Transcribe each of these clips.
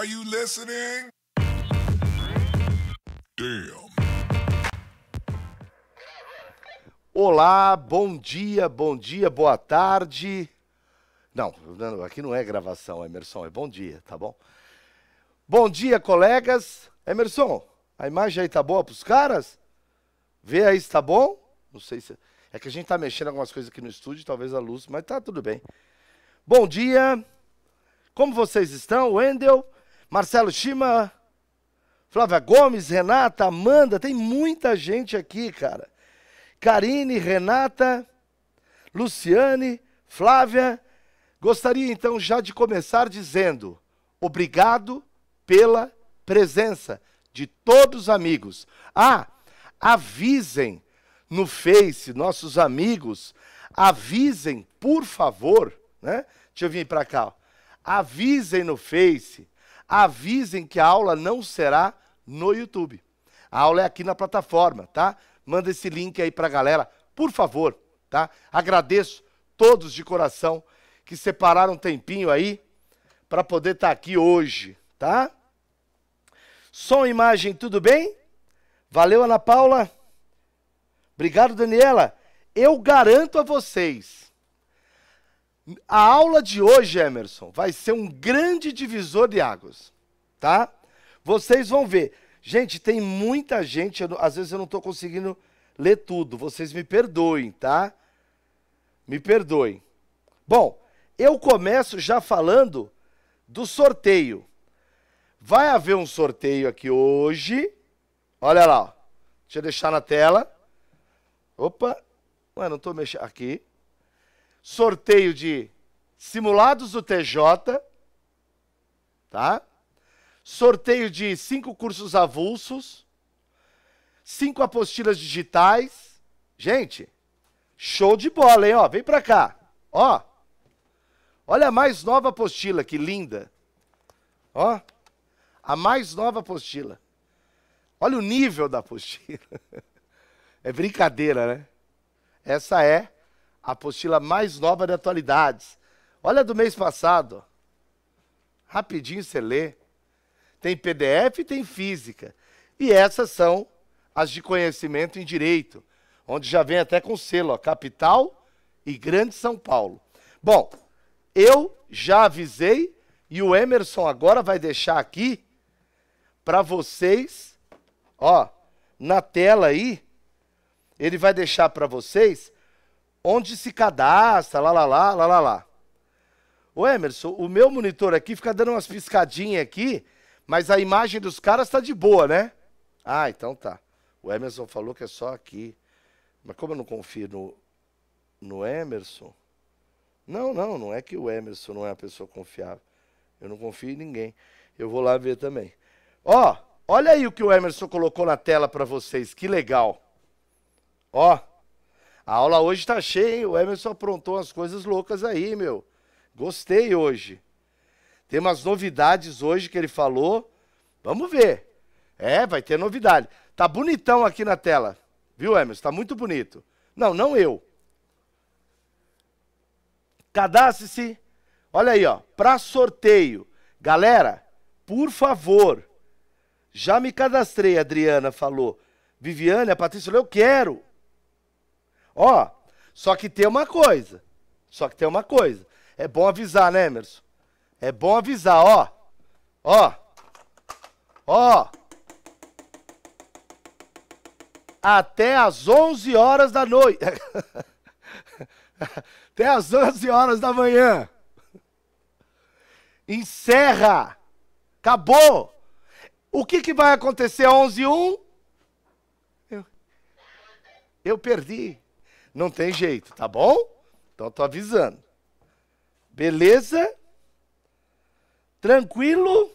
Are you listening? Damn. Olá, bom dia, bom dia, boa tarde. Não, aqui não é gravação, Emerson, é bom dia, tá bom? Bom dia, colegas. Emerson, a imagem aí tá boa pros caras? Vê aí se tá bom? Não sei se. É que a gente tá mexendo algumas coisas aqui no estúdio, talvez a luz, mas tá tudo bem. Bom dia. Como vocês estão? Wendel, Marcelo Chima, Flávia Gomes, Renata, Amanda, tem muita gente aqui, cara. Karine, Renata, Luciane, Flávia. Gostaria então já de começar dizendo obrigado pela presença de todos os amigos. Ah, avisem no Face, nossos amigos, avisem, por favor, né? Deixa eu vir para cá. Avisem no Face avisem que a aula não será no YouTube. A aula é aqui na plataforma, tá? Manda esse link aí para a galera, por favor, tá? Agradeço todos de coração que separaram um tempinho aí para poder estar tá aqui hoje, tá? Som e imagem, tudo bem? Valeu, Ana Paula. Obrigado, Daniela. Eu garanto a vocês a aula de hoje, Emerson, vai ser um grande divisor de águas, tá? Vocês vão ver. Gente, tem muita gente, eu, às vezes eu não estou conseguindo ler tudo, vocês me perdoem, tá? Me perdoem. Bom, eu começo já falando do sorteio. Vai haver um sorteio aqui hoje. Olha lá, ó. deixa eu deixar na tela. Opa, Ué, não estou mexendo. Aqui sorteio de simulados do TJ, tá? Sorteio de cinco cursos avulsos, cinco apostilas digitais. Gente, show de bola, hein? Ó, vem para cá. Ó. Olha a mais nova apostila, que linda. Ó. A mais nova apostila. Olha o nível da apostila. É brincadeira, né? Essa é a apostila mais nova de atualidades. Olha do mês passado. Rapidinho você lê. Tem PDF e tem física. E essas são as de conhecimento em direito, onde já vem até com selo, ó, capital e grande São Paulo. Bom, eu já avisei e o Emerson agora vai deixar aqui para vocês, ó, na tela aí, ele vai deixar para vocês onde se cadastra, lá, lá, lá, lá, lá, lá. Ô Emerson, o meu monitor aqui fica dando umas piscadinhas aqui, mas a imagem dos caras tá de boa, né? Ah, então tá. O Emerson falou que é só aqui. Mas como eu não confio no, no Emerson... Não, não, não é que o Emerson não é uma pessoa confiável. Eu não confio em ninguém. Eu vou lá ver também. Ó, olha aí o que o Emerson colocou na tela para vocês. Que legal. Ó. A aula hoje tá cheia, hein? O Emerson aprontou umas coisas loucas aí, meu. Gostei hoje. Tem umas novidades hoje que ele falou. Vamos ver. É, vai ter novidade. Tá bonitão aqui na tela. Viu, Emerson? Tá muito bonito. Não, não eu. Cadastre-se. Olha aí, ó, para sorteio. Galera, por favor. Já me cadastrei, Adriana falou. Viviane, a Patrícia falou, eu quero. Ó, só que tem uma coisa. Só que tem uma coisa. É bom avisar, né, Emerson? É bom avisar, ó. Ó. Ó. Até às 11 horas da noite. Até às 11 horas da manhã. Encerra. Acabou. O que, que vai acontecer 11 e 1? eu perdi. Não tem jeito, tá bom? Então tô avisando. Beleza? Tranquilo?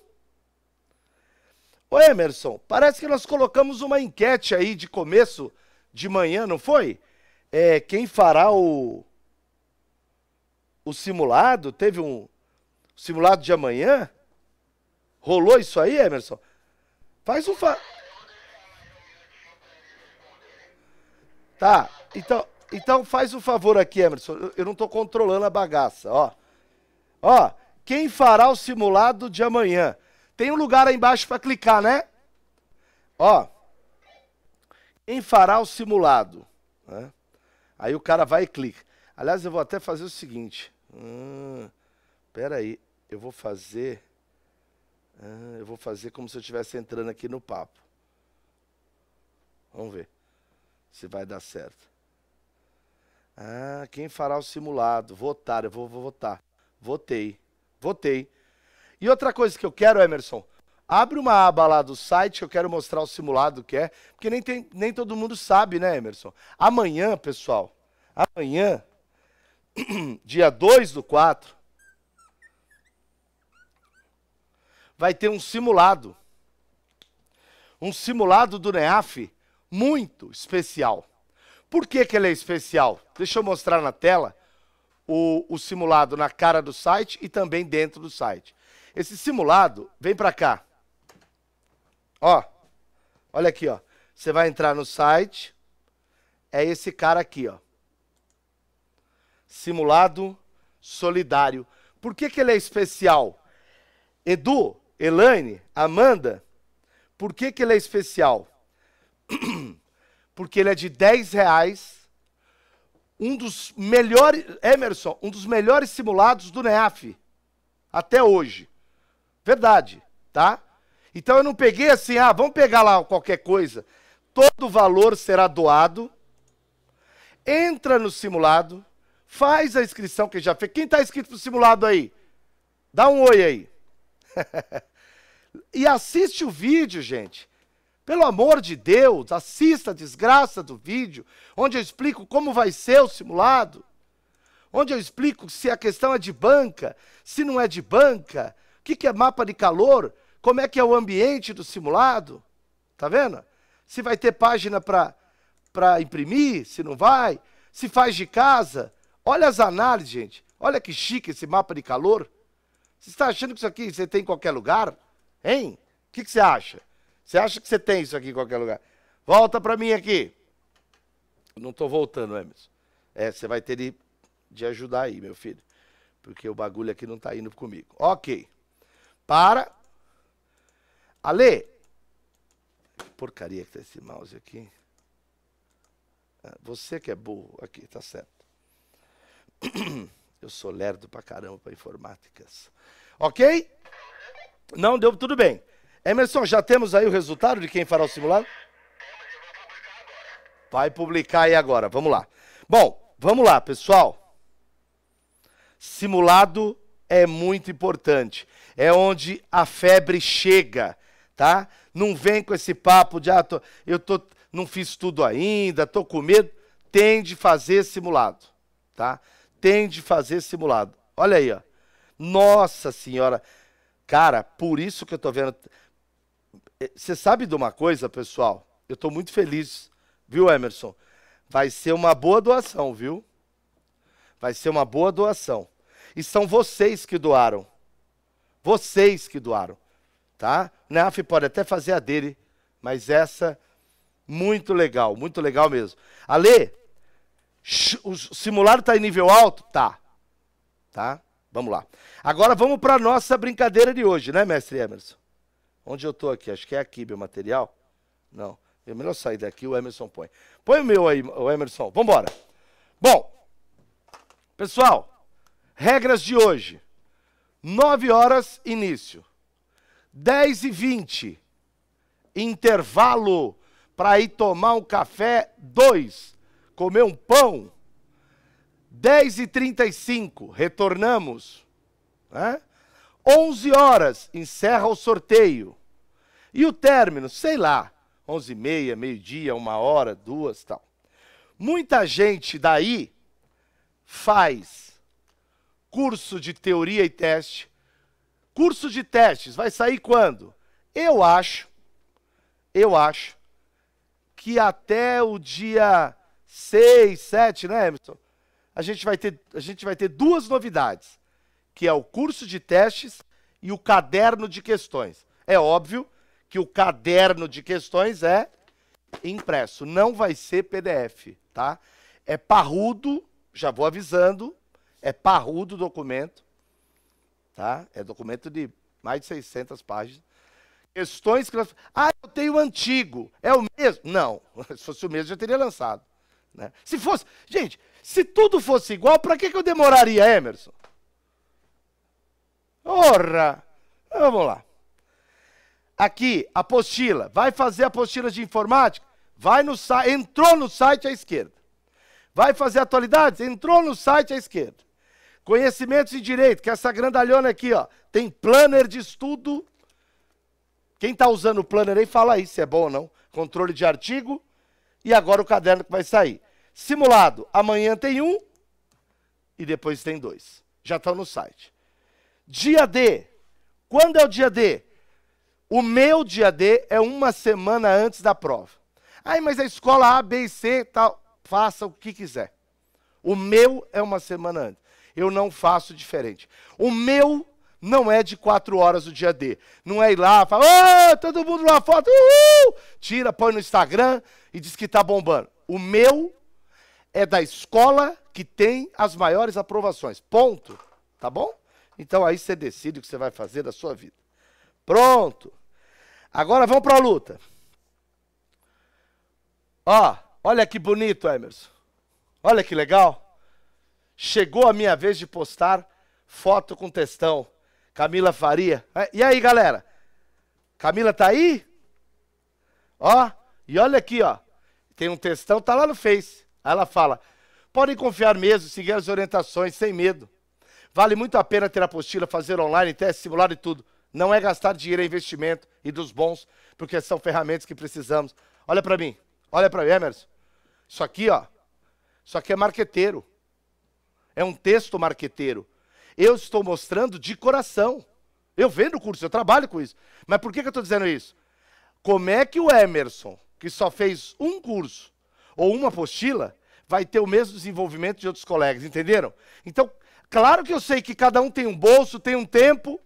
Ô Emerson, parece que nós colocamos uma enquete aí de começo de manhã, não foi? É, quem fará o, o simulado? Teve um simulado de amanhã? Rolou isso aí, Emerson? Faz um. Fa... Tá, então. Então faz o um favor aqui, Emerson. Eu não estou controlando a bagaça, ó. Ó, quem fará o simulado de amanhã? Tem um lugar aí embaixo para clicar, né? Ó, quem fará o simulado? Né? Aí o cara vai e clica. Aliás, eu vou até fazer o seguinte. Hum, aí, eu vou fazer... eu vou fazer como se eu estivesse entrando aqui no papo. Vamos ver se vai dar certo. Ah, quem fará o simulado? Votar, eu vou, vou votar. Votei. Votei. E outra coisa que eu quero, Emerson, abre uma aba lá do site, eu quero mostrar o simulado que é, porque nem, tem, nem todo mundo sabe, né, Emerson? Amanhã, pessoal, amanhã, dia 2 do 4, vai ter um simulado. Um simulado do NEAF muito especial. Por que, que ele é especial? Deixa eu mostrar na tela o, o simulado na cara do site e também dentro do site. Esse simulado, vem para cá. Ó, olha aqui, ó. Você vai entrar no site, é esse cara aqui, ó. Simulado solidário. Por que, que ele é especial? Edu, Elaine, Amanda, por que, que ele é especial? porque ele é de 10 reais. Um dos melhores, Emerson, um dos melhores simulados do NEAF, até hoje. Verdade, tá? Então eu não peguei assim, ah, vamos pegar lá qualquer coisa. Todo o valor será doado. Entra no simulado, faz a inscrição que já fez. Quem está inscrito no simulado aí? Dá um oi aí. e assiste o vídeo, gente. Pelo amor de Deus, assista a desgraça do vídeo, onde eu explico como vai ser o simulado, onde eu explico se a questão é de banca, se não é de banca, o que, que é mapa de calor, como é que é o ambiente do simulado, tá vendo? Se vai ter página para imprimir, se não vai, se faz de casa. Olha as análises, gente. Olha que chique esse mapa de calor. Você está achando que isso aqui você tem em qualquer lugar? Hein? O que, que você acha? Você acha que você tem isso aqui em qualquer lugar? Volta para mim aqui. Não estou voltando, Emerson. É, você vai ter de, de ajudar aí, meu filho. Porque o bagulho aqui não está indo comigo. Ok. Para. Ale. porcaria que tá esse mouse aqui. Ah, você que é burro. Aqui, tá certo. Eu sou lerdo pra caramba pra informáticas. Ok? Não, deu tudo bem. Emerson, já temos aí o resultado de quem fará o simulado? Vai publicar aí agora, vamos lá. Bom, vamos lá, pessoal. Simulado é muito importante. É onde a febre chega, tá? Não vem com esse papo de ah, tô, eu tô, não fiz tudo ainda, tô com medo. Tem de fazer simulado, tá? Tem de fazer simulado. Olha aí, ó. Nossa senhora. Cara, por isso que eu tô vendo é, você sabe de uma coisa, pessoal? Eu estou muito feliz, viu, Emerson? Vai ser uma boa doação, viu? Vai ser uma boa doação. E são vocês que doaram. Vocês que doaram. Tá? NAF pode até fazer a dele, mas essa, muito legal, muito legal mesmo. Ale, o simulado está em nível alto? Tá. Tá? Vamos lá. Agora vamos para a nossa brincadeira de hoje, né, mestre Emerson? Onde eu tô aqui? Acho que é aqui meu material. Não. É melhor sair daqui, o Emerson põe. Põe o meu aí, o Emerson. Vambora. Bom, pessoal, regras de hoje. 9 horas, início. 10 e 20, intervalo para ir tomar um café, dois, comer um pão. 10 e 35, retornamos. Né? 11 horas encerra o sorteio. E o término, sei lá, 11 e meia, meio-dia, uma hora, duas, tal. Muita gente daí faz curso de teoria e teste. Curso de testes vai sair quando? Eu acho, eu acho que até o dia 6, 7, né, Emerson? A gente vai ter, a gente vai ter duas novidades que é o curso de testes e o caderno de questões. É óbvio que o caderno de questões é impresso, não vai ser PDF, tá? É parrudo, já vou avisando, é parrudo o documento, tá? É documento de mais de 600 páginas. Questões que nós... Ah, eu tenho o antigo, é o mesmo? Não, se fosse o mesmo já teria lançado. Né? Se fosse, gente, se tudo fosse igual, para que, que eu demoraria, Emerson? Ora! Vamos lá. Aqui, apostila. Vai fazer apostila de informática? Vai no site, entrou no site à esquerda. Vai fazer atualidades? Entrou no site à esquerda. Conhecimentos e direito, que essa grandalhona aqui, ó, tem planner de estudo. Quem está usando o planner aí, fala aí se é bom ou não. Controle de artigo. E agora o caderno que vai sair. Simulado, amanhã tem um e depois tem dois. Já estão no site. Dia D. Quando é o dia D? O meu dia D é uma semana antes da prova. Ai, mas a escola A, B e C, tal, faça o que quiser. O meu é uma semana antes. Eu não faço diferente. O meu não é de quatro horas o dia D. Não é ir lá, falar, oh, todo mundo lá foto, uhul! tira, põe no Instagram e diz que está bombando. O meu é da escola que tem as maiores aprovações. Ponto. Tá bom? Então aí você decide o que você vai fazer da sua vida. Pronto. Agora vamos para a luta. Ó, olha que bonito, Emerson. Olha que legal. Chegou a minha vez de postar foto com textão. Camila Faria. É, e aí, galera? Camila tá aí? Ó, e olha aqui, ó. Tem um textão, tá lá no Face. Aí ela fala: podem confiar mesmo, seguir as orientações sem medo. Vale muito a pena ter apostila, fazer online, teste, simulado e tudo. Não é gastar dinheiro, é investimento e dos bons, porque são ferramentas que precisamos. Olha para mim, olha para mim, é, Emerson. Isso aqui, ó, isso aqui é marqueteiro. É um texto marqueteiro. Eu estou mostrando de coração. Eu vendo o curso, eu trabalho com isso. Mas por que, que eu estou dizendo isso? Como é que o Emerson, que só fez um curso ou uma apostila, vai ter o mesmo desenvolvimento de outros colegas, entenderam? Então, Claro que eu sei que cada um tem um bolso, tem um tempo,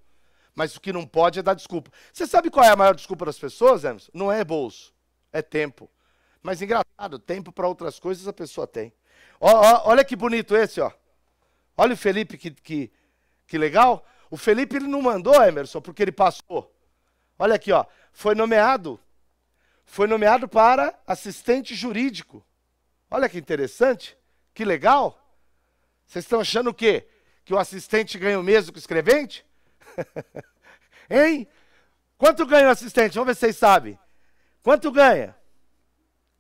mas o que não pode é dar desculpa. Você sabe qual é a maior desculpa das pessoas, Emerson? Não é bolso, é tempo. Mas engraçado, tempo para outras coisas a pessoa tem. Ó, ó, olha que bonito esse, ó. Olha o Felipe, que, que, que legal. O Felipe ele não mandou, Emerson, porque ele passou. Olha aqui, ó. Foi nomeado. Foi nomeado para assistente jurídico. Olha que interessante, que legal. Vocês estão achando o quê? que o assistente ganha o mesmo que o escrevente? hein? Quanto ganha o assistente? Vamos ver se vocês sabem. Quanto ganha?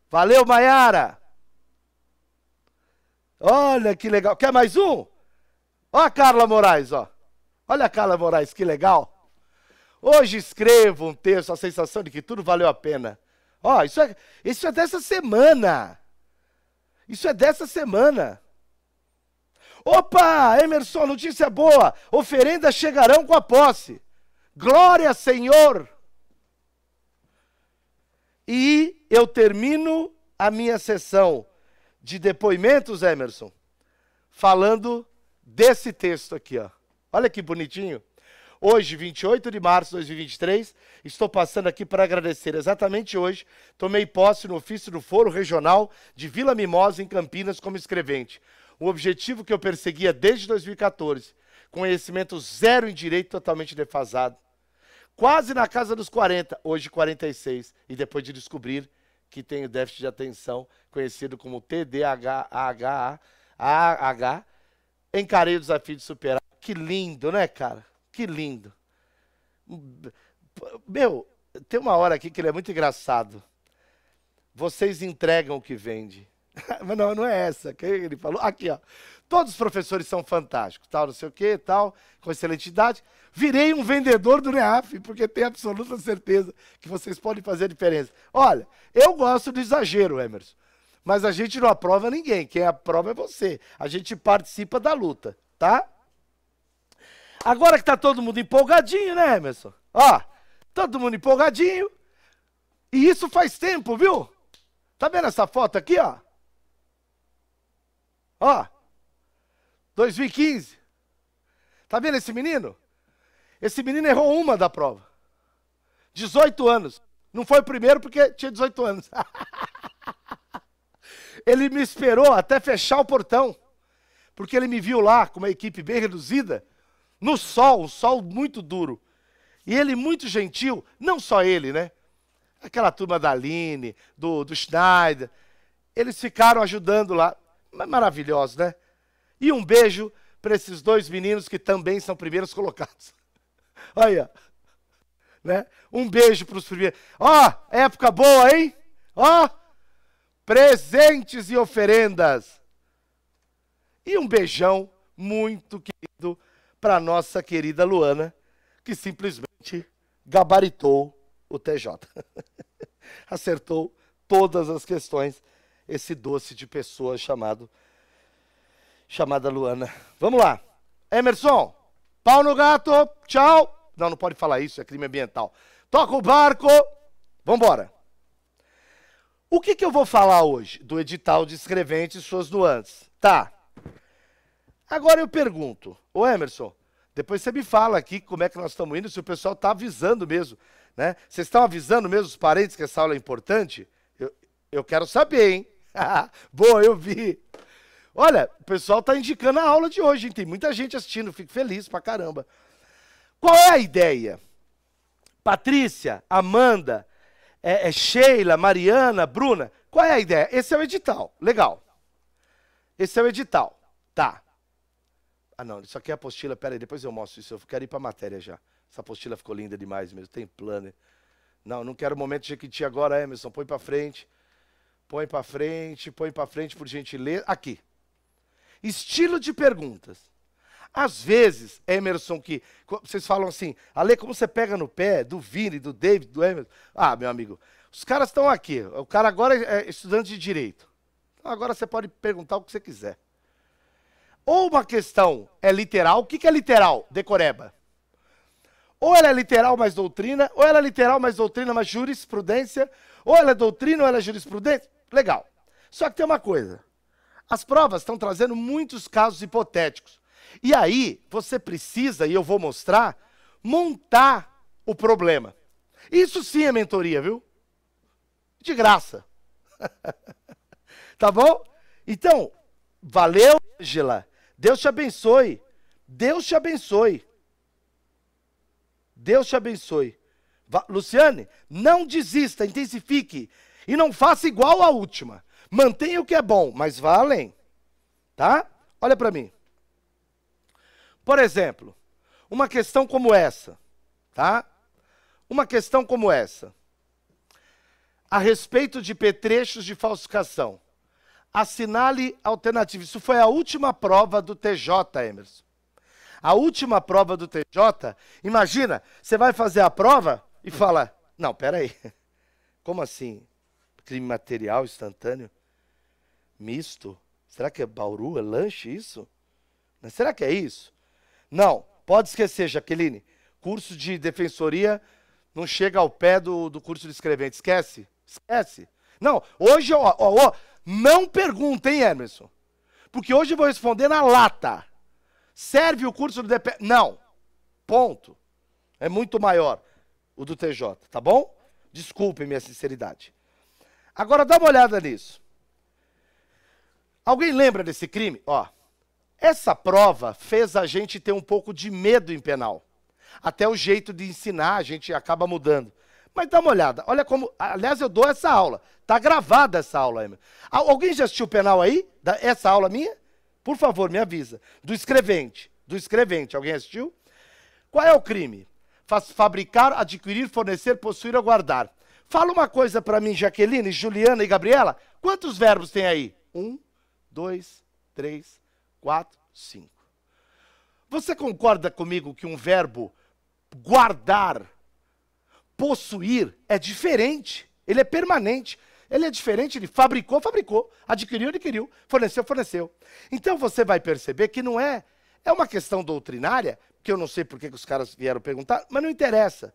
Valeu, Maiara! Olha que legal. Quer mais um? Olha a Carla Moraes, ó. Olha a Carla Moraes, que legal. Hoje escrevo um texto, a sensação de que tudo valeu a pena. Ó, isso é, isso é dessa semana. Isso é dessa semana. Opa, Emerson, notícia boa! Oferendas chegarão com a posse. Glória, Senhor! E eu termino a minha sessão de depoimentos, Emerson, falando desse texto aqui, ó. Olha que bonitinho. Hoje, 28 de março de 2023, estou passando aqui para agradecer. Exatamente hoje, tomei posse no ofício do Foro Regional de Vila Mimosa, em Campinas, como escrevente um objetivo que eu perseguia desde 2014, conhecimento zero em direito totalmente defasado. Quase na casa dos 40, hoje 46, e depois de descobrir que tenho déficit de atenção, conhecido como TDAH, AH, encarei o desafio de superar. Que lindo, né, cara? Que lindo. Meu, tem uma hora aqui que ele é muito engraçado. Vocês entregam o que vende. Mas não, não é essa. Que ele falou. Aqui, ó. Todos os professores são fantásticos, tal, não sei o quê, tal, com excelente idade. Virei um vendedor do NEAF, porque tenho absoluta certeza que vocês podem fazer a diferença. Olha, eu gosto do exagero, Emerson. Mas a gente não aprova ninguém. Quem aprova é você. A gente participa da luta, tá? Agora que tá todo mundo empolgadinho, né, Emerson? Ó, todo mundo empolgadinho. E isso faz tempo, viu? Tá vendo essa foto aqui, ó? Ó, 2015. Tá vendo esse menino? Esse menino errou uma da prova. 18 anos. Não foi o primeiro porque tinha 18 anos. ele me esperou até fechar o portão, porque ele me viu lá com uma equipe bem reduzida, no sol, um sol muito duro. E ele muito gentil, não só ele, né? Aquela turma da Aline, do, do Schneider, eles ficaram ajudando lá maravilhosa, né? E um beijo para esses dois meninos que também são primeiros colocados. Olha, né? Um beijo para os primeiros. Ó, oh, época boa, hein? Ó, oh, presentes e oferendas. E um beijão muito querido para nossa querida Luana, que simplesmente gabaritou o TJ. Acertou todas as questões esse doce de pessoa chamado chamada Luana. Vamos lá. Emerson, pau no gato, tchau. Não, não pode falar isso, é crime ambiental. Toca o barco. Vambora. O que, que eu vou falar hoje do edital de escreventes e suas nuances, Tá. Agora eu pergunto, ô Emerson, depois você me fala aqui como é que nós estamos indo, se o pessoal está avisando mesmo. Né? Vocês estão avisando mesmo os parentes que essa aula é importante? Eu, eu quero saber, hein? Boa, eu vi. Olha, o pessoal está indicando a aula de hoje, hein? tem muita gente assistindo, fico feliz pra caramba. Qual é a ideia? Patrícia, Amanda, é, é Sheila, Mariana, Bruna, qual é a ideia? Esse é o edital, legal. Esse é o edital, tá. Ah não, isso aqui é apostila, pera aí, depois eu mostro isso, eu quero ir pra matéria já. Essa apostila ficou linda demais mesmo, tem planner. Não, não quero o momento de Jequiti agora, Emerson, põe pra frente. Põe para frente, põe para frente, por gentileza. Aqui. Estilo de perguntas. Às vezes, Emerson, que vocês falam assim, Ale, como você pega no pé do Vini, do David, do Emerson? Ah, meu amigo, os caras estão aqui. O cara agora é, é estudante de direito. Então, agora você pode perguntar o que você quiser. Ou uma questão é literal. O que, que é literal? Decoreba. Ou ela é literal mais doutrina, ou ela é literal mais doutrina mais jurisprudência, ou ela é doutrina ou ela é jurisprudência. Legal. Só que tem uma coisa. As provas estão trazendo muitos casos hipotéticos. E aí, você precisa, e eu vou mostrar, montar o problema. Isso sim é mentoria, viu? De graça. tá bom? Então, valeu, Angela. Deus te abençoe. Deus te abençoe. Deus te abençoe. Va Luciane, não desista, intensifique. E não faça igual à última. Mantenha o que é bom, mas vá além. Tá? Olha para mim. Por exemplo, uma questão como essa, tá? Uma questão como essa. A respeito de petrechos de falsificação. Assinale alternativa. Isso foi a última prova do TJ, Emerson. A última prova do TJ, imagina, você vai fazer a prova e fala: "Não, peraí. Como assim? crime material instantâneo, misto. Será que é Bauru? É lanche isso? Mas será que é isso? Não, pode esquecer, Jaqueline. Curso de defensoria não chega ao pé do, do curso de escrevente. Esquece, esquece. Não, hoje, ó, ó, ó, não perguntem hein, Emerson? Porque hoje eu vou responder na lata. Serve o curso do DP? Não. Ponto. É muito maior o do TJ, tá bom? Desculpe minha sinceridade. Agora dá uma olhada nisso. Alguém lembra desse crime? Ó, essa prova fez a gente ter um pouco de medo em penal. Até o jeito de ensinar a gente acaba mudando. Mas dá uma olhada. Olha como. Aliás, eu dou essa aula. Tá gravada essa aula, Emerson. Alguém já assistiu o penal aí? Essa aula minha? Por favor, me avisa. Do escrevente. Do escrevente. Alguém assistiu? Qual é o crime? Faz fabricar, adquirir, fornecer, possuir ou guardar. Fala uma coisa para mim, Jaqueline, Juliana e Gabriela. Quantos verbos tem aí? Um, dois, três, quatro, cinco. Você concorda comigo que um verbo guardar, possuir, é diferente? Ele é permanente. Ele é diferente de fabricou, fabricou, adquiriu, adquiriu, forneceu, forneceu. Então você vai perceber que não é. É uma questão doutrinária, que eu não sei por que os caras vieram perguntar, mas não interessa.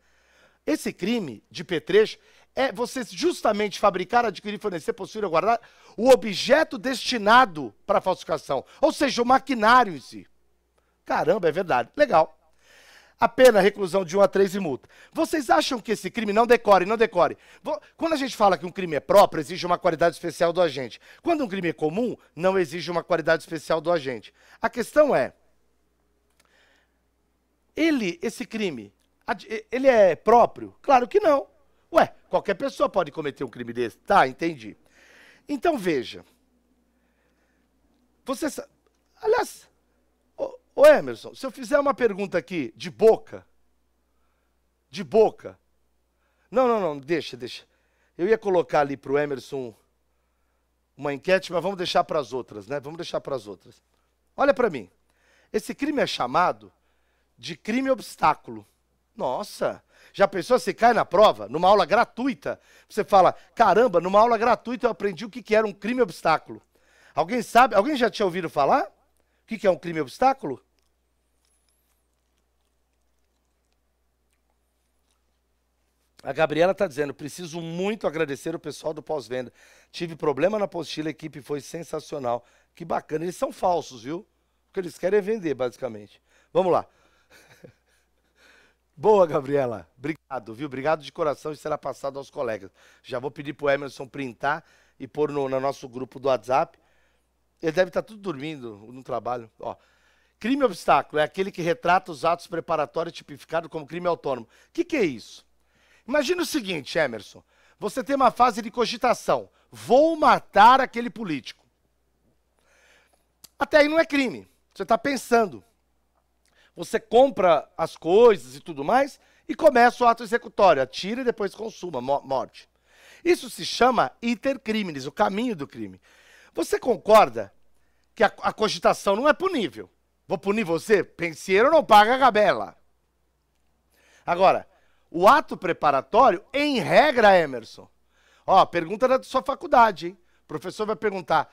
Esse crime de Petrecho é você justamente fabricar, adquirir, fornecer, possuir ou guardar o objeto destinado para falsificação, ou seja, o maquinário em si. Caramba, é verdade. Legal. A pena, reclusão de 1 a 3 e multa. Vocês acham que esse crime não decore, não decore? Quando a gente fala que um crime é próprio, exige uma qualidade especial do agente. Quando um crime é comum, não exige uma qualidade especial do agente. A questão é, ele, esse crime, ele é próprio? Claro que não. Ué, qualquer pessoa pode cometer um crime desse. Tá, entendi. Então veja. Você. Aliás, ô, ô Emerson, se eu fizer uma pergunta aqui de boca. De boca. Não, não, não, deixa, deixa. Eu ia colocar ali para o Emerson uma enquete, mas vamos deixar para as outras, né? Vamos deixar para as outras. Olha para mim. Esse crime é chamado de crime obstáculo. Nossa, já pensou, você cai na prova, numa aula gratuita, você fala, caramba, numa aula gratuita eu aprendi o que, que era um crime obstáculo. Alguém sabe, alguém já tinha ouvido falar? O que, que é um crime obstáculo? A Gabriela está dizendo, preciso muito agradecer o pessoal do pós-venda. Tive problema na apostila, a equipe foi sensacional. Que bacana, eles são falsos, viu? O que eles querem é vender, basicamente. Vamos lá. Boa, Gabriela. Obrigado, viu? Obrigado de coração e será passado aos colegas. Já vou pedir pro Emerson printar e pôr no, no nosso grupo do WhatsApp. Ele deve estar tá tudo dormindo no trabalho. Ó. Crime obstáculo é aquele que retrata os atos preparatórios tipificados como crime autônomo. O que, que é isso? Imagina o seguinte, Emerson. Você tem uma fase de cogitação. Vou matar aquele político. Até aí não é crime. Você está pensando. Você compra as coisas e tudo mais e começa o ato executório, atira e depois consuma, morte. Isso se chama intercrimes, o caminho do crime. Você concorda que a, a, cogitação não é punível? Vou punir você? Penseiro não paga a gabela. Agora, o ato preparatório, em regra, Emerson. Ó, pergunta da sua faculdade, hein? O professor vai perguntar: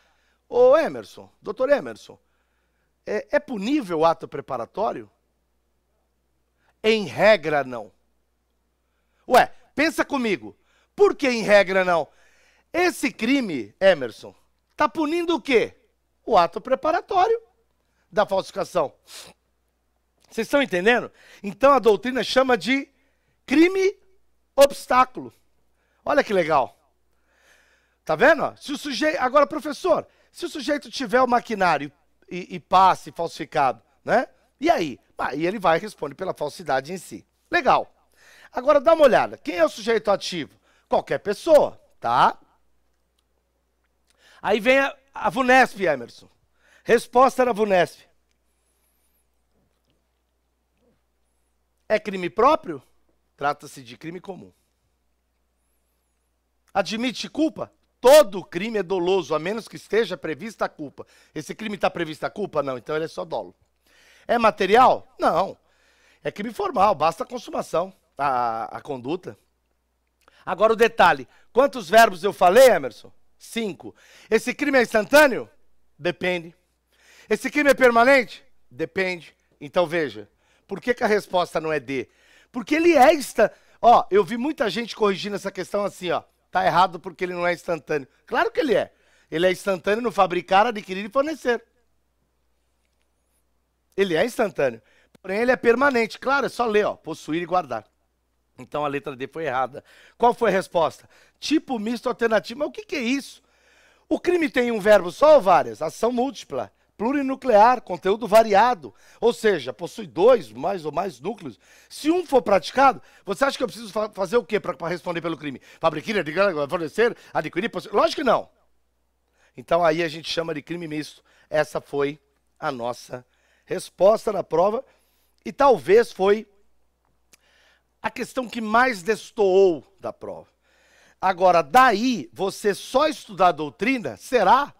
Ô Emerson, doutor Emerson, é, é punível o ato preparatório? Em regra, não. Ué, pensa comigo. Por que em regra não? Esse crime, Emerson, está punindo o quê? O ato preparatório da falsificação. Vocês estão entendendo? Então a doutrina chama de crime obstáculo. Olha que legal. Tá vendo? Se o sujeito, agora professor, se o sujeito tiver o maquinário e, e passe falsificado, né? E aí? E ele vai e responde pela falsidade em si. Legal. Agora dá uma olhada. Quem é o sujeito ativo? Qualquer pessoa, tá? Aí vem a, a VUNESP, Emerson. Resposta da VUNESP. É crime próprio? Trata-se de crime comum. Admite culpa? Todo crime é doloso, a menos que esteja prevista a culpa. Esse crime está prevista a culpa? Não, então ele é só dolo. É material? Não. É crime formal, basta a consumação, a, a conduta. Agora o detalhe: quantos verbos eu falei, Emerson? Cinco. Esse crime é instantâneo? Depende. Esse crime é permanente? Depende. Então veja, por que, que a resposta não é D? Porque ele é instantâneo. Ó, eu vi muita gente corrigindo essa questão assim, ó tá errado porque ele não é instantâneo. Claro que ele é. Ele é instantâneo no fabricar, adquirir e fornecer. Ele é instantâneo. Porém, ele é permanente. Claro, é só ler, ó, possuir e guardar. Então a letra D foi errada. Qual foi a resposta? Tipo misto alternativo. Mas o que, que é isso? O crime tem um verbo só ou várias? Ação múltipla plurinuclear, conteúdo variado, ou seja, possui dois mais ou mais núcleos. Se um for praticado, você acha que eu preciso fa fazer o quê para responder pelo crime? Fabricar, fornecer, adquirir, possuir? Lógico que não. Então aí a gente chama de crime misto. Essa foi a nossa resposta na prova e talvez foi a questão que mais destoou da prova. Agora, daí, você só estudar doutrina será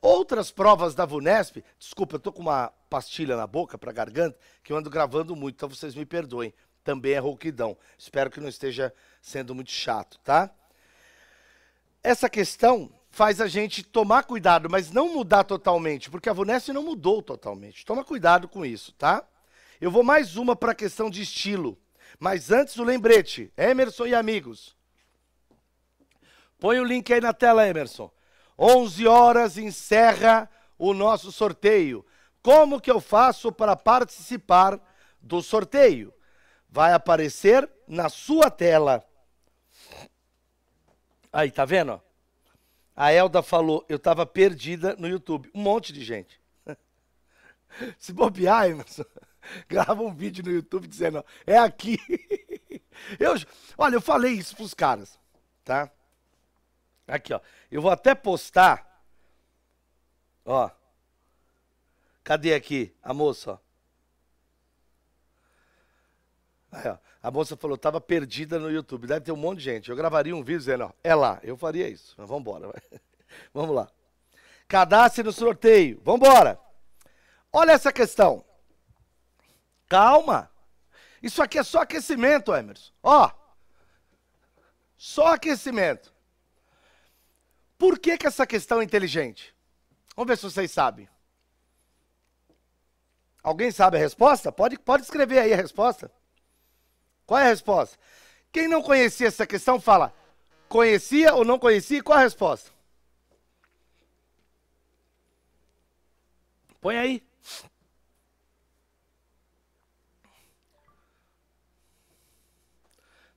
Outras provas da VUNESP, desculpa, eu tô com uma pastilha na boca para garganta, que eu ando gravando muito, então vocês me perdoem. Também é rouquidão. Espero que não esteja sendo muito chato, tá? Essa questão faz a gente tomar cuidado, mas não mudar totalmente, porque a VUNESP não mudou totalmente. Toma cuidado com isso, tá? Eu vou mais uma para a questão de estilo. Mas antes o lembrete, Emerson e amigos. Põe o link aí na tela, Emerson. 11 horas encerra o nosso sorteio. Como que eu faço para participar do sorteio? Vai aparecer na sua tela. Aí, tá vendo? A Elda falou, eu estava perdida no YouTube. Um monte de gente. Se bobear, Emerson, grava um vídeo no YouTube dizendo, é aqui. Eu, olha, eu falei isso para os caras, tá? Aqui, ó. Eu vou até postar. Ó. Cadê aqui a moça? Ó. Aí, ó. A moça falou, tava perdida no YouTube. Deve ter um monte de gente. Eu gravaria um vídeo dizendo, ó, é lá. Eu faria isso. Mas vamos embora. vamos lá. Cadastre no sorteio. Vamos embora. Olha essa questão. Calma. Isso aqui é só aquecimento, Emerson. Ó. Só aquecimento. Por que, que essa questão é inteligente? Vamos ver se vocês sabem. Alguém sabe a resposta? Pode, pode escrever aí a resposta. Qual é a resposta? Quem não conhecia essa questão, fala. Conhecia ou não conhecia? Qual a resposta? Põe aí.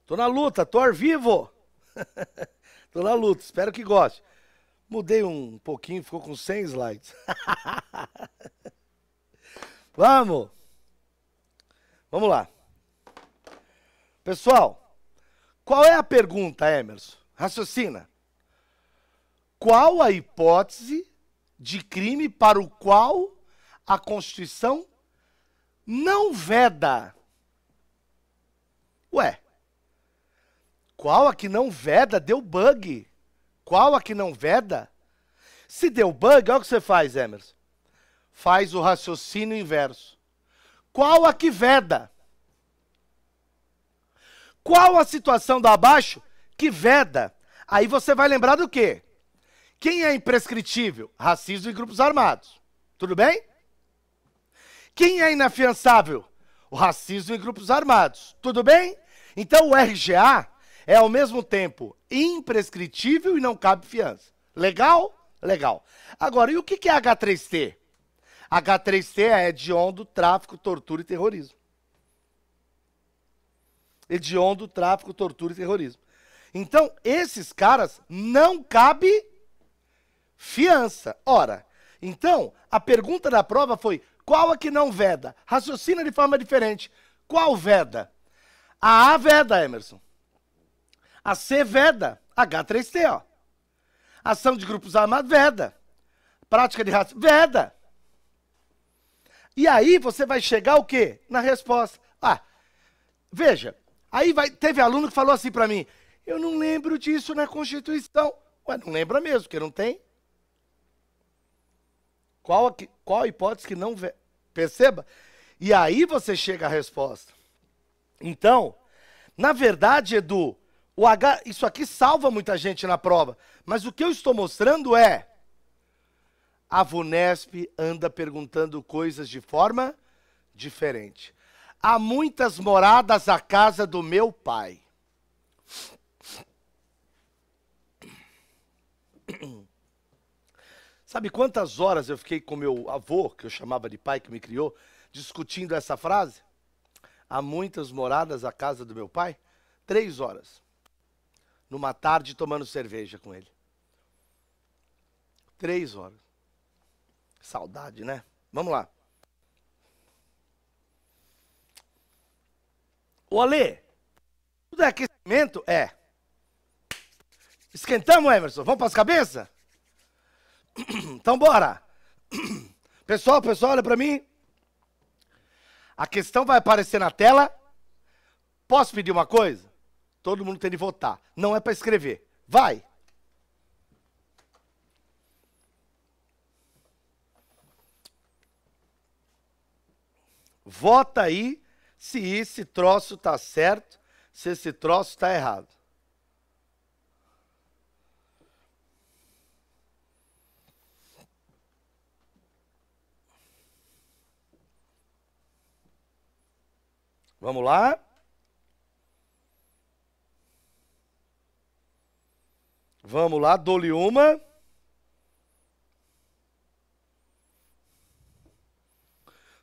Tô na luta, tô ar vivo. tô na luta, espero que goste. Mudei um pouquinho, ficou com 100 slides. Vamos! Vamos lá. Pessoal, qual é a pergunta, Emerson? Raciocina. Qual a hipótese de crime para o qual a Constituição não veda? Ué, qual a que não veda deu bug? qual a que não veda? Se deu bug, olha o que você faz, Emerson. Faz o raciocínio inverso. Qual a que veda? Qual a situação do abaixo que veda? Aí você vai lembrar do quê? Quem é imprescritível? Racismo e grupos armados. Tudo bem? Quem é inafiançável? O racismo e grupos armados. Tudo bem? Então o RGA é ao mesmo tempo imprescritível e não cabe fiança. Legal? Legal. Agora, e o que é H3T? H3T é hediondo, tráfico, tortura e terrorismo. Hediondo, tráfico, tortura e terrorismo. Então, esses caras não cabe fiança. Ora, então, a pergunta da prova foi: qual a que não veda? Raciocina de forma diferente. Qual veda? A A veda, Emerson. A C veda, H3T, ó. Ação de grupos armados, veda. Prática de racismo, veda. E aí você vai chegar o quê? Na resposta. Ah, veja, aí vai, teve aluno que falou assim para mim, eu não lembro disso na Constituição. Ué, não lembra mesmo, porque não tem. Qual a, qual a hipótese que não... Ve... Perceba? E aí você chega à resposta. Então, na verdade, Edu, o H, isso aqui salva muita gente na prova. Mas o que eu estou mostrando é. A VUNESP anda perguntando coisas de forma diferente. Há muitas moradas à casa do meu pai. Sabe quantas horas eu fiquei com meu avô, que eu chamava de pai, que me criou, discutindo essa frase? Há muitas moradas à casa do meu pai? Três horas numa tarde tomando cerveja com ele. Três horas. Saudade, né? Vamos lá. O Ale, tudo é aquecimento? É. Esquentamos, Emerson? Vamos para as cabeças? Então, bora. Pessoal, pessoal, olha para mim. A questão vai aparecer na tela. Posso pedir uma coisa? Todo mundo tem de votar. Não é para escrever. Vai! Vota aí se esse troço tá certo, se esse troço tá errado. Vamos lá? Vamos lá, dou-lhe uma.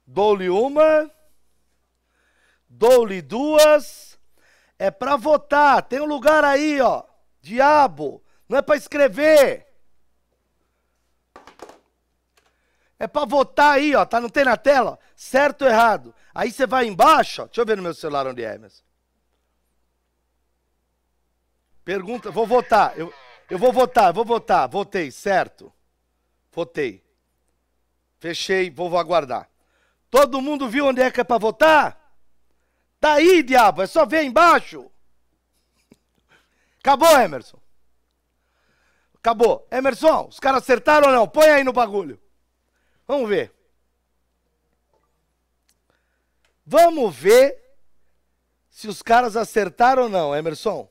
Dou-lhe uma. Dou-lhe duas. É para votar. Tem um lugar aí, ó. Diabo. Não é para escrever. É para votar aí, ó. Tá, não tem na tela? Certo ou errado? Aí você vai embaixo. Ó. Deixa eu ver no meu celular onde é, mas. Pergunta, vou votar. Eu, eu vou votar, vou votar. Votei, certo? Votei. Fechei, vou, aguardar. Todo mundo viu onde é que é para votar? Tá aí, diabo, é só ver embaixo. Acabou, Emerson. Acabou. Emerson, os caras acertaram ou não? Põe aí no bagulho. Vamos ver. Vamos ver se os caras acertaram ou não, Emerson.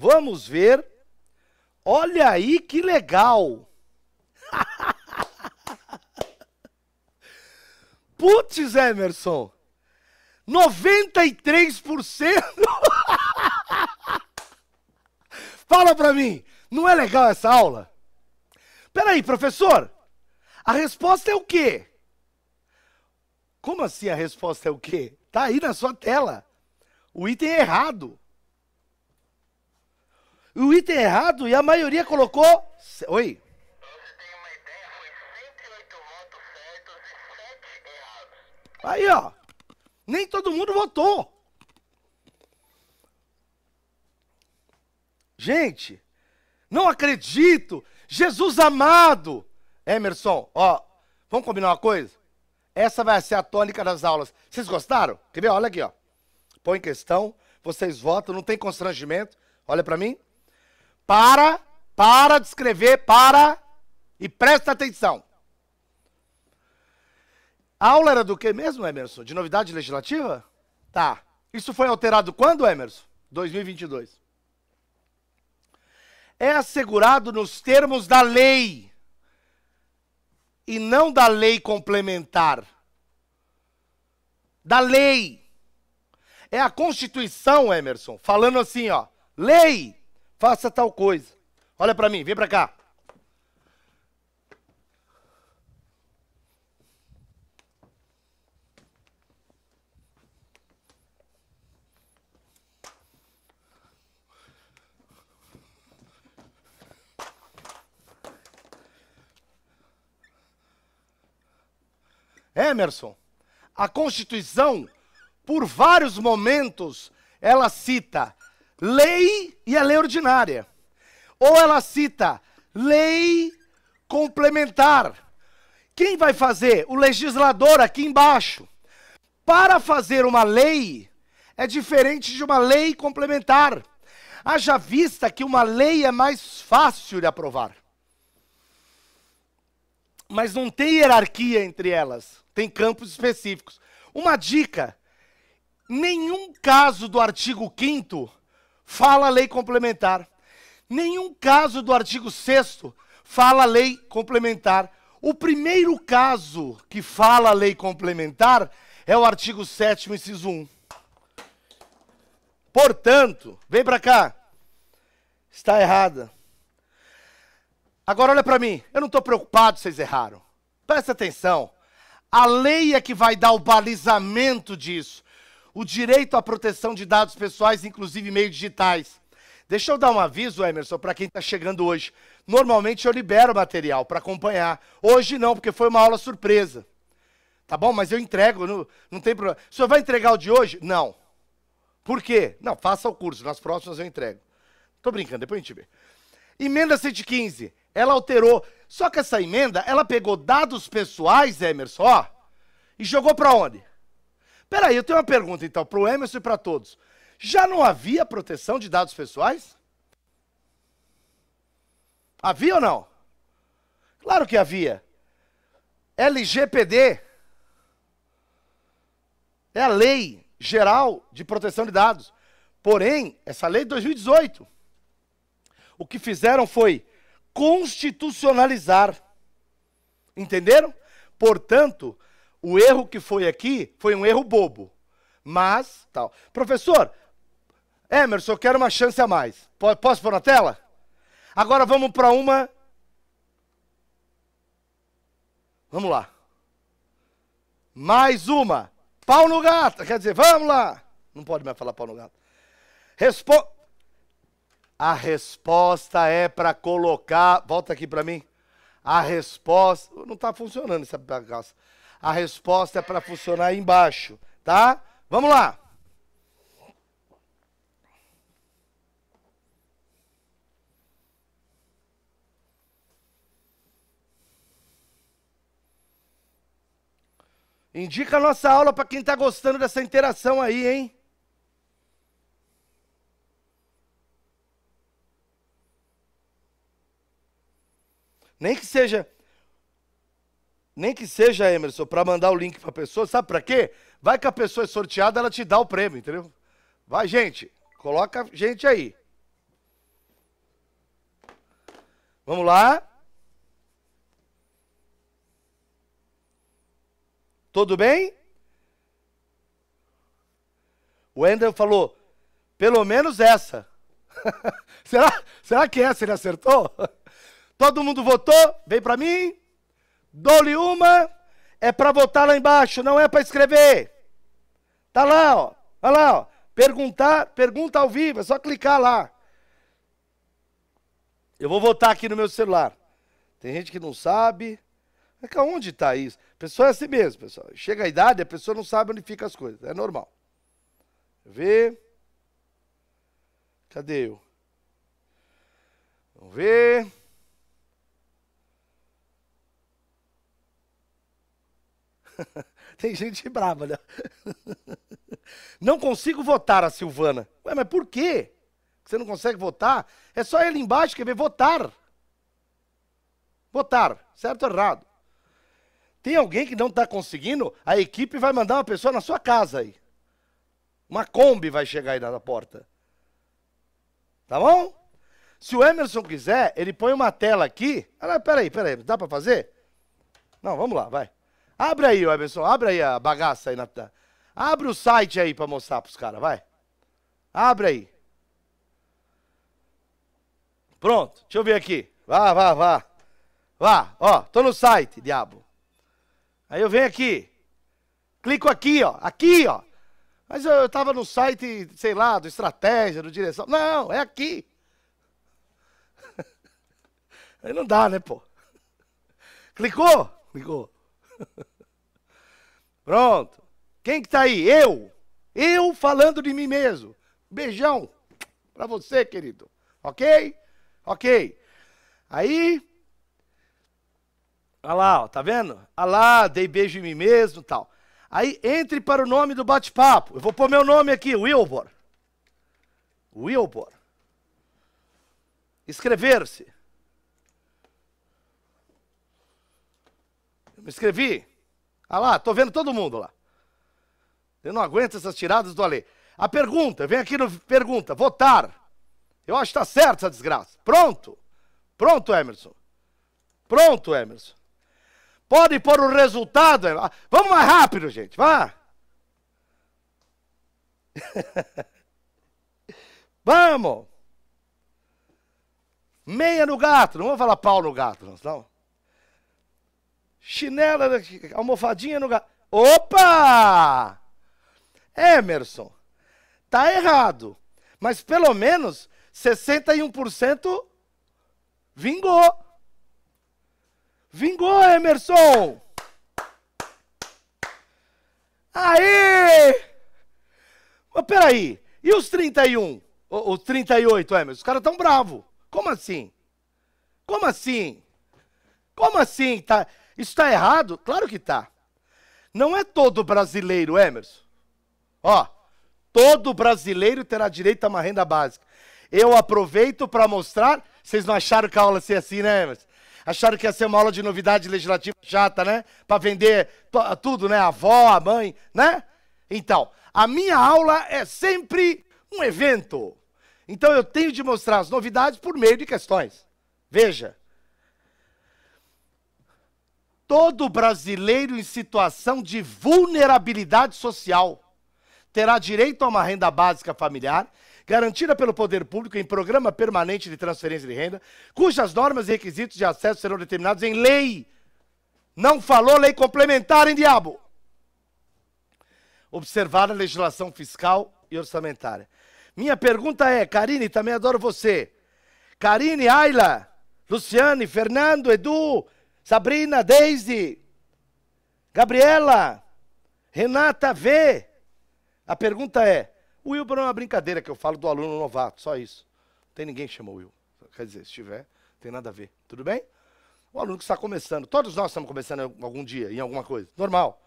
Vamos ver. Olha aí que legal. Putz, Emerson. 93%. Fala para mim, não é legal essa aula? Peraí, professor. A resposta é o quê? Como assim a resposta é o quê? Tá aí na sua tela. O item é errado o item errado e a maioria colocou. Oi? Aí, ó. Nem todo mundo votou. Gente, não acredito. Jesus amado. Emerson, ó, vamos combinar uma coisa? Essa vai ser a tônica das aulas. Vocês gostaram? Quer ver? Olha aqui, ó. Põe em questão, vocês votam, não tem constrangimento. Olha para mim. Para, para de escrever, para e presta atenção. A aula era do que mesmo, Emerson? De novidade legislativa? Tá. Isso foi alterado quando, Emerson? 2022. É assegurado nos termos da lei e não da lei complementar. Da lei. É a Constituição, Emerson, falando assim, ó. Lei faça tal coisa. Olha para mim, vem para cá. Emerson, a Constituição, por vários momentos, ela cita lei e a lei ordinária. Ou ela cita lei complementar. Quem vai fazer? O legislador aqui embaixo. Para fazer uma lei é diferente de uma lei complementar. Haja vista que uma lei é mais fácil de aprovar. Mas não tem hierarquia entre elas, tem campos específicos. Uma dica: nenhum caso do artigo 5 fala a lei complementar. Nenhum caso do artigo 6 fala a lei complementar. O primeiro caso que fala a lei complementar é o artigo 7, inciso 1. Portanto, vem para cá. Está errada. Agora olha para mim. Eu não estou preocupado se vocês erraram. Presta atenção. A lei é que vai dar o balizamento disso o direito à proteção de dados pessoais, inclusive meios digitais. Deixa eu dar um aviso, Emerson, para quem está chegando hoje. Normalmente eu libero material para acompanhar. Hoje não, porque foi uma aula surpresa. Tá bom? Mas eu entrego, não, não tem problema. O senhor vai entregar o de hoje? Não. Por quê? Não, faça o curso, nas próximas eu entrego. Tô brincando, depois a gente vê. Emenda 115, ela alterou. Só que essa emenda, ela pegou dados pessoais, Emerson, ó, e jogou para onde? Peraí, eu tenho uma pergunta então, para o Emerson e para todos. Já não havia proteção de dados pessoais? Havia ou não? Claro que havia. LGPD é a lei geral de proteção de dados. Porém, essa lei de 2018, o que fizeram foi constitucionalizar. Entenderam? Portanto, o erro que foi aqui foi um erro bobo. Mas, tal. Professor, Emerson, eu quero uma chance a mais. Posso pôr na tela? Agora vamos para uma. Vamos lá. Mais uma. Pau no gato. Quer dizer, vamos lá. Não pode mais falar pau no gato. Respo... A resposta é para colocar. Volta aqui para mim. A resposta. Não está funcionando essa bagaça. A resposta é para funcionar aí embaixo, tá? Vamos lá. Indica a nossa aula para quem está gostando dessa interação aí, hein? Nem que seja nem que seja, Emerson, para mandar o link para a pessoa, sabe para quê? Vai que a pessoa é sorteada, ela te dá o prêmio, entendeu? Vai, gente. Coloca gente aí. Vamos lá. Tudo bem? O Ender falou, pelo menos essa. será, será que essa ele acertou? Todo mundo votou? Vem para mim. Dou-lhe uma, é para votar lá embaixo, não é para escrever. Tá lá, ó. Olha lá, ó. Perguntar, pergunta ao vivo, é só clicar lá. Eu vou votar aqui no meu celular. Tem gente que não sabe. É onde está isso? A pessoa é assim mesmo, pessoal. Chega a idade, a pessoa não sabe onde fica as coisas. É normal. Vê. Cadê eu? Vamos ver. Tem gente brava, né? não consigo votar a Silvana. Ué, mas por quê? Você não consegue votar? É só ele embaixo que ver votar. Votar, certo ou errado? Tem alguém que não está conseguindo? A equipe vai mandar uma pessoa na sua casa aí. Uma Kombi vai chegar aí na porta. Tá bom? Se o Emerson quiser, ele põe uma tela aqui. Ah, peraí, peraí, dá para fazer? Não, vamos lá, vai. Abre aí, Weberson. abre aí a bagaça aí. Na... Abre o site aí pra mostrar pros caras, vai. Abre aí. Pronto, deixa eu ver aqui. Vá, vá, vá. Vá, ó, tô no site, diabo. Aí eu venho aqui. Clico aqui, ó. Aqui, ó. Mas eu, eu tava no site, sei lá, do estratégia, do direção. Não, é aqui. Aí não dá, né, pô? Clicou? Clicou. Pronto. Quem que tá aí? Eu. Eu falando de mim mesmo. Beijão para você, querido. Ok? Ok. Aí. Olha lá, ó, tá vendo? Olha lá, dei beijo em mim mesmo tal. Aí entre para o nome do bate-papo. Eu vou pôr meu nome aqui, Wilbur. Wilbur. Escrever-se. me inscrevi. Ah lá, estou vendo todo mundo lá. Eu não aguento essas tiradas do Alê. A pergunta, vem aqui no pergunta, votar. Eu acho que está certo essa desgraça. Pronto. Pronto, Emerson. Pronto, Emerson. Pode pôr o resultado. Ah, vamos mais rápido, gente. Vá. Vamos. Meia no gato. Não vou falar pau no gato, não chinela, almofadinha no gato. Opa! É, Emerson, tá errado. Mas pelo menos 61% vingou. Vingou, Emerson! Aí! Mas peraí, e os 31? Os 38, Emerson? Os caras tão bravos. Como assim? Como assim? Como assim? Tá... Isso está errado? Claro que está. Não é todo brasileiro, Emerson. Ó, todo brasileiro terá direito a uma renda básica. Eu aproveito para mostrar. Vocês não acharam que a aula ia ser assim, né, Emerson? Acharam que ia ser uma aula de novidade legislativa chata, né? Para vender tudo, né? A avó, a mãe, né? Então, a minha aula é sempre um evento. Então eu tenho de mostrar as novidades por meio de questões. Veja, Todo brasileiro em situação de vulnerabilidade social terá direito a uma renda básica familiar, garantida pelo poder público em programa permanente de transferência de renda, cujas normas e requisitos de acesso serão determinados em lei. Não falou lei complementar, hein, diabo? Observar a legislação fiscal e orçamentária. Minha pergunta é, Karine, também adoro você. Karine, Ayla, Luciane, Fernando, Edu, Sabrina, Deise, Gabriela, Renata V. A pergunta é: o não é uma brincadeira que eu falo do aluno novato, só isso. Não tem ninguém que chama Will. Quer dizer, se tiver, não tem nada a ver. Tudo bem? O aluno que está começando, todos nós estamos começando algum dia, em alguma coisa, normal.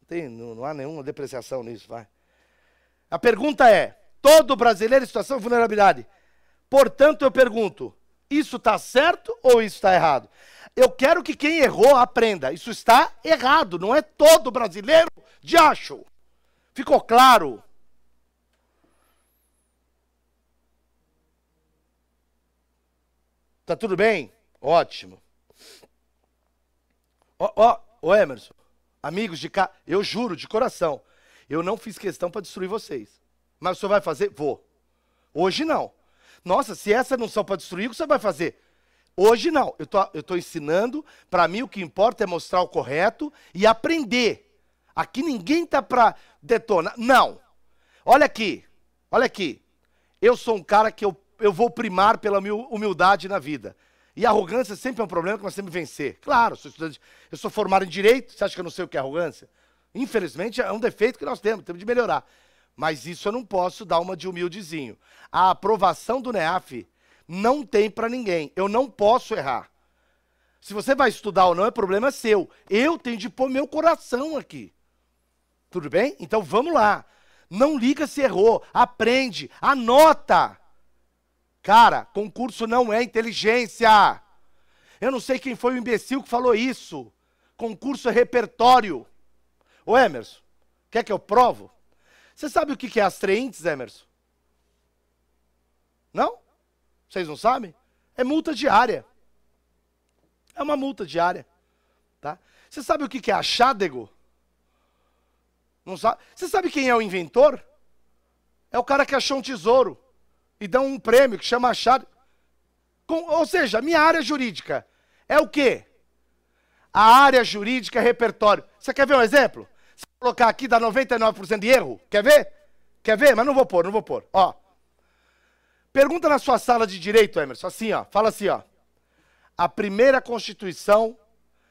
Não, tem, não, não há nenhuma depreciação nisso, vai. A pergunta é: todo brasileiro em situação de vulnerabilidade. Portanto, eu pergunto: isso está certo ou isso está errado? Eu quero que quem errou aprenda. Isso está errado, não é todo brasileiro de acho. Ficou claro? Tá tudo bem? Ótimo. Ó, ó, Emerson, amigos de cá, eu juro de coração, eu não fiz questão para destruir vocês. Mas o senhor vai fazer? Vou. Hoje não. Nossa, se essa não são para destruir, o que você vai fazer? Hoje não, eu tô, estou ensinando, para mim o que importa é mostrar o correto e aprender. Aqui ninguém tá para detonar, não. Olha aqui, olha aqui, eu sou um cara que eu, eu vou primar pela humildade na vida. E arrogância sempre é um problema que nós temos que vencer. Claro, sou estudante, eu sou formado em direito, você acha que eu não sei o que é arrogância? Infelizmente é um defeito que nós temos, temos de melhorar. Mas isso eu não posso dar uma de humildezinho. A aprovação do NEAF não tem para ninguém. Eu não posso errar. Se você vai estudar ou não, é problema seu. Eu tenho de pôr meu coração aqui. Tudo bem? Então vamos lá. Não liga se errou. Aprende. Anota. Cara, concurso não é inteligência. Eu não sei quem foi o imbecil que falou isso. Concurso é repertório. Ô Emerson, quer que eu provo? Você sabe o que é as treintes, Emerson? Não? Vocês não sabem? É multa diária. É uma multa diária. Tá? Você sabe o que é achádego? Não sabe? Você sabe quem é o inventor? É o cara que achou um tesouro e dá um prêmio que chama achado. Com, ou seja, minha área jurídica é o quê? A área jurídica é repertório. Você quer ver um exemplo? Se colocar aqui dá 99% de erro, quer ver? Quer ver? Mas não vou pôr, não vou pôr. Ó. Pergunta na sua sala de direito, Emerson, assim, ó, fala assim, ó. A primeira Constituição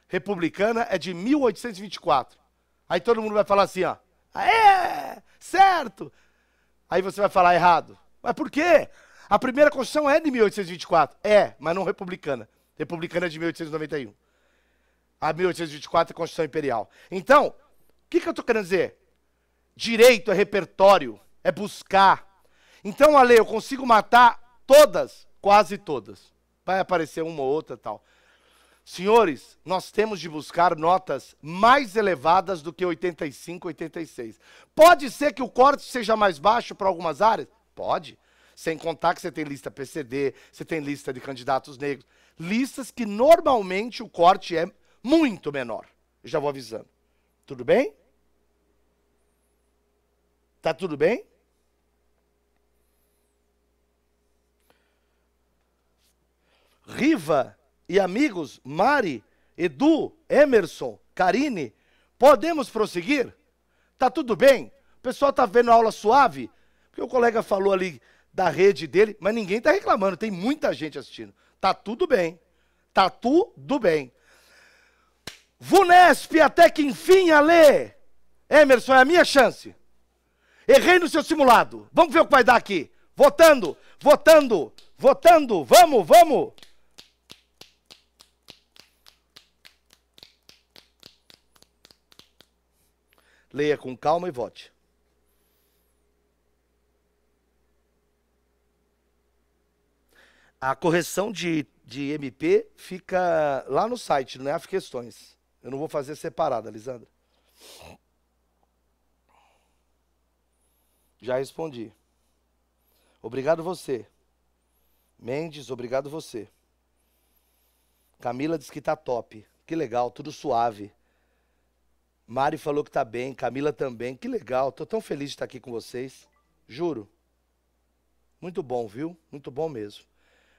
republicana é de 1824. Aí todo mundo vai falar assim, ó. É certo. Aí você vai falar errado. Mas por quê? A primeira Constituição é de 1824. É, mas não republicana. Republicana é de 1891. A 1824 é a Constituição Imperial. Então, o que, que eu estou querendo dizer? Direito é repertório, é buscar, então, Ale, eu consigo matar todas, quase todas. Vai aparecer uma ou outra tal. Senhores, nós temos de buscar notas mais elevadas do que 85, 86. Pode ser que o corte seja mais baixo para algumas áreas? Pode. Sem contar que você tem lista PCD, você tem lista de candidatos negros. Listas que normalmente o corte é muito menor. já vou avisando. Tudo bem? Tá tudo bem? Riva e amigos, Mari, Edu, Emerson, Karine, podemos prosseguir? Tá tudo bem? O pessoal tá vendo a aula suave? Porque o colega falou ali da rede dele, mas ninguém tá reclamando, tem muita gente assistindo. Tá tudo bem. Tá tudo bem. Vunesp, até que enfim, Alê! Emerson, é a minha chance. Errei no seu simulado. Vamos ver o que vai dar aqui. Votando, votando, votando. Vamos, vamos. Leia com calma e vote. A correção de, de MP fica lá no site, não é as questões. Eu não vou fazer separada, Lisandra. Já respondi. Obrigado você. Mendes, obrigado você. Camila diz que tá top. Que legal, tudo suave. Mari falou que tá bem, Camila também. Que legal, tô tão feliz de estar aqui com vocês. Juro. Muito bom, viu? Muito bom mesmo.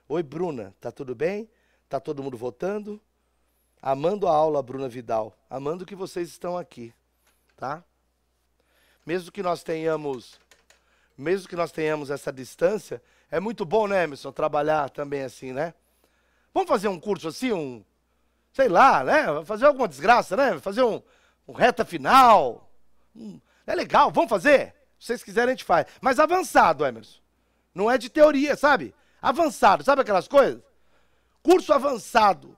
Oi, Bruna, tá tudo bem? Tá todo mundo votando? Amando a aula, Bruna Vidal. Amando que vocês estão aqui, tá? Mesmo que nós tenhamos mesmo que nós tenhamos essa distância, é muito bom, né, Emerson, trabalhar também assim, né? Vamos fazer um curso assim, um sei lá, né? Fazer alguma desgraça, né? Fazer um o reta final. Hum, é legal, vamos fazer? Se vocês quiserem, a gente faz. Mas avançado, Emerson. Não é de teoria, sabe? Avançado, sabe aquelas coisas? Curso avançado.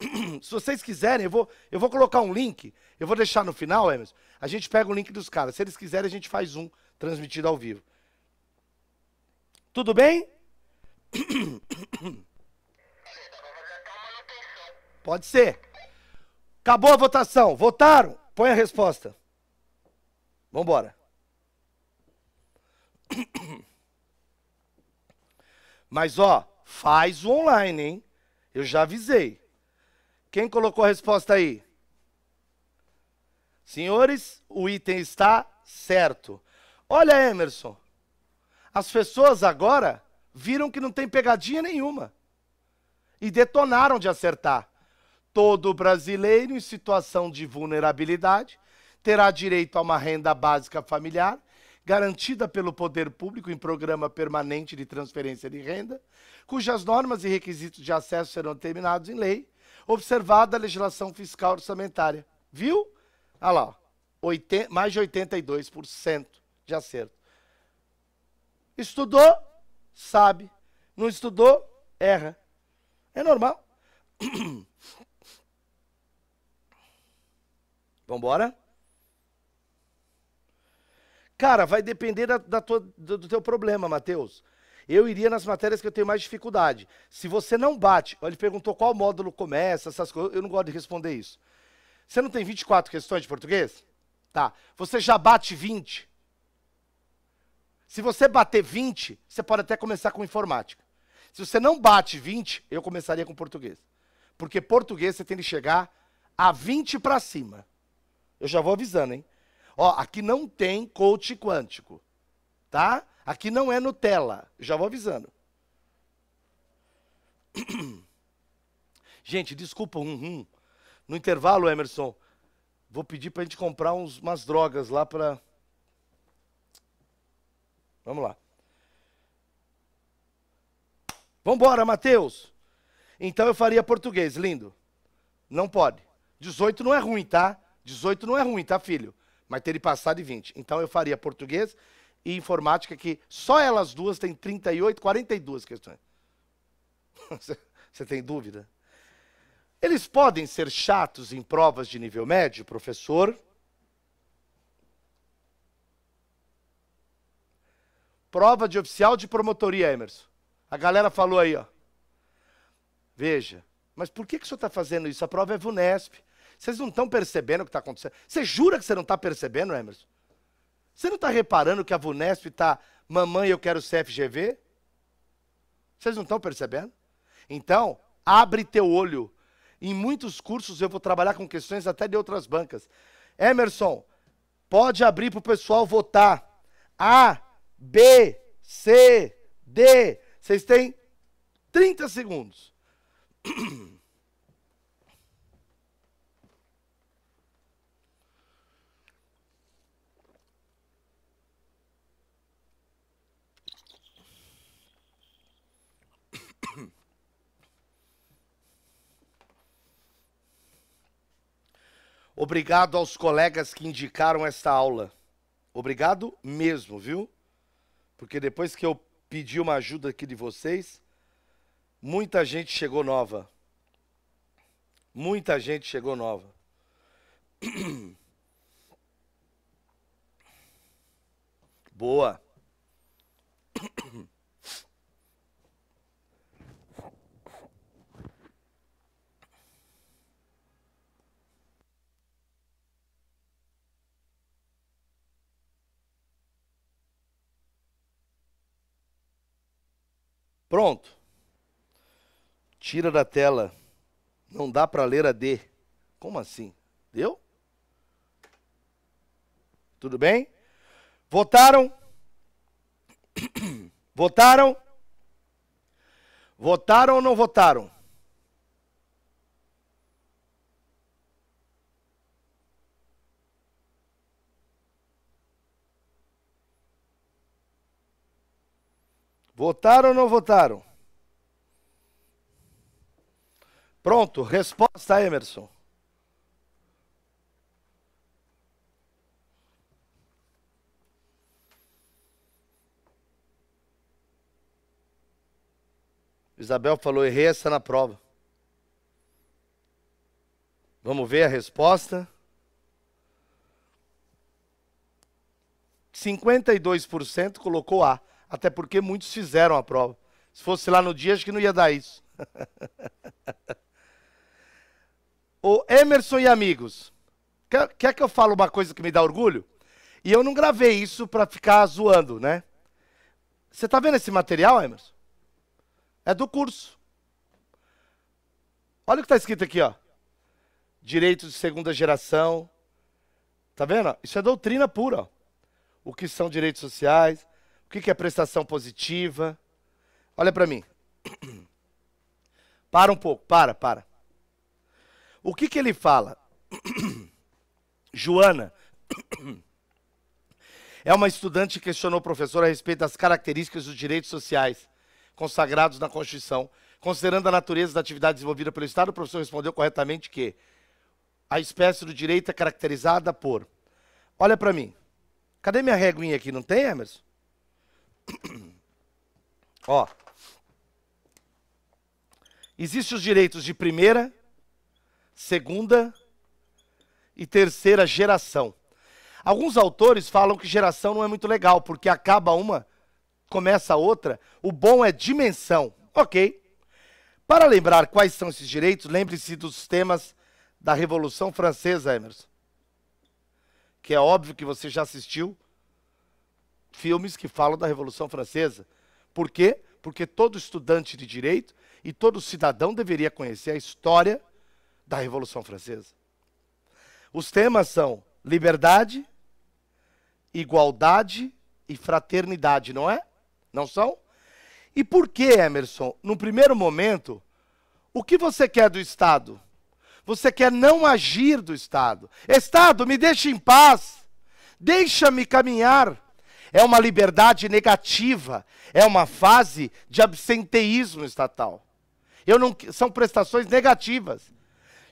Se vocês quiserem, eu vou, eu vou colocar um link. Eu vou deixar no final, Emerson. A gente pega o link dos caras. Se eles quiserem, a gente faz um transmitido ao vivo. Tudo bem? Pode ser. Acabou a votação. Votaram? Põe a resposta. Vamos embora. Mas ó, faz o online, hein? Eu já avisei. Quem colocou a resposta aí? Senhores, o item está certo. Olha, Emerson, as pessoas agora viram que não tem pegadinha nenhuma e detonaram de acertar. Todo brasileiro em situação de vulnerabilidade terá direito a uma renda básica familiar, garantida pelo poder público em programa permanente de transferência de renda, cujas normas e requisitos de acesso serão determinados em lei, observada a legislação fiscal orçamentária. Viu? Olha lá, mais de 82% de acerto. Estudou, sabe. Não estudou, erra. É normal. Vamos embora? Cara, vai depender da, da tua, do, do teu problema, Mateus. Eu iria nas matérias que eu tenho mais dificuldade. Se você não bate, ele perguntou qual módulo começa, essas coisas, eu não gosto de responder isso. Você não tem 24 questões de português? Tá. Você já bate 20? Se você bater 20, você pode até começar com informática. Se você não bate 20, eu começaria com português. Porque português você tem que chegar a 20 para cima. Eu já vou avisando, hein? Ó, aqui não tem coach quântico, tá? Aqui não é Nutella, já vou avisando. Gente, desculpa, hum, hum. no intervalo, Emerson, vou pedir para a gente comprar uns, umas drogas lá para... Vamos lá. Vambora, Matheus. Então eu faria português, lindo. Não pode. 18 não é ruim, tá? 18 não é ruim, tá, filho? Mas teria passado de 20. Então eu faria português e informática, que só elas duas têm 38, 42 questões. Você tem dúvida? Eles podem ser chatos em provas de nível médio, professor? Prova de oficial de promotoria, Emerson. A galera falou aí, ó. Veja, mas por que, que o senhor está fazendo isso? A prova é VUNESP. Vocês não estão percebendo o que está acontecendo? Você jura que você não está percebendo, Emerson? Você não está reparando que a Vunesp está, mamãe, eu quero FGV? Vocês não estão percebendo? Então, abre teu olho. Em muitos cursos eu vou trabalhar com questões até de outras bancas. Emerson, pode abrir para o pessoal votar. A, B, C, D. Vocês têm 30 segundos. Obrigado aos colegas que indicaram esta aula. Obrigado mesmo, viu? Porque depois que eu pedi uma ajuda aqui de vocês, muita gente chegou nova. Muita gente chegou nova. Boa. Pronto. Tira da tela. Não dá para ler a D. Como assim? Deu? Tudo bem? Votaram? Votaram? Votaram ou não votaram? Votaram ou não votaram? Pronto, resposta, Emerson. Isabel falou: errei essa na prova. Vamos ver a resposta. 52% colocou A. Até porque muitos fizeram a prova. Se fosse lá no dia, acho que não ia dar isso. o Emerson e amigos, quer, quer que eu fale uma coisa que me dá orgulho? E eu não gravei isso para ficar zoando, né? Você está vendo esse material, Emerson? É do curso. Olha o que está escrito aqui, ó. Direito de segunda geração. Tá vendo? Isso é doutrina pura. Ó. O que são direitos sociais, o que é prestação positiva? Olha para mim. Para um pouco, para, para. O que, que ele fala? Joana é uma estudante que questionou o professor a respeito das características dos direitos sociais consagrados na Constituição. Considerando a natureza da atividade desenvolvida pelo Estado, o professor respondeu corretamente que a espécie do direito é caracterizada por. Olha para mim. Cadê minha reguinha aqui? Não tem, Emerson? Ó. Existem os direitos de primeira, segunda e terceira geração. Alguns autores falam que geração não é muito legal, porque acaba uma, começa outra. O bom é dimensão. Ok. Para lembrar quais são esses direitos, lembre-se dos temas da Revolução Francesa, Emerson. Que é óbvio que você já assistiu filmes que falam da Revolução Francesa. Por quê? Porque todo estudante de direito e todo cidadão deveria conhecer a história da Revolução Francesa. Os temas são liberdade, igualdade e fraternidade, não é? Não são? E por que, Emerson, no primeiro momento, o que você quer do Estado? Você quer não agir do Estado. Estado, me deixe em paz. Deixa-me caminhar. É uma liberdade negativa, é uma fase de absenteísmo estatal. Eu não, são prestações negativas.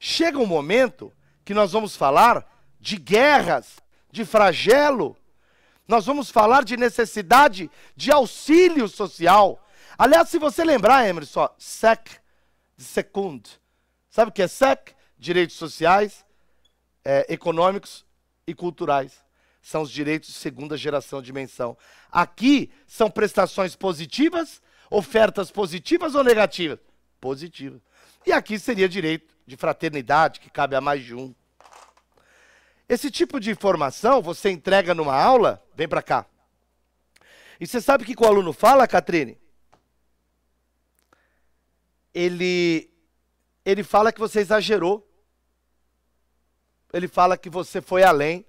Chega um momento que nós vamos falar de guerras, de flagelo, nós vamos falar de necessidade de auxílio social. Aliás, se você lembrar, Emerson, SEC de segundo. Sabe o que é SEC? Direitos sociais, é, econômicos e culturais são os direitos de segunda geração de menção. Aqui são prestações positivas, ofertas positivas ou negativas? Positivas. E aqui seria direito de fraternidade, que cabe a mais de um. Esse tipo de informação você entrega numa aula, vem para cá. E você sabe o que o aluno fala, Catrine? Ele, ele fala que você exagerou. Ele fala que você foi além.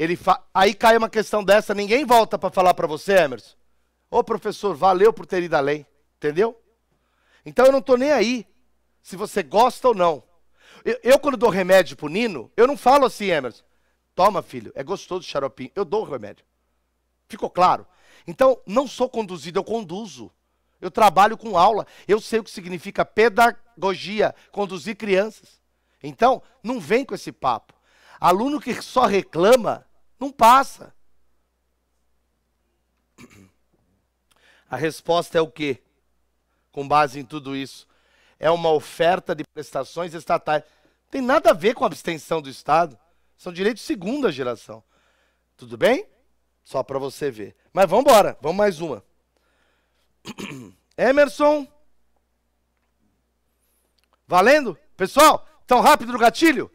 Ele fa... Aí cai uma questão dessa, ninguém volta para falar para você, Emerson. Ô professor, valeu por ter ido além, entendeu? Então eu não estou nem aí se você gosta ou não. Eu, eu quando dou remédio pro Nino, eu não falo assim, Emerson. Toma, filho, é gostoso o xaropinho. Eu dou o remédio. Ficou claro? Então, não sou conduzido, eu conduzo. Eu trabalho com aula, eu sei o que significa pedagogia, conduzir crianças. Então, não vem com esse papo. Aluno que só reclama não passa. A resposta é o quê? Com base em tudo isso, é uma oferta de prestações estatais. Não tem nada a ver com a abstenção do Estado. São direitos de segunda geração. Tudo bem? Só para você ver. Mas vamos embora, vamos mais uma. Emerson. Valendo? Pessoal, tão rápido no gatilho?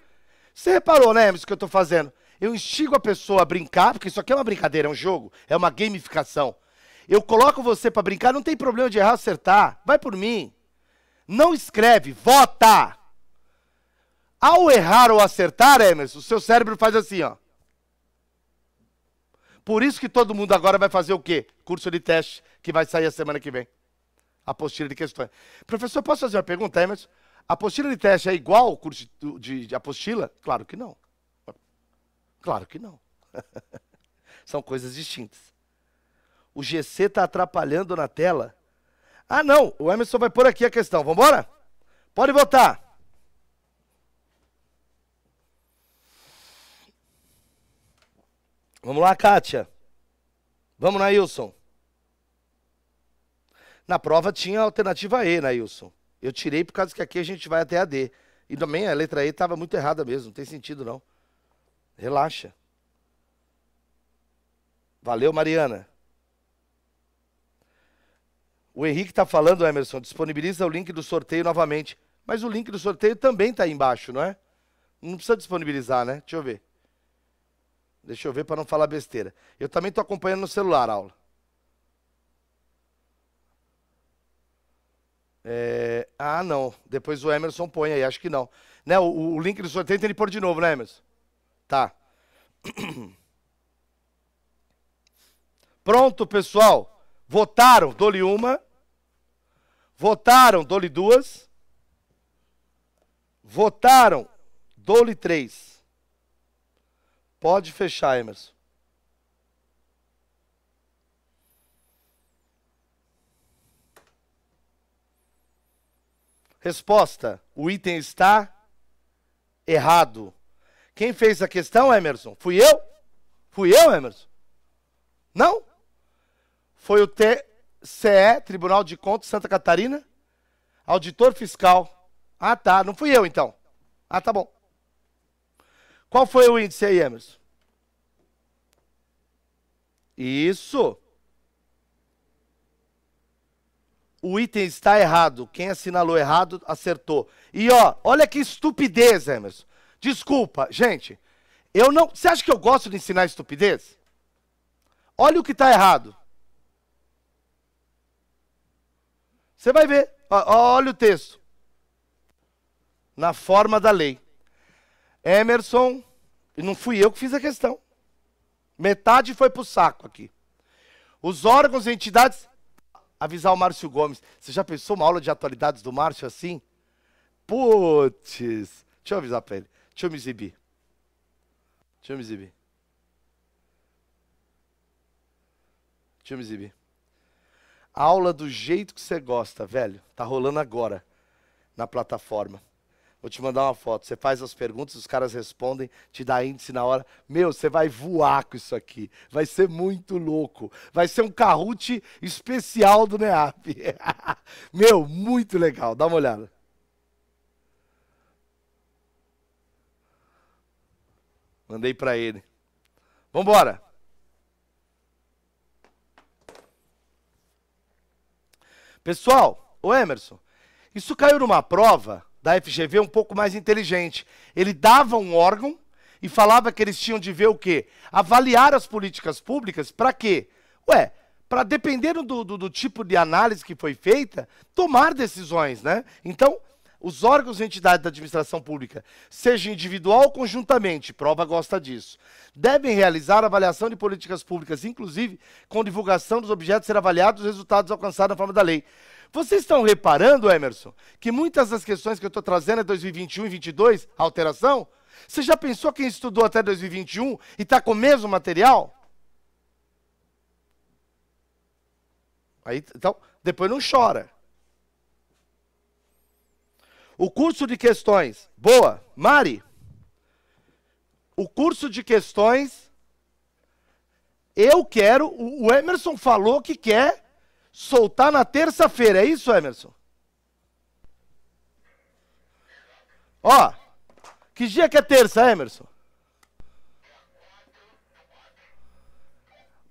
Você reparou, né, Emerson, o que eu estou fazendo? Eu instigo a pessoa a brincar, porque isso aqui é uma brincadeira, é um jogo, é uma gamificação. Eu coloco você para brincar, não tem problema de errar, acertar. Vai por mim. Não escreve, vota. Ao errar ou acertar, Emerson, o seu cérebro faz assim, ó. Por isso que todo mundo agora vai fazer o quê? Curso de teste que vai sair a semana que vem. Apostila de questões. Professor, posso fazer uma pergunta, Emerson? A apostila de teste é igual ao curso de, de, de apostila? Claro que não. Claro que não. São coisas distintas. O GC está atrapalhando na tela. Ah, não. O Emerson vai pôr aqui a questão. Vamos embora? Pode votar. Vamos lá, Kátia. Vamos, Nailson. Na prova tinha a alternativa E, Nailson. Eu tirei por causa que aqui a gente vai até a D. E também a letra E estava muito errada mesmo, não tem sentido não. Relaxa. Valeu, Mariana. O Henrique está falando, Emerson, disponibiliza o link do sorteio novamente. Mas o link do sorteio também está aí embaixo, não é? Não precisa disponibilizar, né? Deixa eu ver. Deixa eu ver para não falar besteira. Eu também estou acompanhando no celular a aula. É... Ah, não. Depois o Emerson põe aí, acho que não. Né? O, o link do sorteio tem ele pôr de novo, né, Emerson? Tá. Pronto, pessoal. Votaram, dou-lhe uma. Votaram, dou-lhe duas. Votaram, dou-lhe três. Pode fechar, Emerson. Resposta: o item está errado. Quem fez a questão, Emerson? Fui eu? Fui eu, Emerson? Não? Foi o TCE, Tribunal de Contas Santa Catarina, auditor fiscal. Ah, tá. Não fui eu, então. Ah, tá bom. Qual foi o índice aí, Emerson? Isso. O item está errado. Quem assinalou errado acertou. E ó, olha que estupidez, Emerson. Desculpa, gente. Eu não. Você acha que eu gosto de ensinar estupidez? Olha o que está errado. Você vai ver. Olha o texto. Na forma da lei. Emerson, não fui eu que fiz a questão. Metade foi para o saco aqui. Os órgãos e entidades. Avisar o Márcio Gomes. Você já pensou uma aula de atualidades do Márcio assim? Putz, deixa eu avisar para ele. Deixa eu me exibir. Deixa eu me exibir. Deixa eu me exibir. A aula do jeito que você gosta, velho. Tá rolando agora na plataforma. Vou te mandar uma foto. Você faz as perguntas, os caras respondem, te dá índice na hora. Meu, você vai voar com isso aqui. Vai ser muito louco. Vai ser um carrute especial do NEAP. Meu, muito legal. Dá uma olhada. Mandei para ele. Vamos embora. Pessoal, o Emerson, isso caiu numa prova da FGV um pouco mais inteligente. Ele dava um órgão e falava que eles tinham de ver o quê? Avaliar as políticas públicas para quê? Ué, para dependendo do, do, do tipo de análise que foi feita, tomar decisões, né? Então, os órgãos e entidades da administração pública, seja individual ou conjuntamente, prova gosta disso, devem realizar avaliação de políticas públicas, inclusive com divulgação dos objetos ser avaliados os resultados alcançados na forma da lei. Vocês estão reparando, Emerson, que muitas das questões que eu estou trazendo é 2021 e 2022, alteração? Você já pensou quem estudou até 2021 e está com o mesmo material? Aí, então, depois não chora. O curso de questões. Boa. Mari. O curso de questões. Eu quero. O Emerson falou que quer soltar na terça-feira. É isso, Emerson? Ó. Que dia que é terça, Emerson?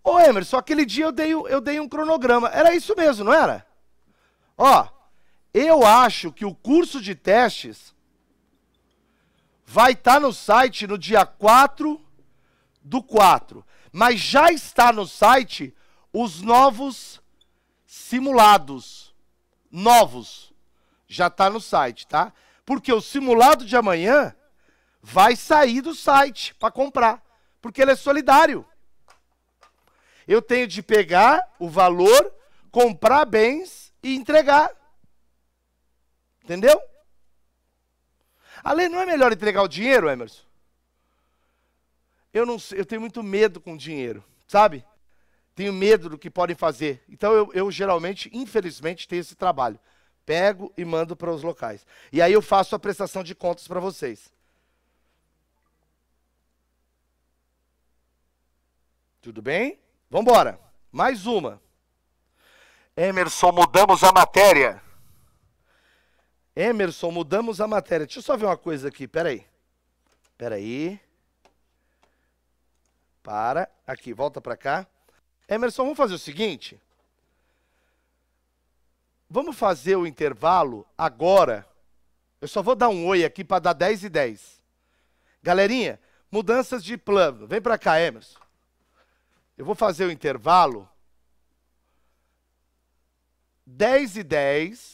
Ô, Emerson, aquele dia eu dei, eu dei um cronograma. Era isso mesmo, não era? Ó. Eu acho que o curso de testes vai estar tá no site no dia 4 do 4. Mas já está no site os novos simulados. Novos. Já está no site, tá? Porque o simulado de amanhã vai sair do site para comprar. Porque ele é solidário. Eu tenho de pegar o valor, comprar bens e entregar. Entendeu? A lei não é melhor entregar o dinheiro, Emerson? Eu não sei, eu tenho muito medo com o dinheiro, sabe? Tenho medo do que podem fazer. Então eu, eu geralmente, infelizmente, tenho esse trabalho. Pego e mando para os locais. E aí eu faço a prestação de contas para vocês. Tudo bem? Vamos embora. Mais uma. Emerson, mudamos a matéria. Emerson, mudamos a matéria. Deixa eu só ver uma coisa aqui, peraí. Peraí. Para. Aqui, volta para cá. Emerson, vamos fazer o seguinte. Vamos fazer o intervalo agora. Eu só vou dar um oi aqui para dar 10 e 10. Galerinha, mudanças de plano. Vem para cá, Emerson. Eu vou fazer o intervalo. 10 e 10.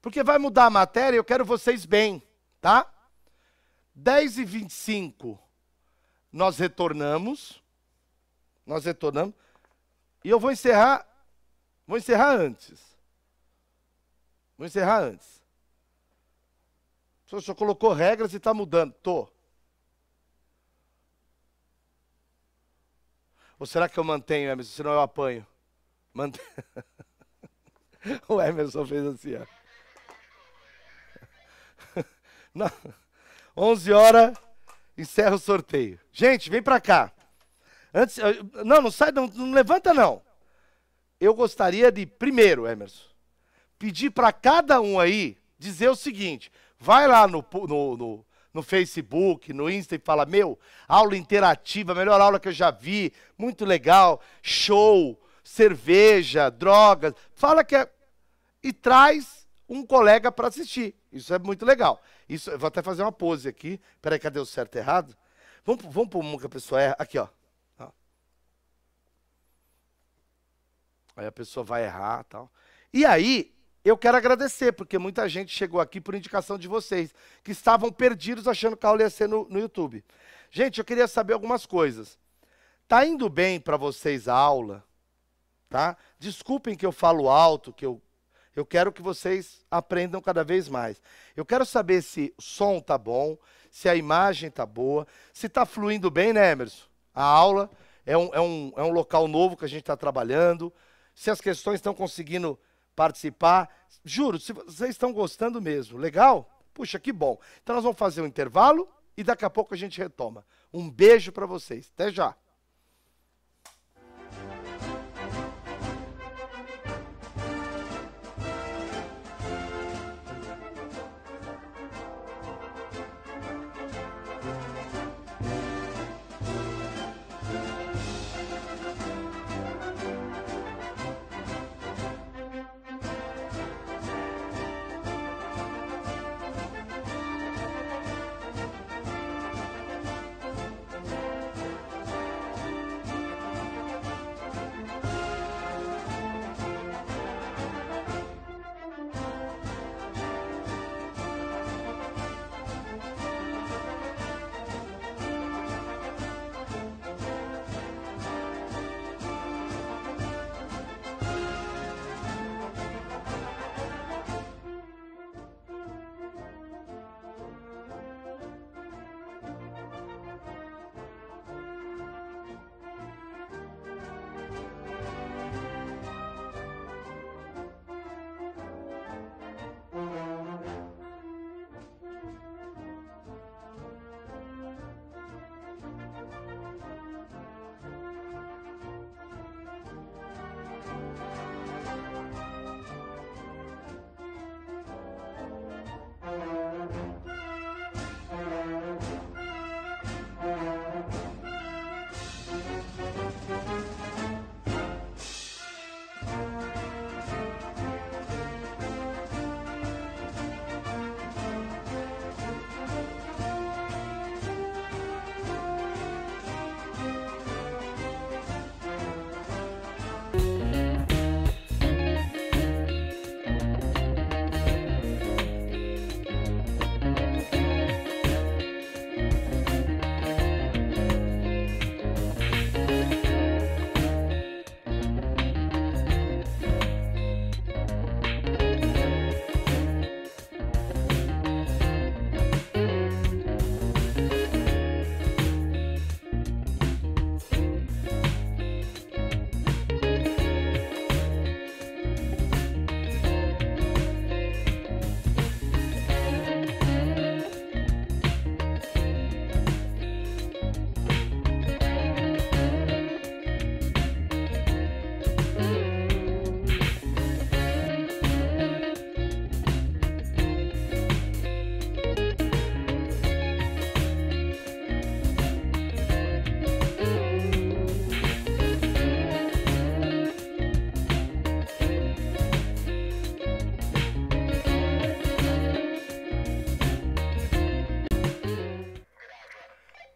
Porque vai mudar a matéria eu quero vocês bem, tá? 10 e 25, nós retornamos. Nós retornamos. E eu vou encerrar, vou encerrar antes. Vou encerrar antes. O senhor colocou regras e está mudando. Tô. Ou será que eu mantenho, Emerson? Senão eu apanho. Mant... o Emerson fez assim, ó. Não. 11 horas, encerra o sorteio. Gente, vem para cá. Antes, eh, não, não sai, não, não levanta não. Eu gostaria de, primeiro, Emerson, pedir para cada um aí dizer o seguinte: vai lá no, no, no, no, Facebook, no Insta e fala: meu, aula interativa, melhor aula que eu já vi, muito legal, show, cerveja, drogas. Fala que é. E traz um colega para assistir. Isso é muito legal. Isso, vou até fazer uma pose aqui. Peraí, cadê o certo e errado? Vamos, vamos pôr um que a pessoa erra. Aqui, ó. Aí a pessoa vai errar tal. E aí, eu quero agradecer, porque muita gente chegou aqui por indicação de vocês, que estavam perdidos achando que a aula ia ser no, no YouTube. Gente, eu queria saber algumas coisas. Tá indo bem para vocês a aula? Tá? Desculpem que eu falo alto, que eu eu quero que vocês aprendam cada vez mais. Eu quero saber se o som tá bom, se a imagem tá boa, se tá fluindo bem, né, Emerson? A aula é um, é um, é um local novo que a gente está trabalhando, se as questões estão conseguindo participar. Juro, se vocês estão gostando mesmo, legal? Puxa, que bom. Então nós vamos fazer um intervalo e daqui a pouco a gente retoma. Um beijo para vocês. Até já.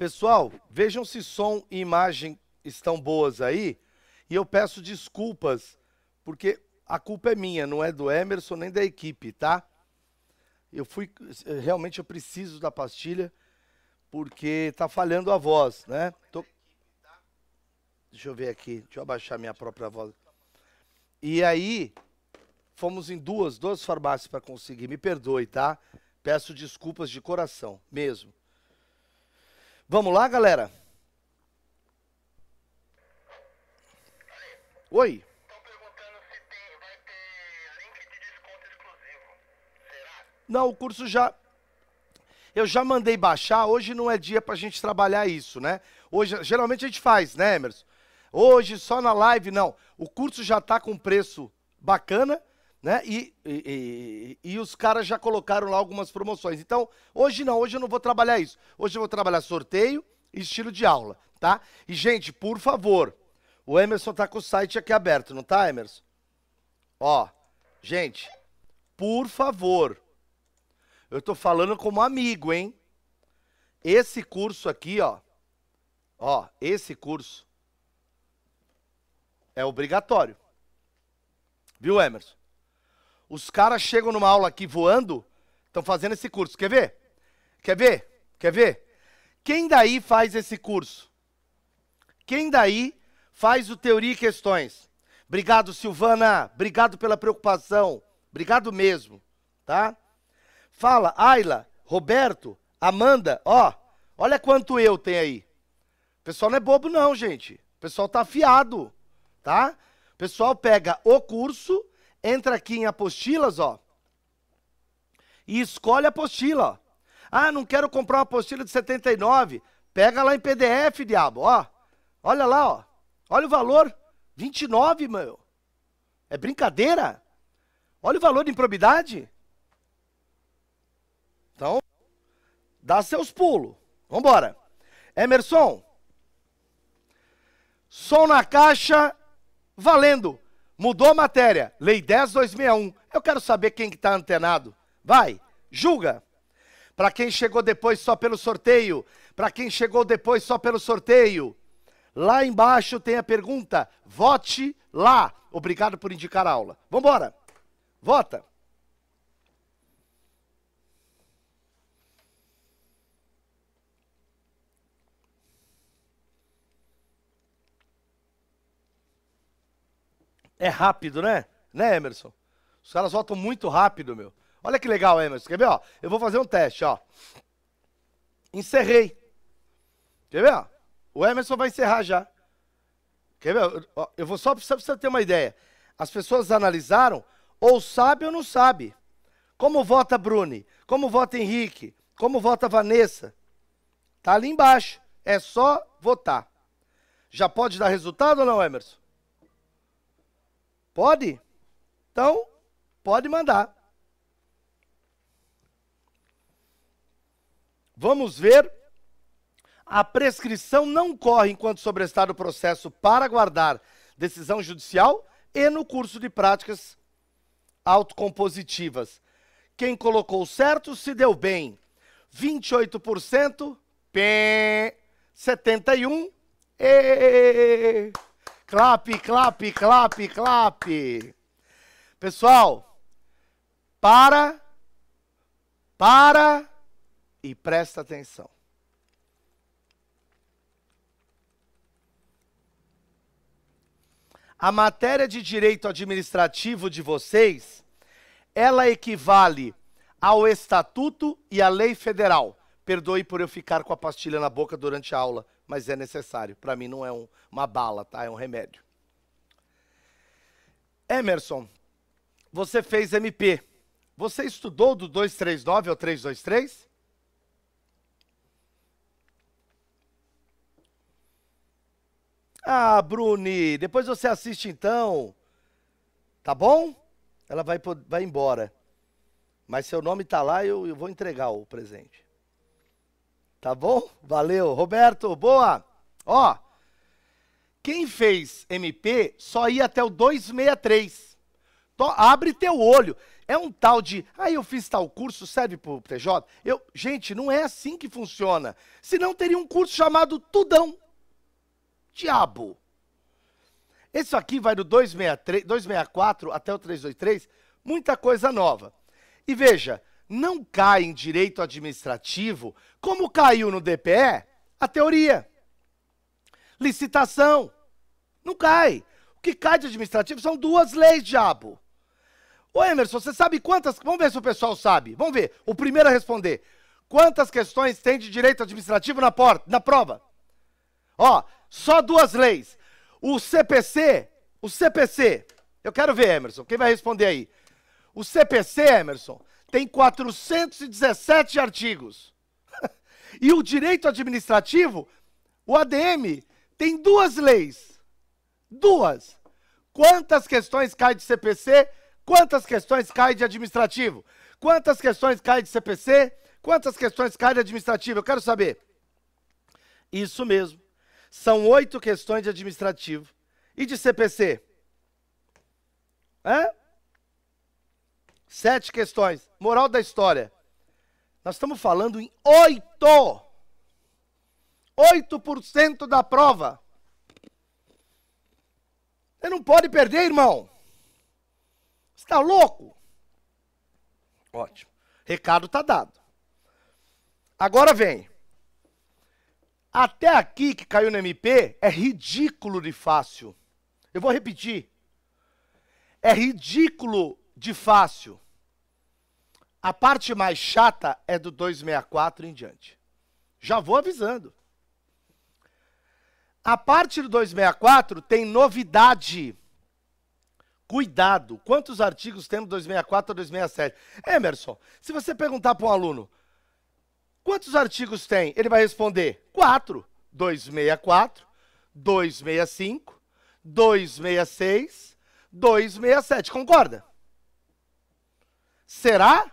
Pessoal, vejam se som e imagem estão boas aí. E eu peço desculpas, porque a culpa é minha, não é do Emerson nem da equipe, tá? Eu fui. Eh, realmente eu preciso da pastilha, porque tá falhando a voz, né? Tô... Deixa eu ver aqui, deixa eu abaixar minha própria voz. E aí, fomos em duas, duas farmácias para conseguir. Me perdoe, tá? Peço desculpas de coração, mesmo. Vamos lá, galera? Oi. Não, o curso já. Eu já mandei baixar. Hoje não é dia para a gente trabalhar isso, né? Hoje, geralmente a gente faz, né, Emerson? Hoje só na live, não. O curso já está com preço bacana. Né? E, e, e, os caras já colocaram lá algumas promoções. Então, hoje não, hoje eu não vou trabalhar isso. Hoje eu vou trabalhar sorteio e estilo de aula, tá? E, gente, por favor, o Emerson tá com o site aqui aberto, não tá, Emerson? Ó, gente, por favor, eu tô falando como amigo, hein? Esse curso aqui, ó, ó, esse curso é obrigatório. Viu, Emerson? Os caras chegam numa aula aqui voando, estão fazendo esse curso. Quer ver? Quer ver? Quer ver? Quem daí faz esse curso? Quem daí faz o Teoria e Questões? Obrigado, Silvana. Obrigado pela preocupação. Obrigado mesmo, tá? Fala, Ayla, Roberto, Amanda, ó, olha quanto eu tenho aí. O pessoal não é bobo não, gente. O pessoal tá afiado, tá? O pessoal pega o curso entra aqui em apostilas, ó, e escolhe a apostila. Ó. Ah, não quero comprar uma apostila de 79. Pega lá em PDF, diabo, ó. Olha lá, ó. Olha o valor, 29, meu. É brincadeira? Olha o valor de improbidade. Então, dá seus pulos. Vambora. Emerson, som na caixa, valendo. Mudou a matéria, Lei 10.261. Eu quero saber quem está antenado. Vai, julga. Para quem chegou depois só pelo sorteio. Para quem chegou depois só pelo sorteio. Lá embaixo tem a pergunta. Vote lá. Obrigado por indicar a aula. Vambora, Vota. É rápido, né? Né, Emerson? Os caras votam muito rápido, meu. Olha que legal, Emerson. Quer ver, ó? Eu vou fazer um teste, ó. Encerrei. Quer ver, ó? O Emerson vai encerrar já. Quer ver? Eu vou só, só para você ter uma ideia. As pessoas analisaram ou sabe ou não sabe. Como vota Bruni? Como vota Henrique? Como vota Vanessa? Tá ali embaixo. É só votar. Já pode dar resultado ou não, Emerson? Pode? Então, pode mandar. Vamos ver. A prescrição não corre enquanto sobrestar o processo para guardar decisão judicial e no curso de práticas autocompositivas. Quem colocou certo se deu bem. 28%, pé, 71, e Clap, clap, clap, clap. Pessoal, para, para e presta atenção. A matéria de direito administrativo de vocês, ela equivale ao estatuto e à lei federal. Perdoe por eu ficar com a pastilha na boca durante a aula, mas é necessário. Para mim não é um, uma bala, tá? É um remédio. Emerson, você fez MP. Você estudou do 239 ao 323? Ah, Bruni, depois você assiste então. Tá bom? Ela vai, vai embora. Mas seu nome tá lá, eu, eu vou entregar o presente. Tá bom? Valeu. Roberto, boa. Ó, quem fez MP só ia até o 263. Tô, abre teu olho. É um tal de, ah, eu fiz tal curso, serve pro TJ? Eu, gente, não é assim que funciona. Senão teria um curso chamado Tudão. Diabo. Esse aqui vai do 263, 264 até o 323, muita coisa nova. E veja, não cai em direito administrativo como caiu no DPE a teoria. Licitação. Não cai. O que cai de administrativo são duas leis, diabo. Ô Emerson, você sabe quantas. Vamos ver se o pessoal sabe. Vamos ver. O primeiro a responder. Quantas questões tem de direito administrativo na, porta, na prova? Ó, só duas leis. O CPC, o CPC, eu quero ver, Emerson, quem vai responder aí? O CPC, Emerson, tem 417 artigos. E o direito administrativo, o ADM, tem duas leis. Duas. Quantas questões caem de CPC? Quantas questões caem de administrativo? Quantas questões caem de CPC? Quantas questões caem de administrativo? Eu quero saber. Isso mesmo. São oito questões de administrativo. E de CPC? Hã? Sete questões. Moral da história. Nós estamos falando em oito. 8% da prova. Você não pode perder, irmão. Você está louco? Ótimo. Recado está dado. Agora vem. Até aqui que caiu no MP é ridículo de fácil. Eu vou repetir. É ridículo de fácil. A parte mais chata é do 264 em diante. Já vou avisando. A parte do 264 tem novidade. Cuidado. Quantos artigos temos 264 a 267? Emerson, se você perguntar para um aluno quantos artigos tem, ele vai responder 4. 264, 265, 266, 267. Concorda? Será?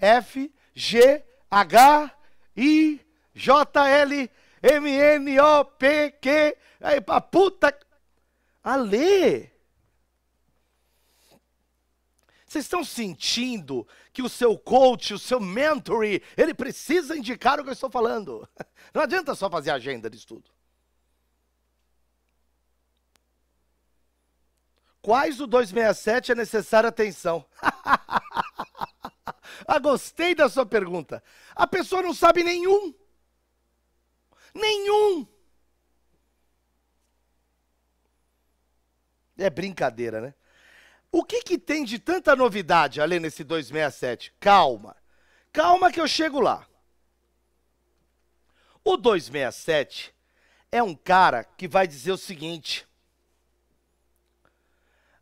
F, G, H, I, J, L, M, N, O, P, Q. Aí, pra puta. A Vocês estão sentindo que o seu coach, o seu mentor, ele precisa indicar o que eu estou falando. Não adianta só fazer agenda de estudo. Quais do 267 é necessária atenção? Ah, gostei da sua pergunta. A pessoa não sabe nenhum. Nenhum. É brincadeira, né? O que, que tem de tanta novidade além nesse 267? Calma. Calma que eu chego lá. O 267 é um cara que vai dizer o seguinte: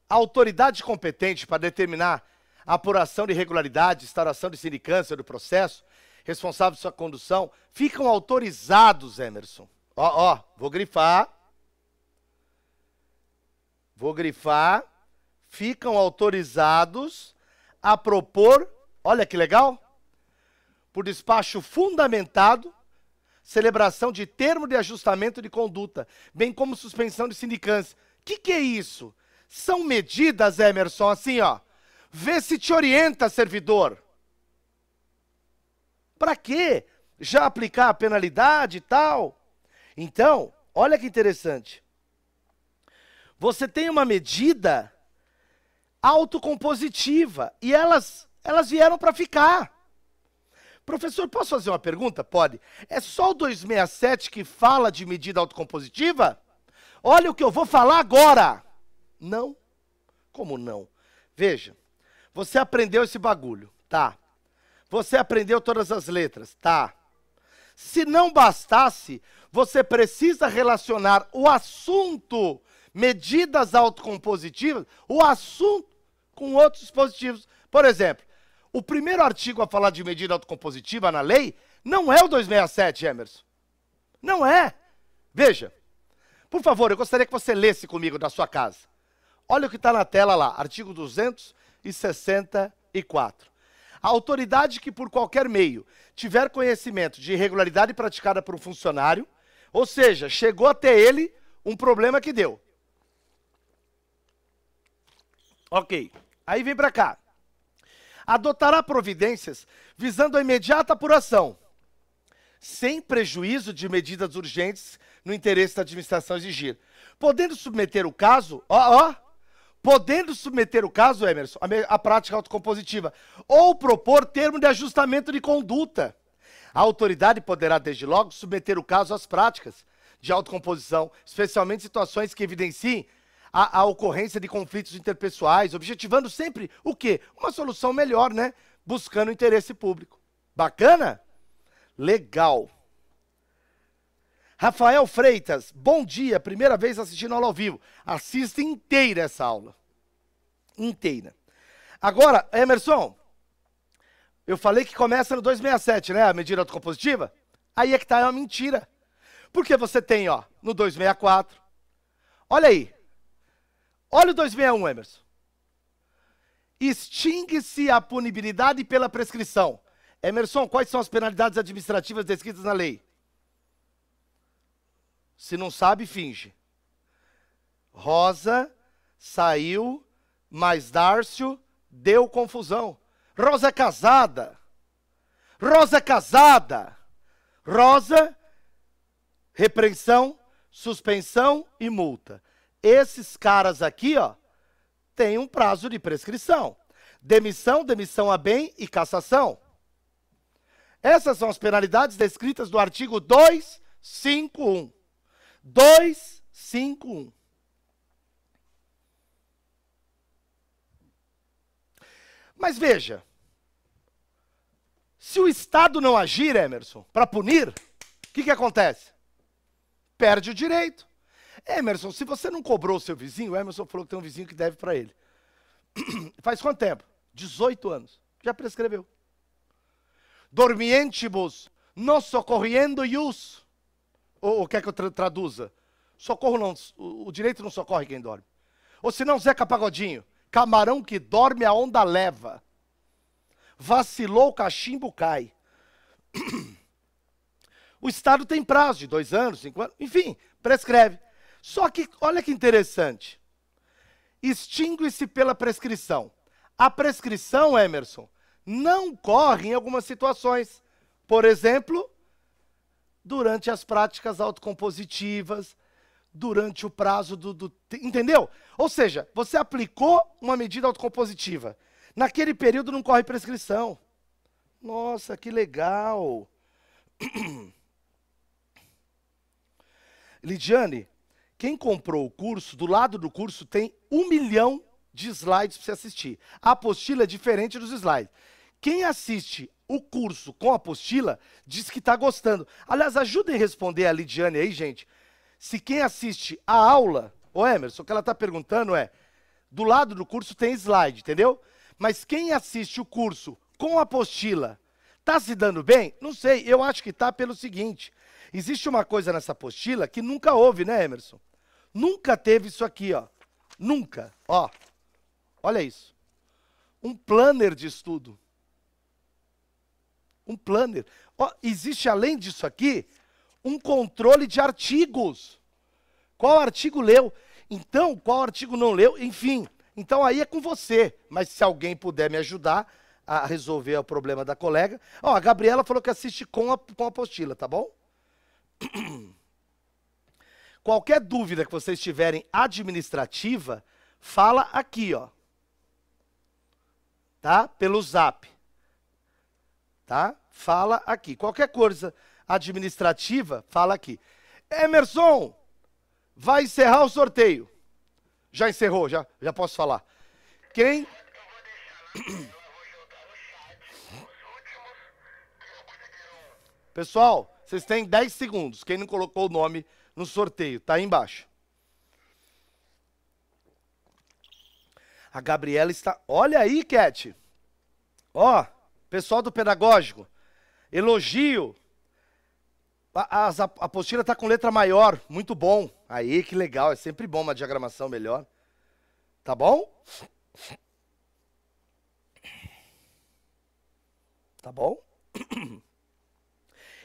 a autoridade competente para determinar apuração de irregularidade, instauração de sindicância do processo, responsável de sua condução, ficam autorizados, Emerson. Ó, ó, vou grifar. Vou grifar. Ficam autorizados a propor, olha que legal, por despacho fundamentado, celebração de termo de ajustamento de conduta, bem como suspensão de sindicância. O que, que é isso? São medidas, Emerson, assim, ó, Vê se te orienta, servidor. Para quê? Já aplicar a penalidade e tal? Então, olha que interessante. Você tem uma medida autocompositiva e elas, elas vieram para ficar. Professor, posso fazer uma pergunta? Pode. É só o 267 que fala de medida autocompositiva? Olha o que eu vou falar agora. Não. Como não? Veja. Você aprendeu esse bagulho, tá? Você aprendeu todas as letras, tá? Se não bastasse, você precisa relacionar o assunto medidas autocompositivas, o assunto com outros dispositivos. Por exemplo, o primeiro artigo a falar de medida autocompositiva na lei não é o 267, Emerson. Não é. Veja. Por favor, eu gostaria que você lesse comigo da sua casa. Olha o que está na tela lá, artigo 200, 64. A autoridade que, por qualquer meio, tiver conhecimento de irregularidade praticada por um funcionário, ou seja, chegou até ele um problema que deu. Ok, aí vem para cá. Adotará providências visando a imediata apuração, sem prejuízo de medidas urgentes no interesse da administração exigir, podendo submeter o caso, ó, ó, podendo submeter o caso, Emerson, à prática autocompositiva, ou propor termo de ajustamento de conduta. A autoridade poderá, desde logo, submeter o caso às práticas de autocomposição, especialmente situações que evidenciem a, a ocorrência de conflitos interpessoais, objetivando sempre o quê? Uma solução melhor, né? Buscando interesse público. Bacana? Legal. Rafael Freitas, bom dia, primeira vez assistindo aula ao vivo. Assista inteira essa aula inteira. Agora, Emerson, eu falei que começa no 267, né? A medida autocompositiva. Aí é que está é uma mentira. Porque você tem, ó, no 264. Olha aí. Olha o 261, Emerson. Extingue-se a punibilidade pela prescrição. Emerson, quais são as penalidades administrativas descritas na lei? Se não sabe, finge. Rosa saiu mas Dárcio deu confusão. Rosa é casada. Rosa é casada. Rosa, repreensão, suspensão e multa. Esses caras aqui, ó, tem um prazo de prescrição. Demissão, demissão a bem e cassação. Essas são as penalidades descritas no artigo 251. 251. Mas veja, se o Estado não agir, Emerson, para punir, o que, que acontece? Perde o direito. Emerson, se você não cobrou o seu vizinho, o Emerson falou que tem um vizinho que deve para ele. Faz quanto tempo? 18 anos. Já prescreveu. Dormientibus, não socorrendo ius. Ou, que quer que eu tra traduza? Socorro não, o, o direito não socorre quem dorme. Ou se não, Zeca Pagodinho. Camarão que dorme, a onda leva. Vacilou, o cachimbo cai. O Estado tem prazo de dois anos, cinco anos, enfim, prescreve. Só que, olha que interessante. Extingue-se pela prescrição. A prescrição, Emerson, não corre em algumas situações. Por exemplo, durante as práticas autocompositivas, durante o prazo do, do. Entendeu? Ou seja, você aplicou uma medida autocompositiva. Naquele período não corre prescrição. Nossa, que legal. Lidiane, quem comprou o curso, do lado do curso tem um milhão de slides para você assistir. A apostila é diferente dos slides. Quem assiste o curso com a apostila diz que está gostando. Aliás, ajudem a responder a Lidiane aí, gente. Se quem assiste a aula, ô Emerson, o que ela está perguntando é: do lado do curso tem slide, entendeu? Mas quem assiste o curso com a apostila, está se dando bem? Não sei, eu acho que está pelo seguinte: existe uma coisa nessa apostila que nunca houve, né, Emerson? Nunca teve isso aqui, ó. Nunca, ó. Olha isso. Um planner de estudo. Um planner. Ó, existe além disso aqui um controle de artigos. Qual artigo leu? Então, qual artigo não leu? Enfim, então aí é com você. Mas se alguém puder me ajudar a resolver o problema da colega. Ó, a Gabriela falou que assiste com a, com a apostila, tá bom? Qualquer dúvida que vocês tiverem administrativa, fala aqui, ó. Tá? Pelo zap. Tá? Fala aqui. Qualquer coisa administrativa fala aqui. Emerson, vai encerrar o sorteio. Já encerrou, já, já posso falar. Quem? Pessoal, vocês têm 10 segundos. Quem não colocou o nome no sorteio, tá aí embaixo. A Gabriela está. Olha aí, Cat. Ó, pessoal do pedagógico. Elogio. A, a, a apostila está com letra maior, muito bom. Aí, que legal, é sempre bom uma diagramação melhor. Tá bom? Tá bom?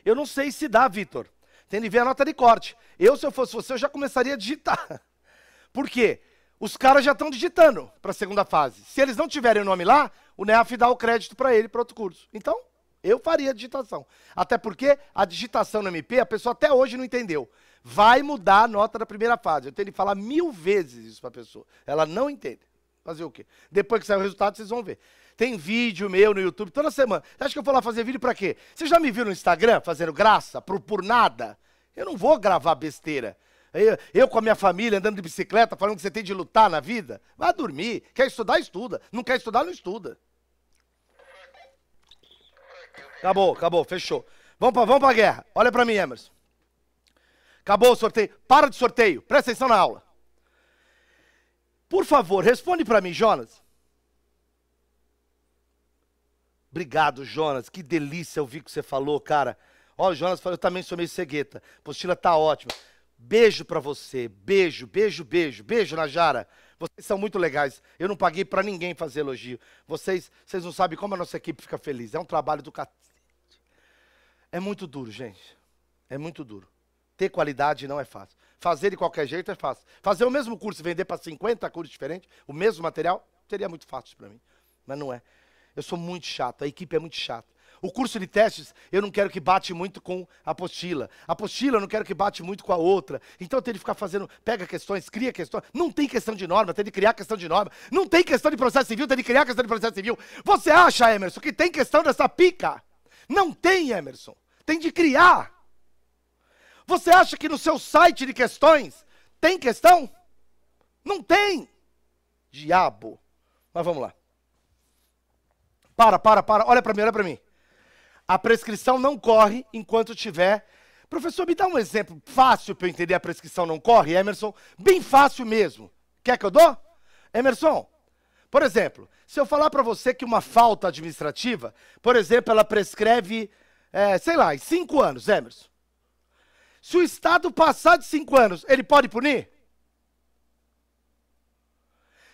Eu não sei se dá, Vitor. Tem que ver a nota de corte. Eu, se eu fosse você, eu já começaria a digitar. Por quê? Os caras já estão digitando para a segunda fase. Se eles não tiverem o nome lá, o NEAF dá o crédito para ele, para outro curso. Então, eu faria a digitação. Até porque a digitação no MP, a pessoa até hoje não entendeu. Vai mudar a nota da primeira fase. Eu tenho que falar mil vezes isso para a pessoa. Ela não entende. Fazer o quê? Depois que sair o resultado, vocês vão ver. Tem vídeo meu no YouTube toda semana. Você acha que eu vou lá fazer vídeo para quê? Você já me viu no Instagram fazendo graça por, por nada? Eu não vou gravar besteira. Eu, eu, com a minha família andando de bicicleta, falando que você tem de lutar na vida. Vai dormir. Quer estudar, estuda. Não quer estudar, não estuda. Acabou, acabou, fechou. Vamos pra, vamos pra guerra. Olha pra mim, Emerson. Acabou o sorteio. Para de sorteio. Presta atenção na aula. Por favor, responde para mim, Jonas. Obrigado, Jonas. Que delícia ouvir o que você falou, cara. Ó, o Jonas falou, eu também sou meio cegueta. Postila tá ótima. Beijo para você. Beijo, beijo, beijo. Beijo, Najara. Vocês são muito legais. Eu não paguei para ninguém fazer elogio. Vocês, vocês não sabem como a nossa equipe fica feliz. É um trabalho do é muito duro, gente. É muito duro. Ter qualidade não é fácil. Fazer de qualquer jeito é fácil. Fazer o mesmo curso e vender para 50 cursos diferentes, o mesmo material, seria muito fácil para mim. Mas não é. Eu sou muito chato, a equipe é muito chata. O curso de testes, eu não quero que bate muito com a apostila. A apostila, eu não quero que bate muito com a outra. Então eu tenho de ficar fazendo, pega questões, cria questões. Não tem questão de norma, tem de criar questão de norma. Não tem questão de processo civil, tem de criar questão de processo civil. Você acha, Emerson, que tem questão dessa pica? Não tem, Emerson tem de criar. Você acha que no seu site de questões tem questão? Não tem. Diabo. Mas vamos lá. Para, para, para. Olha para mim, olha para mim. A prescrição não corre enquanto tiver. Professor, me dá um exemplo fácil para eu entender a prescrição não corre, Emerson. Bem fácil mesmo. Quer que eu dou? Emerson, por exemplo, se eu falar para você que uma falta administrativa, por exemplo, ela prescreve é, sei lá, em cinco anos, Emerson. Se o Estado passar de cinco anos, ele pode punir?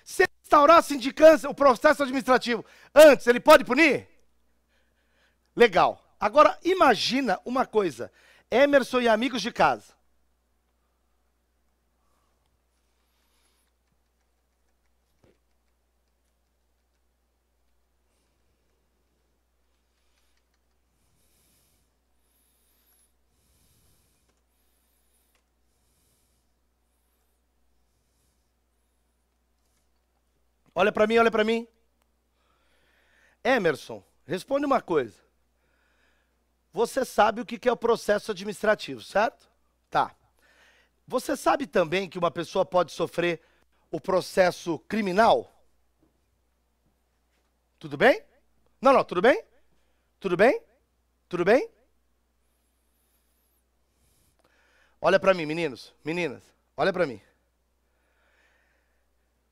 Se ele instaurar a sindicância, o processo administrativo antes, ele pode punir? Legal. Agora, imagina uma coisa. Emerson e amigos de casa. Olha para mim, olha para mim. Emerson, responde uma coisa. Você sabe o que é o processo administrativo, certo? Tá. Você sabe também que uma pessoa pode sofrer o processo criminal? Tudo bem? Não, não, tudo bem? Tudo bem? Tudo bem? Olha para mim, meninos, meninas, olha para mim.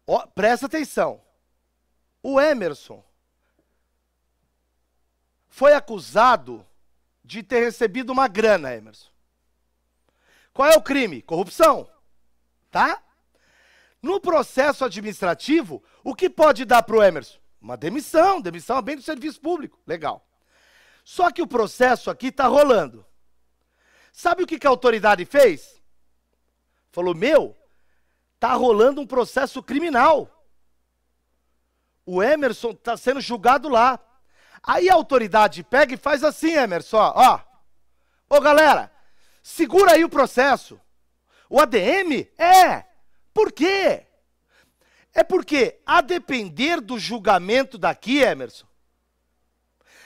Oh, presta atenção. O Emerson foi acusado de ter recebido uma grana, Emerson. Qual é o crime? Corrupção. Tá? No processo administrativo, o que pode dar para o Emerson? Uma demissão, demissão é bem do serviço público. Legal. Só que o processo aqui está rolando. Sabe o que, que a autoridade fez? Falou: meu, Está rolando um processo criminal. O Emerson está sendo julgado lá. Aí a autoridade pega e faz assim, Emerson, ó. Ô galera, segura aí o processo. O ADM? É. Por quê? É porque, a depender do julgamento daqui, Emerson.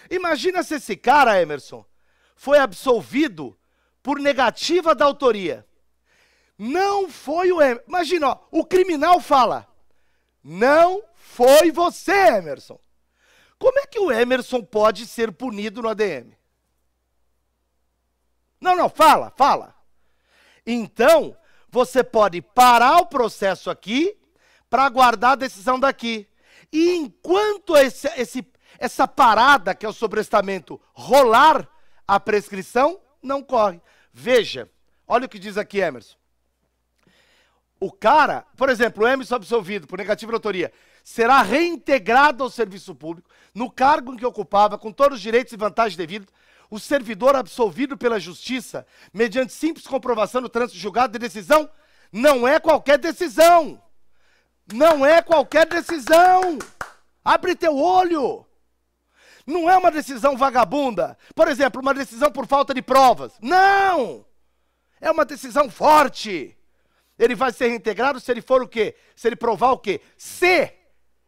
Imagina se esse cara, Emerson, foi absolvido por negativa da autoria. Não foi o Emerson. Imagina, ó, o criminal fala: Não foi você, Emerson. Como é que o Emerson pode ser punido no ADM? Não, não, fala, fala. Então, você pode parar o processo aqui para aguardar a decisão daqui. E enquanto esse, esse, essa parada, que é o sobrestamento, rolar, a prescrição não corre. Veja, olha o que diz aqui Emerson o cara, por exemplo, o Emerson absolvido por negativa de autoria, será reintegrado ao serviço público, no cargo em que ocupava, com todos os direitos e vantagens devidos, o servidor absolvido pela justiça, mediante simples comprovação no trânsito julgado de decisão, não é qualquer decisão. Não é qualquer decisão. Abre teu olho. Não é uma decisão vagabunda. Por exemplo, uma decisão por falta de provas. Não! É uma decisão forte. Ele vai ser reintegrado se ele for o quê? Se ele provar o quê? Se,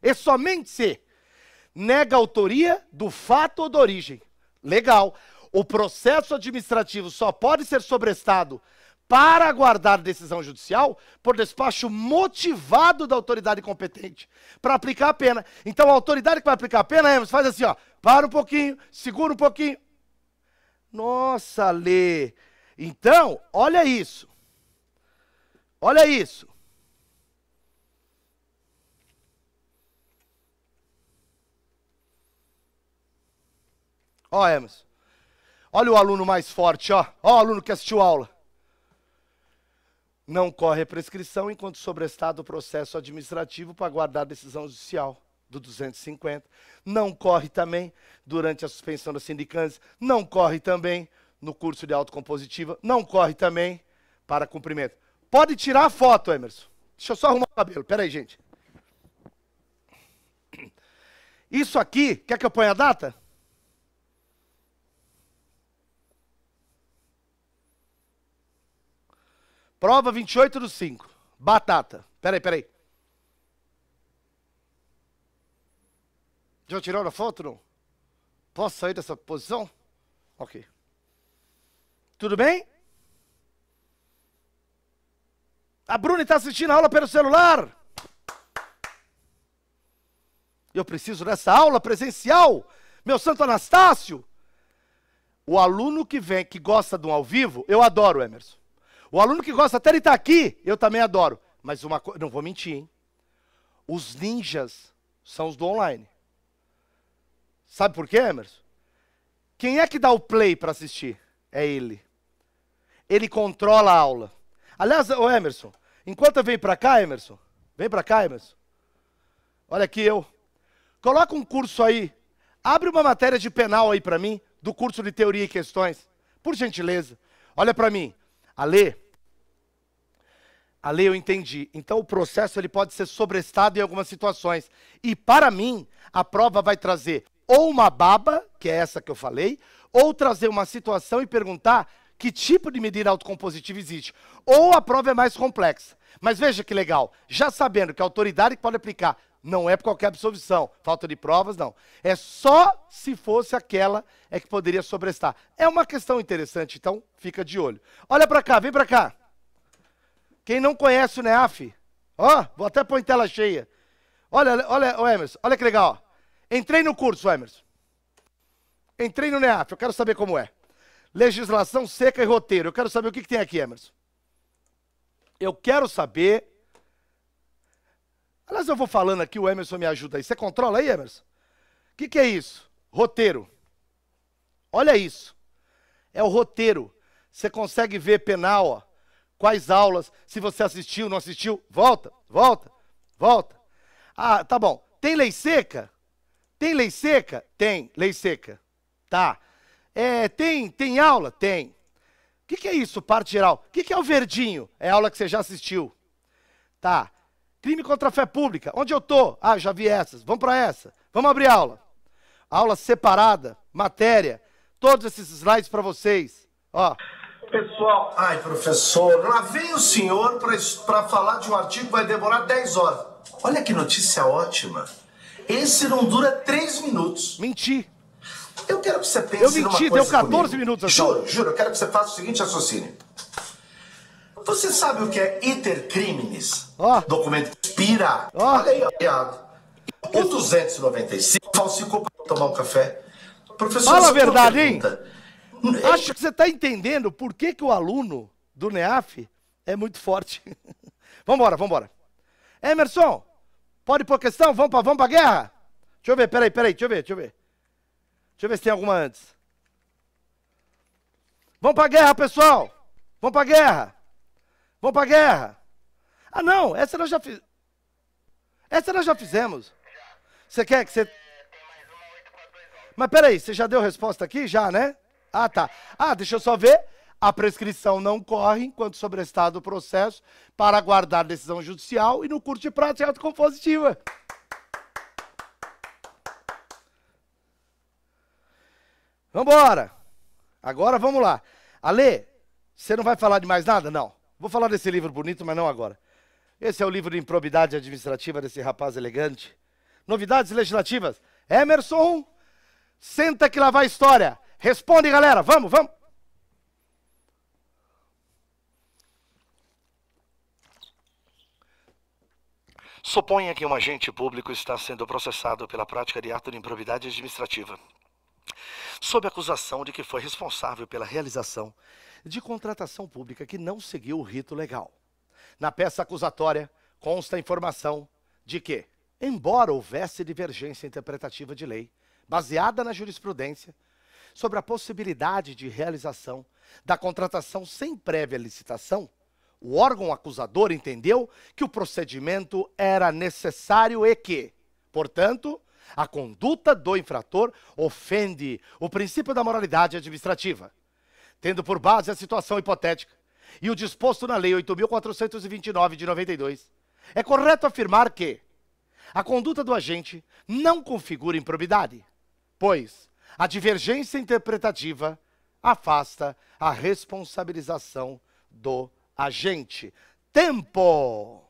e é somente se, nega a autoria do fato ou da origem. Legal. O processo administrativo só pode ser sobrestado para aguardar decisão judicial por despacho motivado da autoridade competente para aplicar a pena. Então a autoridade que vai aplicar a pena, Emerson, faz assim, ó, para um pouquinho, segura um pouquinho. Nossa, Lê. Então, olha isso. Olha isso. Ó, Emerson. Olha o aluno mais forte, ó. Ó o aluno que assistiu aula. Não corre a prescrição enquanto sobrestado o processo administrativo para guardar a decisão judicial do 250. Não corre também durante a suspensão da sindicância. Não corre também no curso de autocompositiva. Não corre também para cumprimento. Pode tirar a foto, Emerson. Deixa eu só arrumar o cabelo. aí, gente. Isso aqui, quer que eu ponha a data? Prova 28 do 5. Batata. Peraí, peraí. Já tiraram a foto, não? Posso sair dessa posição? Ok. Tudo bem? A Bruna está assistindo a aula pelo celular. Eu preciso dessa aula presencial. Meu Santo Anastácio. O aluno que vem, que gosta de um ao vivo, eu adoro, Emerson. O aluno que gosta até de estar tá aqui, eu também adoro. Mas uma coisa, não vou mentir, hein? Os ninjas são os do online. Sabe por quê, Emerson? Quem é que dá o play para assistir? É ele. Ele controla a aula. Aliás, o Emerson, enquanto eu venho para cá, Emerson, vem para cá, Emerson. Olha aqui eu. Coloca um curso aí. Abre uma matéria de penal aí para mim, do curso de teoria e questões. Por gentileza. Olha para mim. Ale, Ale, eu entendi. Então o processo ele pode ser sobrestado em algumas situações. E para mim, a prova vai trazer ou uma baba, que é essa que eu falei, ou trazer uma situação e perguntar que tipo de medida autocompositiva existe. Ou a prova é mais complexa. Mas veja que legal, já sabendo que a autoridade que pode aplicar não é por qualquer absolvição, falta de provas, não. É só se fosse aquela é que poderia sobrestar. É uma questão interessante, então fica de olho. Olha para cá, vem para cá. Quem não conhece o NEAF, ó, vou até pôr em tela cheia. Olha, olha, o Emerson, olha que legal. Entrei no curso, Emerson. Entrei no NEAF, eu quero saber como é legislação seca e roteiro. Eu quero saber o que, que tem aqui, Emerson. Eu quero saber. Aliás, eu vou falando aqui, o Emerson me ajuda aí. Você controla aí, Emerson? O que, que é isso? Roteiro. Olha isso. É o roteiro. Você consegue ver penal, ó, quais aulas, se você assistiu, não assistiu. Volta, volta, volta. Ah, tá bom. Tem lei seca? Tem lei seca? Tem lei seca. Tá. É, tem, tem aula? Tem. O que, que, é isso, parte geral? O que, que é o verdinho? É aula que você já assistiu. Tá. Crime contra a fé pública. Onde eu tô? Ah, já vi essas. Vamos para essa. Vamos abrir aula. Aula separada, matéria. Todos esses slides para vocês. Ó. Pessoal, ai professor, lá vem o senhor para falar de um artigo que vai demorar 10 horas. Olha que notícia ótima. Esse não dura 3 minutos. Menti. Eu quero que você pense Eu menti, deu 14 comigo. minutos assim. Juro, juro, eu quero que você faça o seguinte raciocínio. Você sabe o que é iter Crimes? Oh. Documento que Oh. Olha aí, olha. O 295 falsificou para tomar um café. Professor, Fala a verdade, hein? Acho que você está entendendo por que, que o aluno do NEAF é muito forte. vambora, vambora. Emerson, pode pôr questão? Vamos para vamos a guerra? Deixa eu ver, peraí, peraí, deixa eu ver, deixa eu ver. Deixa eu ver se tem alguma antes. Vamos para a guerra, pessoal! Vamos para a guerra! Vamos para a guerra! Ah, não, essa nós já fizemos. Essa nós já fizemos. Você quer que você. Mas peraí, você já deu resposta aqui? Já, né? Ah, tá. Ah, deixa eu só ver. A prescrição não corre enquanto sobrestado o processo para aguardar decisão judicial e no curto de prazo é autocompositiva. Vambora! Agora vamos lá. Ale, você não vai falar de mais nada? Não. Vou falar desse livro bonito, mas não agora. Esse é o livro de improbidade administrativa desse rapaz elegante. Novidades legislativas. Emerson, senta que lá vai a história. Responde, galera. Vamos, vamos. Suponha que um agente público está sendo processado pela prática de ato de improbidade administrativa sob acusação de que foi responsável pela realização de contratação pública que não seguiu o rito legal. Na peça acusatória consta a informação de que, embora houvesse divergência interpretativa de lei, baseada na jurisprudência, sobre a possibilidade de realização da contratação sem prévia licitação, o órgão acusador entendeu que o procedimento era necessário e que, portanto, a conduta do infrator ofende o princípio da moralidade administrativa, tendo por base a situação hipotética e o disposto na Lei 8.429 de 92. É correto afirmar que a conduta do agente não configura improbidade, pois a divergência interpretativa afasta a responsabilização do agente. Tempo!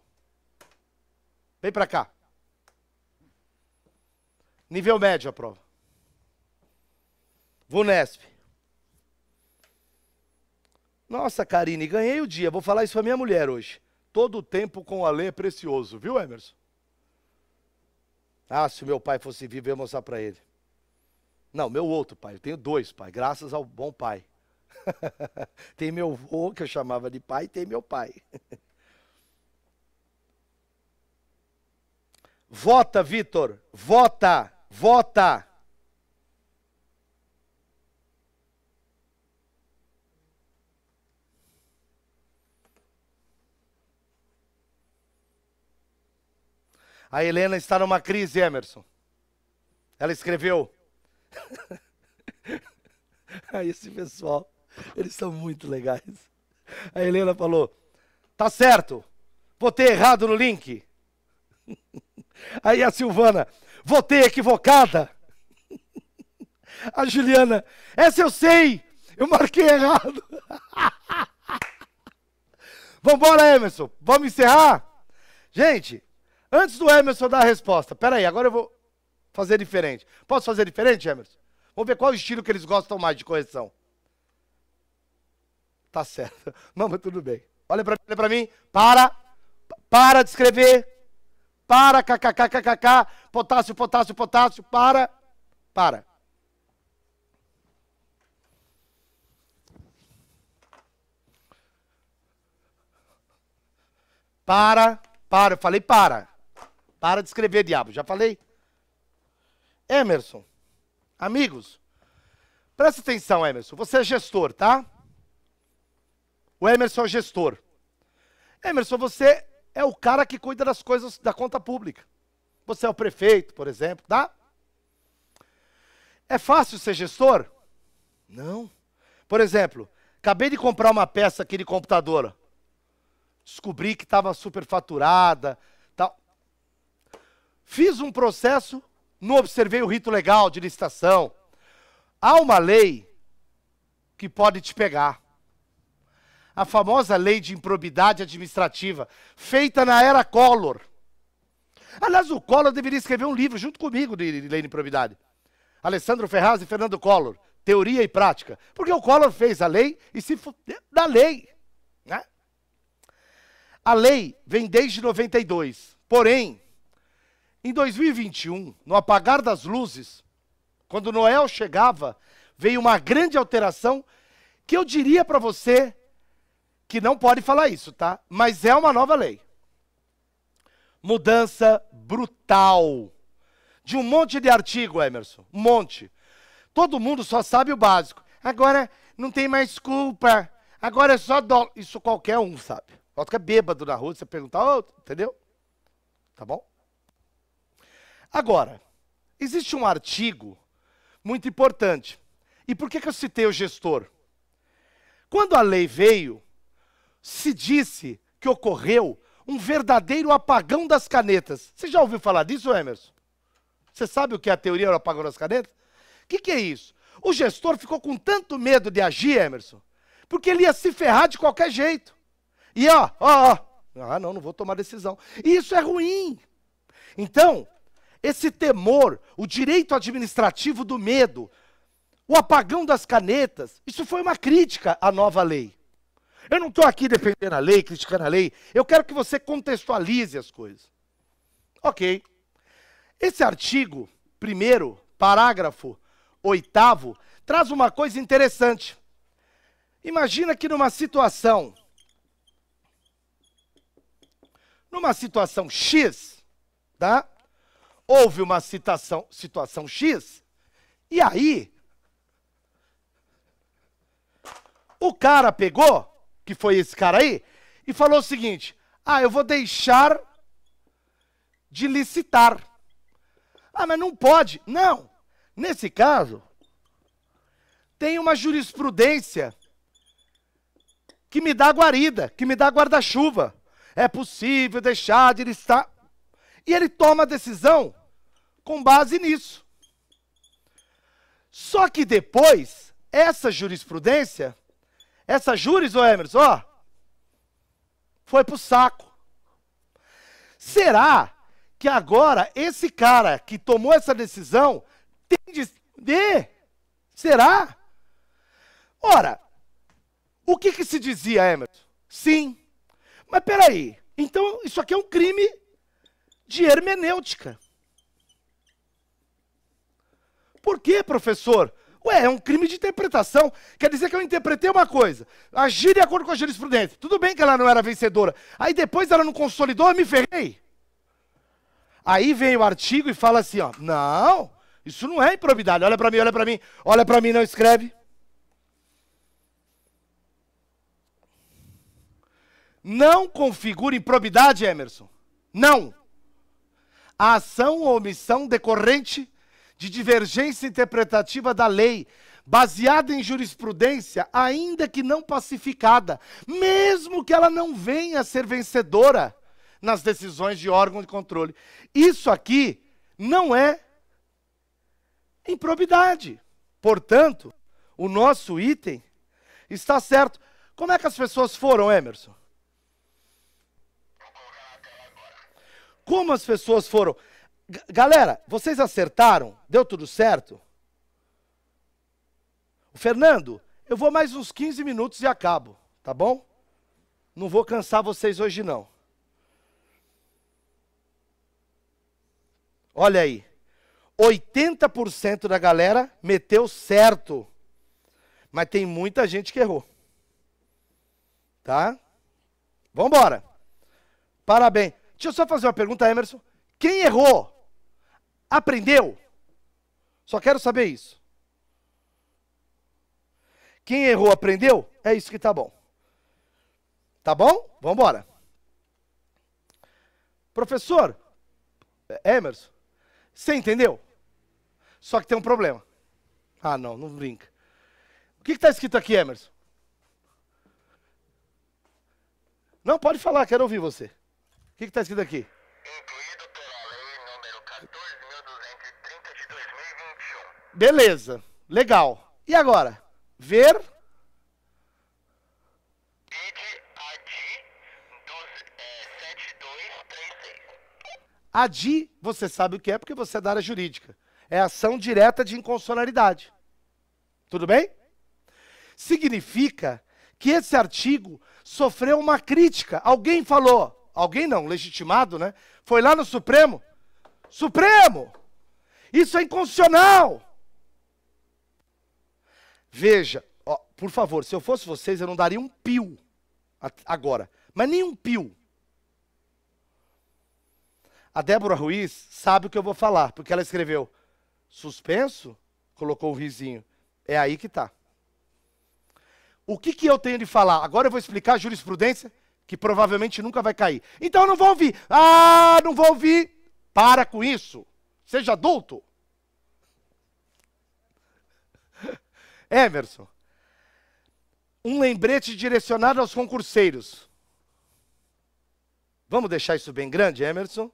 Vem para cá. Nível médio a prova. Vunesp. Nossa, Karine, ganhei o dia. Vou falar isso pra minha mulher hoje. Todo o tempo com a lei é precioso, viu, Emerson? Ah, se o meu pai fosse vivo, eu ia mostrar para ele. Não, meu outro pai. Eu tenho dois pai, graças ao bom pai. tem meu avô, que eu chamava de pai, e tem meu pai. Vota, Vitor. Vota. Vota. A Helena está numa crise, Emerson. Ela escreveu. Aí ah, esse pessoal, eles são muito legais. A Helena falou: "Tá certo. Vou ter errado no link." Aí a Silvana, votei equivocada. A Juliana, essa eu sei, eu marquei errado. Vambora, Emerson, vamos encerrar? Gente, antes do Emerson dar a resposta, peraí, agora eu vou fazer diferente. Posso fazer diferente, Emerson? Vamos ver qual estilo que eles gostam mais de correção. Tá certo. Não, mas tudo bem. Olha pra, olha pra mim. Para. Para de escrever para, kkkkk, potássio, potássio, potássio, para, para. Para, para, eu falei para. Para de escrever, diabo, já falei. Emerson, amigos, presta atenção, Emerson, você é gestor, tá? O Emerson é gestor. Emerson, você é o cara que cuida das coisas da conta pública. Você é o prefeito, por exemplo, tá? É fácil ser gestor? Não. Por exemplo, acabei de comprar uma peça aqui de computador. Descobri que estava superfaturada, tal. Fiz um processo, não observei o rito legal de licitação. Há uma lei que pode te pegar a famosa lei de improbidade administrativa, feita na era Collor. Aliás, o Collor deveria escrever um livro junto comigo de lei de improbidade. Alessandro Ferraz e Fernando Collor, Teoria e Prática. Porque o Collor fez a lei e se da lei. Né? A lei vem desde 92. Porém, em 2021, no apagar das luzes, quando Noel chegava, veio uma grande alteração que eu diria para você que não pode falar isso, tá? Mas é uma nova lei. Mudança brutal. De um monte de artigo, Emerson. Um monte. Todo mundo só sabe o básico. Agora não tem mais culpa. Agora é só dó. Isso qualquer um sabe. Pode ficar bêbado na rua, você perguntar, outro, entendeu? Tá bom? Agora, existe um artigo muito importante. E por que, que eu citei o gestor? Quando a lei veio, se disse que ocorreu um verdadeiro apagão das canetas. Você já ouviu falar disso, Emerson? Você sabe o que é a teoria do apagão das canetas? O que, que é isso? O gestor ficou com tanto medo de agir, Emerson, porque ele ia se ferrar de qualquer jeito. E ó, ó, ó, ah, não, não vou tomar decisão. E isso é ruim. Então, esse temor, o direito administrativo do medo, o apagão das canetas, isso foi uma crítica à nova lei. Eu não estou aqui defendendo a lei, criticando a lei. Eu quero que você contextualize as coisas. Ok. Esse artigo, primeiro, parágrafo oitavo, traz uma coisa interessante. Imagina que numa situação. Numa situação X, tá? Houve uma citação, situação X, e aí. O cara pegou que foi esse cara aí, e falou o seguinte: ah, eu vou deixar de licitar. Ah, mas não pode. Não. Nesse caso, tem uma jurisprudência que me dá guarida, que me dá guarda-chuva. É possível deixar de licitar. E ele toma a decisão com base nisso. Só que depois, essa jurisprudência essa Júris, ô Emerson, ó, foi pro saco. Será que agora esse cara que tomou essa decisão tem de. de será? Ora, o que, que se dizia, Emerson? Sim. Mas peraí, então isso aqui é um crime de hermenêutica. Por que, professor? Ué, é um crime de interpretação. Quer dizer que eu interpretei uma coisa, agir de acordo com a jurisprudência. Tudo bem que ela não era vencedora. Aí depois ela não consolidou, eu me ferrei. Aí vem o artigo e fala assim, ó, não, isso não é improbidade. Olha para mim, olha para mim, olha para mim, não escreve. Não configura improbidade, Emerson. Não. A ação ou omissão decorrente de divergência interpretativa da lei, baseada em jurisprudência, ainda que não pacificada, mesmo que ela não venha a ser vencedora nas decisões de órgão de controle. Isso aqui não é improbidade. Portanto, o nosso item está certo. Como é que as pessoas foram, Emerson? Como as pessoas foram? Galera, vocês acertaram? Deu tudo certo? O Fernando, eu vou mais uns 15 minutos e acabo, tá bom? Não vou cansar vocês hoje não. Olha aí. 80% da galera meteu certo. Mas tem muita gente que errou. Tá? Vamos embora. Parabéns. Deixa eu só fazer uma pergunta, Emerson. Quem errou? Aprendeu? Só quero saber isso. Quem errou, aprendeu? É isso que tá bom. Tá bom? Vamos embora. Professor, Emerson, você entendeu? Só que tem um problema. Ah, não, não brinca. O que está escrito aqui, Emerson? Não, pode falar, quero ouvir você. O que está escrito aqui? Beleza. Legal. E agora? Ver. ADI, é, você sabe o que é porque você é da área jurídica. É ação direta de inconstitucionalidade. Tudo bem? Significa que esse artigo sofreu uma crítica. Alguém falou, alguém não, legitimado, né? Foi lá no Supremo. Supremo! Isso é inconstitucional! Veja, ó, por favor, se eu fosse vocês, eu não daria um pio agora, mas nem um pio. A Débora Ruiz sabe o que eu vou falar, porque ela escreveu suspenso, colocou o risinho. É aí que está. O que, que eu tenho de falar? Agora eu vou explicar a jurisprudência que provavelmente nunca vai cair. Então eu não vou ouvir. Ah, não vou ouvir. Para com isso. Seja adulto. Emerson, um lembrete direcionado aos concurseiros. Vamos deixar isso bem grande, Emerson?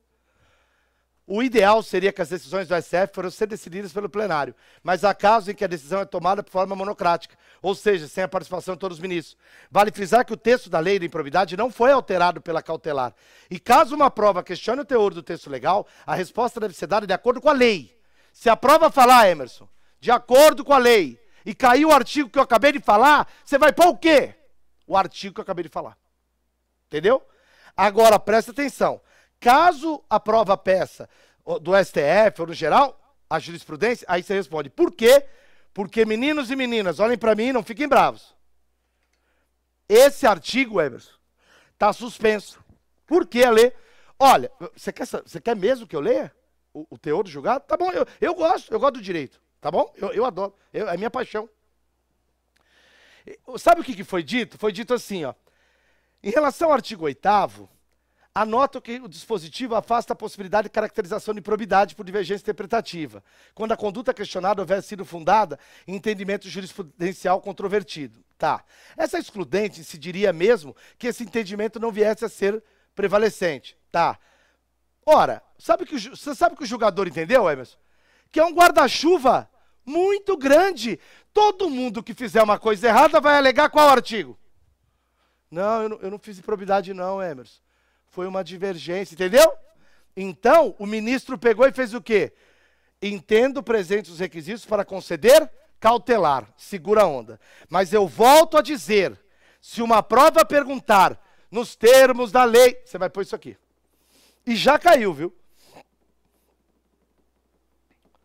O ideal seria que as decisões do SF fossem decididas pelo plenário, mas há casos em que a decisão é tomada por forma monocrática, ou seja, sem a participação de todos os ministros. Vale frisar que o texto da lei da improbidade não foi alterado pela cautelar. E caso uma prova questione o teor do texto legal, a resposta deve ser dada de acordo com a lei. Se a prova falar, Emerson, de acordo com a lei, e cair o artigo que eu acabei de falar, você vai pôr o quê? O artigo que eu acabei de falar. Entendeu? Agora, presta atenção. Caso a prova peça do STF ou no geral, a jurisprudência, aí você responde. Por quê? Porque, meninos e meninas, olhem para mim não fiquem bravos. Esse artigo, Emerson, está suspenso. Por que, ler? Olha, você quer, quer mesmo que eu leia o, o teor do julgado? Tá bom, eu, eu gosto, eu gosto do direito. Tá bom? Eu, eu adoro. Eu, é minha paixão. Sabe o que, que foi dito? Foi dito assim, ó. Em relação ao artigo 8 anota que o dispositivo afasta a possibilidade de caracterização de probidade por divergência interpretativa, quando a conduta questionada houver sido fundada em entendimento jurisprudencial controvertido. Tá. Essa excludente se diria mesmo que esse entendimento não viesse a ser prevalecente. Tá. Ora, sabe que o, você sabe que o julgador entendeu, Emerson? que é um guarda-chuva muito grande. Todo mundo que fizer uma coisa errada vai alegar qual artigo? Não, eu não, eu não fiz improbidade, não, Emerson. Foi uma divergência, entendeu? Então, o ministro pegou e fez o quê? Entendo presentes os requisitos para conceder cautelar, segura a onda. Mas eu volto a dizer: se uma prova perguntar nos termos da lei, você vai pôr isso aqui. E já caiu, viu?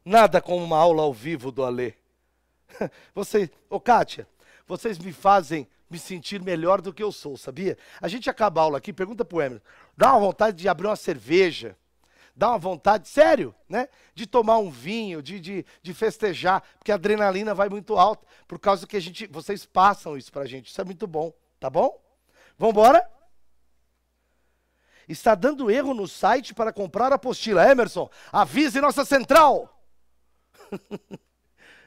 Nada como uma aula ao vivo do Alê. Vocês, ô Kátia, vocês me fazem me sentir melhor do que eu sou, sabia? A gente acaba a aula aqui, pergunta pro Emerson, dá uma vontade de abrir uma cerveja, dá uma vontade, sério, né? De tomar um vinho, de, de, de festejar, porque a adrenalina vai muito alta, por causa que a gente, vocês passam isso pra gente, isso é muito bom, tá bom? Vamos embora? Está dando erro no site para comprar apostila. Emerson, avise nossa central!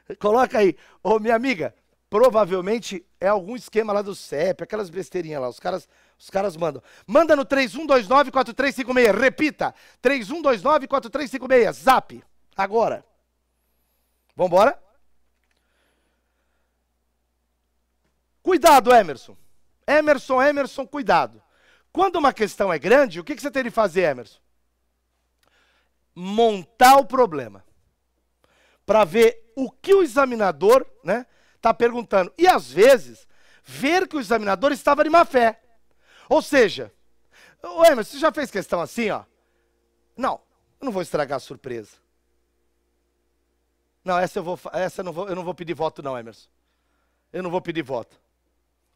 Coloca aí. Ô, minha amiga, provavelmente é algum esquema lá do CEP, aquelas besteirinhas lá. Os caras, os caras mandam. Manda no 3129-4356. Repita. 3129-4356. Zap. Agora. Vambora? Cuidado, Emerson. Emerson, Emerson, cuidado. Quando uma questão é grande, o que você tem de fazer, Emerson? Montar o problema para ver o que o examinador né, está perguntando. E às vezes, ver que o examinador estava de má fé. Ou seja, Emerson, você já fez questão assim, ó? Não, eu não vou estragar a surpresa. Não, essa eu vou, essa eu não vou, eu não vou pedir voto não, Emerson. Eu não vou pedir voto.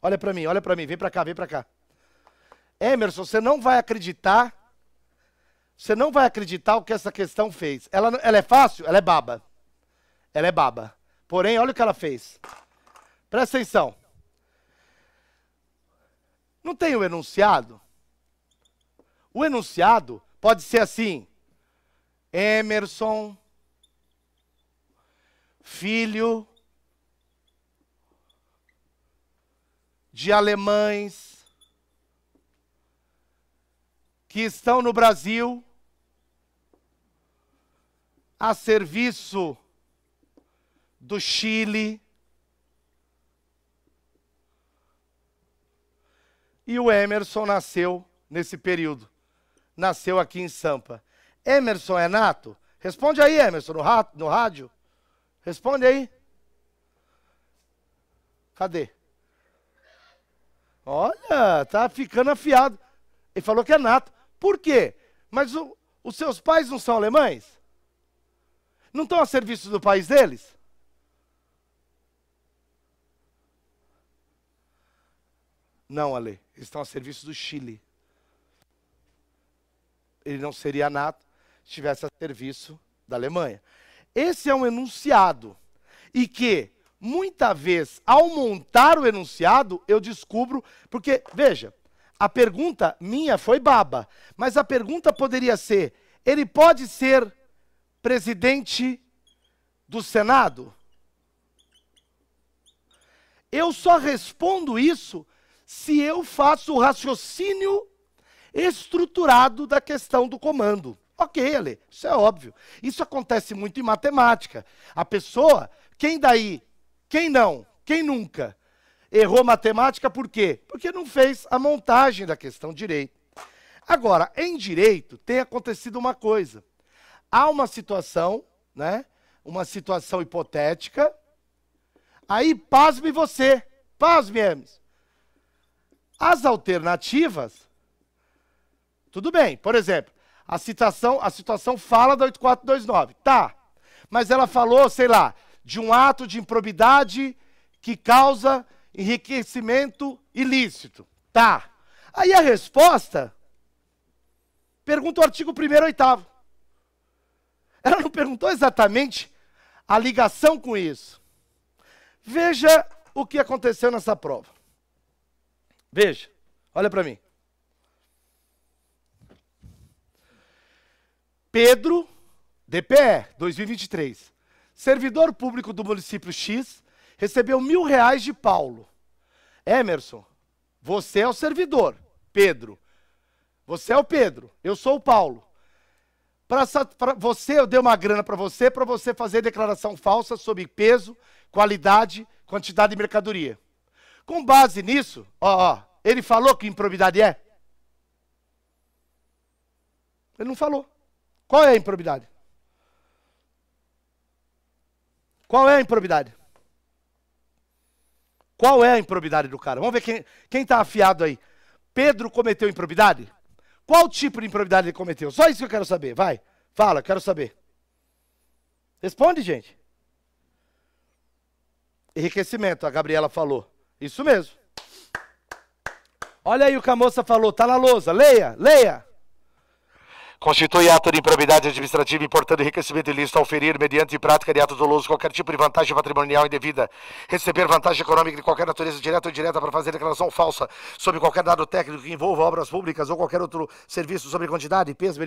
Olha para mim, olha para mim, vem para cá, vem para cá. Emerson, você não vai acreditar. Você não vai acreditar o que essa questão fez. Ela, ela é fácil? Ela é baba. Ela é baba. Porém, olha o que ela fez. Presta atenção. Não tem o enunciado? O enunciado pode ser assim: Emerson, filho de alemães que estão no Brasil a serviço do Chile. E o Emerson nasceu nesse período. Nasceu aqui em Sampa. Emerson é nato? Responde aí, Emerson, no, no rádio. Responde aí. Cadê? Olha, tá ficando afiado. Ele falou que é nato. Por quê? Mas o, os seus pais não são alemães? Não estão a serviço do país deles? Não, Ale, eles estão a serviço do Chile. Ele não seria nato se estivesse a serviço da Alemanha. Esse é um enunciado. E que, muita vez, ao montar o enunciado, eu descubro. Porque, veja, a pergunta minha foi baba. Mas a pergunta poderia ser: ele pode ser presidente do Senado? Eu só respondo isso se eu faço o raciocínio estruturado da questão do comando. Ok, Ale, isso é óbvio. Isso acontece muito em matemática. A pessoa, quem daí, quem não, quem nunca, errou matemática por quê? Porque não fez a montagem da questão direito. Agora, em direito, tem acontecido uma coisa. Há uma situação, né? Uma situação hipotética. Aí, pasme você. Pasme, Hermes. As alternativas, tudo bem. Por exemplo, a citação, a situação fala da 8429. Tá. Mas ela falou, sei lá, de um ato de improbidade que causa enriquecimento ilícito. Tá. Aí a resposta pergunta o artigo 1 oitavo. Ela não perguntou exatamente a ligação com isso. Veja o que aconteceu nessa prova. Veja, olha para mim. Pedro, DPE, 2023. Servidor público do município X recebeu mil reais de Paulo. Emerson, você é o servidor. Pedro, você é o Pedro. Eu sou o Paulo. Pra, pra você, eu dei uma grana para você, para você fazer declaração falsa sobre peso, qualidade, quantidade de mercadoria. Com base nisso, ó, ó, ele falou que improbidade é? Ele não falou. Qual é a improbidade? Qual é a improbidade? Qual é a improbidade do cara? Vamos ver quem está afiado aí. Pedro cometeu improbidade? Qual tipo de improbidade ele cometeu? Só isso que eu quero saber. Vai, fala, eu quero saber. Responde, gente. Enriquecimento, a Gabriela falou. Isso mesmo. Olha aí o que a moça falou, tá na lousa. Leia, leia constitui ato de improbidade administrativa importando enriquecimento ilícito ao ferir, mediante prática de ato doloso, qualquer tipo de vantagem patrimonial indevida, receber vantagem econômica de qualquer natureza, direta ou indireta, para fazer declaração falsa sobre qualquer dado técnico que envolva obras públicas ou qualquer outro serviço sobre quantidade, e peso...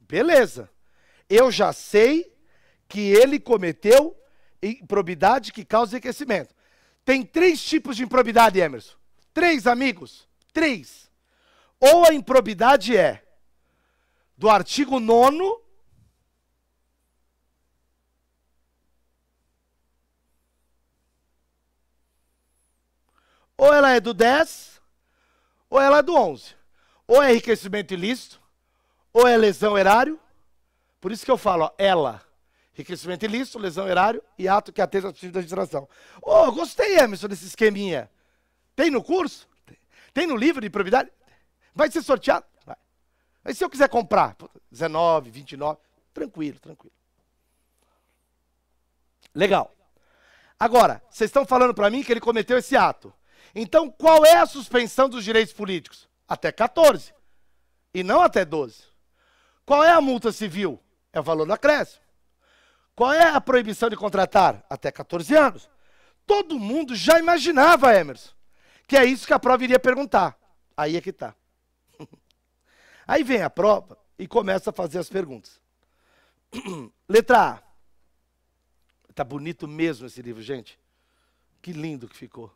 Beleza. Eu já sei que ele cometeu improbidade que causa enriquecimento. Tem três tipos de improbidade, Emerson. Três, amigos. Três. Ou a improbidade é do artigo 9 ou ela é do 10, ou ela é do 11. Ou é enriquecimento ilícito, ou é lesão erário. Por isso que eu falo, ó, ela. Enriquecimento ilícito, lesão erário e ato que atesta o princípio da distração. Oh, gostei, Emerson, desse esqueminha. Tem no curso? Tem no livro de probidade? Vai ser sorteado? Vai. Mas se eu quiser comprar, 19, 29, tranquilo, tranquilo. Legal. Agora, vocês estão falando para mim que ele cometeu esse ato. Então, qual é a suspensão dos direitos políticos? Até 14. E não até 12. Qual é a multa civil? É o valor do acréscimo. Qual é a proibição de contratar? Até 14 anos. Todo mundo já imaginava, Emerson, que é isso que a prova iria perguntar. Aí é que está. Aí vem a prova e começa a fazer as perguntas. Letra A. Está bonito mesmo esse livro, gente. Que lindo que ficou.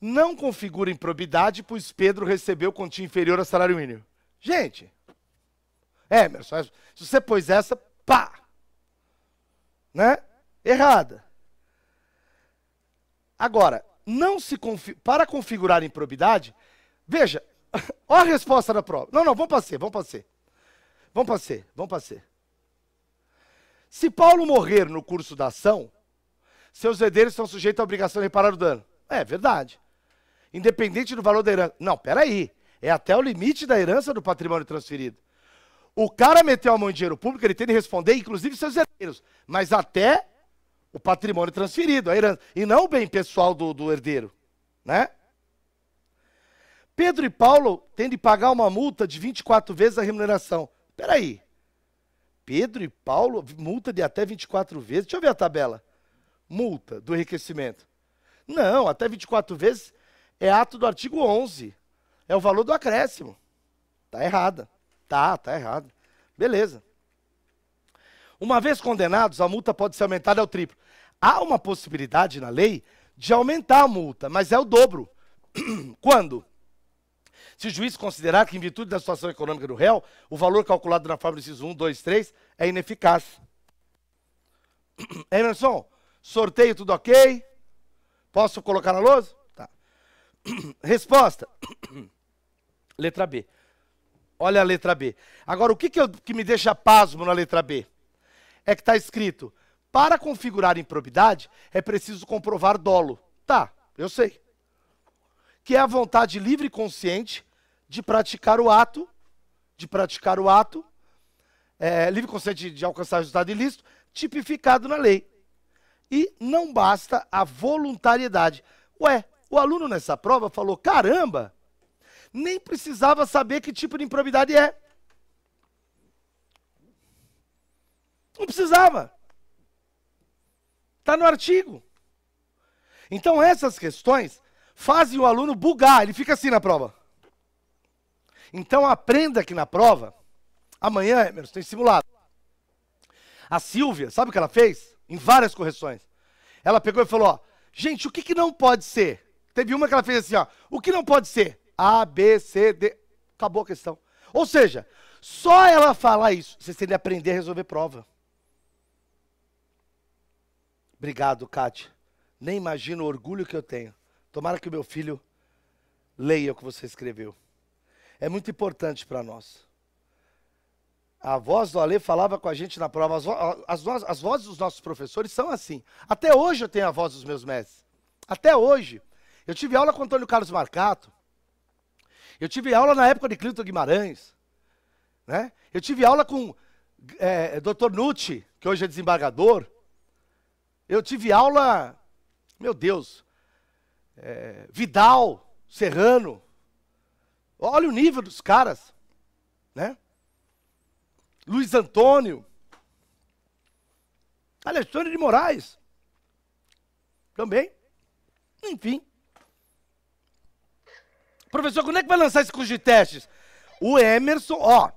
Não configura improbidade, pois Pedro recebeu quantia inferior a salário mínimo. Gente, é, Emerson. É- se você pôs essa, pá! Né? Errada. Agora, não se confi para configurar improbidade, veja, olha a resposta da prova. Não, não, vamos passar, vamos passar. Vamos passar, vamos passar. Se Paulo morrer no curso da ação, seus herdeiros estão sujeitos à obrigação de reparar o dano. É verdade. Independente do valor da herança. Não, peraí. É até o limite da herança do patrimônio transferido. O cara meteu a mão em dinheiro público, ele tem de responder, inclusive seus herdeiros, mas até o patrimônio transferido, a herança, e não o bem pessoal do, do herdeiro, né? Pedro e Paulo têm de pagar uma multa de 24 vezes a remuneração. aí, Pedro e Paulo, multa de até 24 vezes. Deixa eu ver a tabela. Multa do enriquecimento. Não, até 24 vezes é ato do artigo 11. É o valor do acréscimo. Está errada. Tá, tá errado. Beleza. Uma vez condenados, a multa pode ser aumentada ao triplo. Há uma possibilidade na lei de aumentar a multa, mas é o dobro. Quando? Se o juiz considerar que, em virtude da situação econômica do réu, o valor calculado na forma do inciso 1, 2, 3 é ineficaz. Emerson, sorteio tudo ok? Posso colocar na lousa? Tá. Resposta. Letra B. Olha a letra B. Agora, o que, que, eu, que me deixa pasmo na letra B? É que está escrito: para configurar improbidade, é preciso comprovar dolo. Tá, eu sei. Que é a vontade livre e consciente de praticar o ato, de praticar o ato, é, livre e consciente de, de alcançar resultado ilícito, tipificado na lei. E não basta a voluntariedade. Ué, o aluno nessa prova falou: caramba, nem precisava saber que tipo de improbidade é. Não precisava. Está no artigo. Então essas questões fazem o aluno bugar, ele fica assim na prova. Então aprenda que na prova, amanhã, Emerson, tem simulado. A Silvia, sabe o que ela fez? Em várias correções. Ela pegou e falou, ó, gente, o que, que não pode ser? Teve uma que ela fez assim, ó, o que não pode ser? A, B, C, D. Acabou a questão. Ou seja, só ela falar isso, vocês têm que aprender a resolver prova. Obrigado, Kátia. Nem imagino o orgulho que eu tenho. Tomara que o meu filho leia o que você escreveu. É muito importante para nós. A voz do Ale falava com a gente na prova. As, vo as, vo as, vozes dos nossos professores são assim. Até hoje eu tenho a voz dos meus mestres. Até hoje. Eu tive aula com o Antônio Carlos Marcato. Eu tive aula na época de Clinton Guimarães. Né? Eu tive aula com é, é Dr. Nucci, que hoje é desembargador. Eu tive aula, meu Deus, é, Vidal, Serrano. Olha o nível dos caras, né? Luiz Antônio, Alexandre de Moraes, também. Enfim, Professor, quando é que vai lançar esse curso de testes? O Emerson, ó.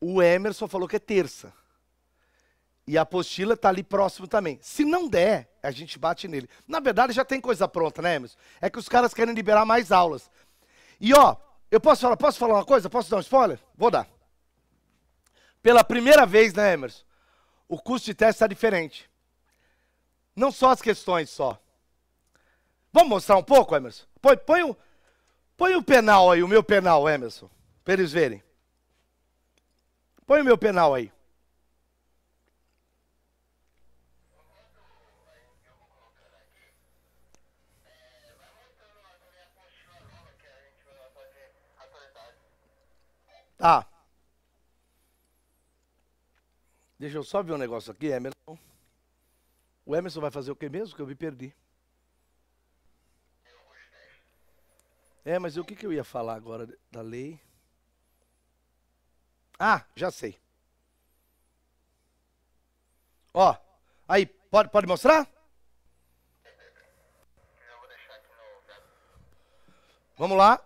O Emerson falou que é terça. E a apostila está ali próximo também. Se não der, a gente bate nele. Na verdade, já tem coisa pronta, né, Emerson? É que os caras querem liberar mais aulas. E ó, eu posso falar, posso falar uma coisa? Posso dar um spoiler? Vou dar. Pela primeira vez, né, Emerson? O curso de teste está diferente. Não só as questões só. Vamos mostrar um pouco, Emerson? Põe, põe o. Põe o penal aí, o meu penal, Emerson, para eles verem. Põe o meu penal aí. Tá. Deixa eu só ver um negócio aqui, Emerson. O Emerson vai fazer o que mesmo? Que eu me perdi. É, mas o que, que eu ia falar agora da lei? Ah, já sei. Ó, aí, pode, pode mostrar? Vamos lá.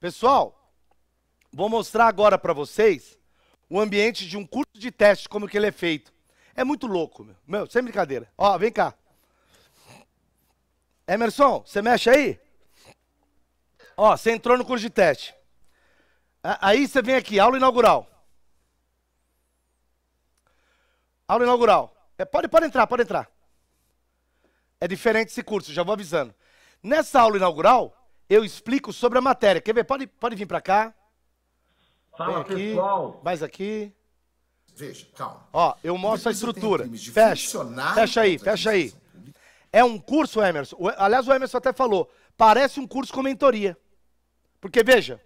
Pessoal, vou mostrar agora para vocês o ambiente de um curso de teste, como que ele é feito. É muito louco, meu. Meu, sem brincadeira. Ó, vem cá. Emerson, você mexe aí? Ó, você entrou no curso de teste. Aí você vem aqui, aula inaugural. Aula inaugural. É, pode, pode entrar, pode entrar. É diferente esse curso, já vou avisando. Nessa aula inaugural, eu explico sobre a matéria. Quer ver? Pode, pode vir para cá. Fala, aqui, pessoal. Mais aqui. Veja, calma. Ó, eu mostro a estrutura. Fecha. Fecha aí, fecha aí. É um curso, Emerson. Aliás, o Emerson até falou. Parece um curso com mentoria. Porque veja,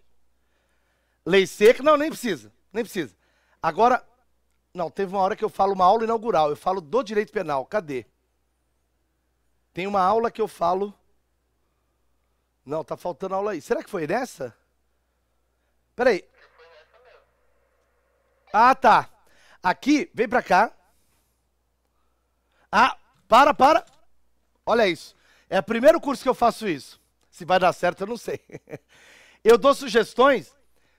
lei seca, não, nem precisa, nem precisa. Agora, não, teve uma hora que eu falo uma aula inaugural, eu falo do direito penal, cadê? Tem uma aula que eu falo. Não, tá faltando aula aí. Será que foi nessa? Peraí. Ah, tá. Aqui, vem pra cá. Ah, para, para. Olha isso. É o primeiro curso que eu faço isso. Se vai dar certo, eu não sei. Eu dou sugestões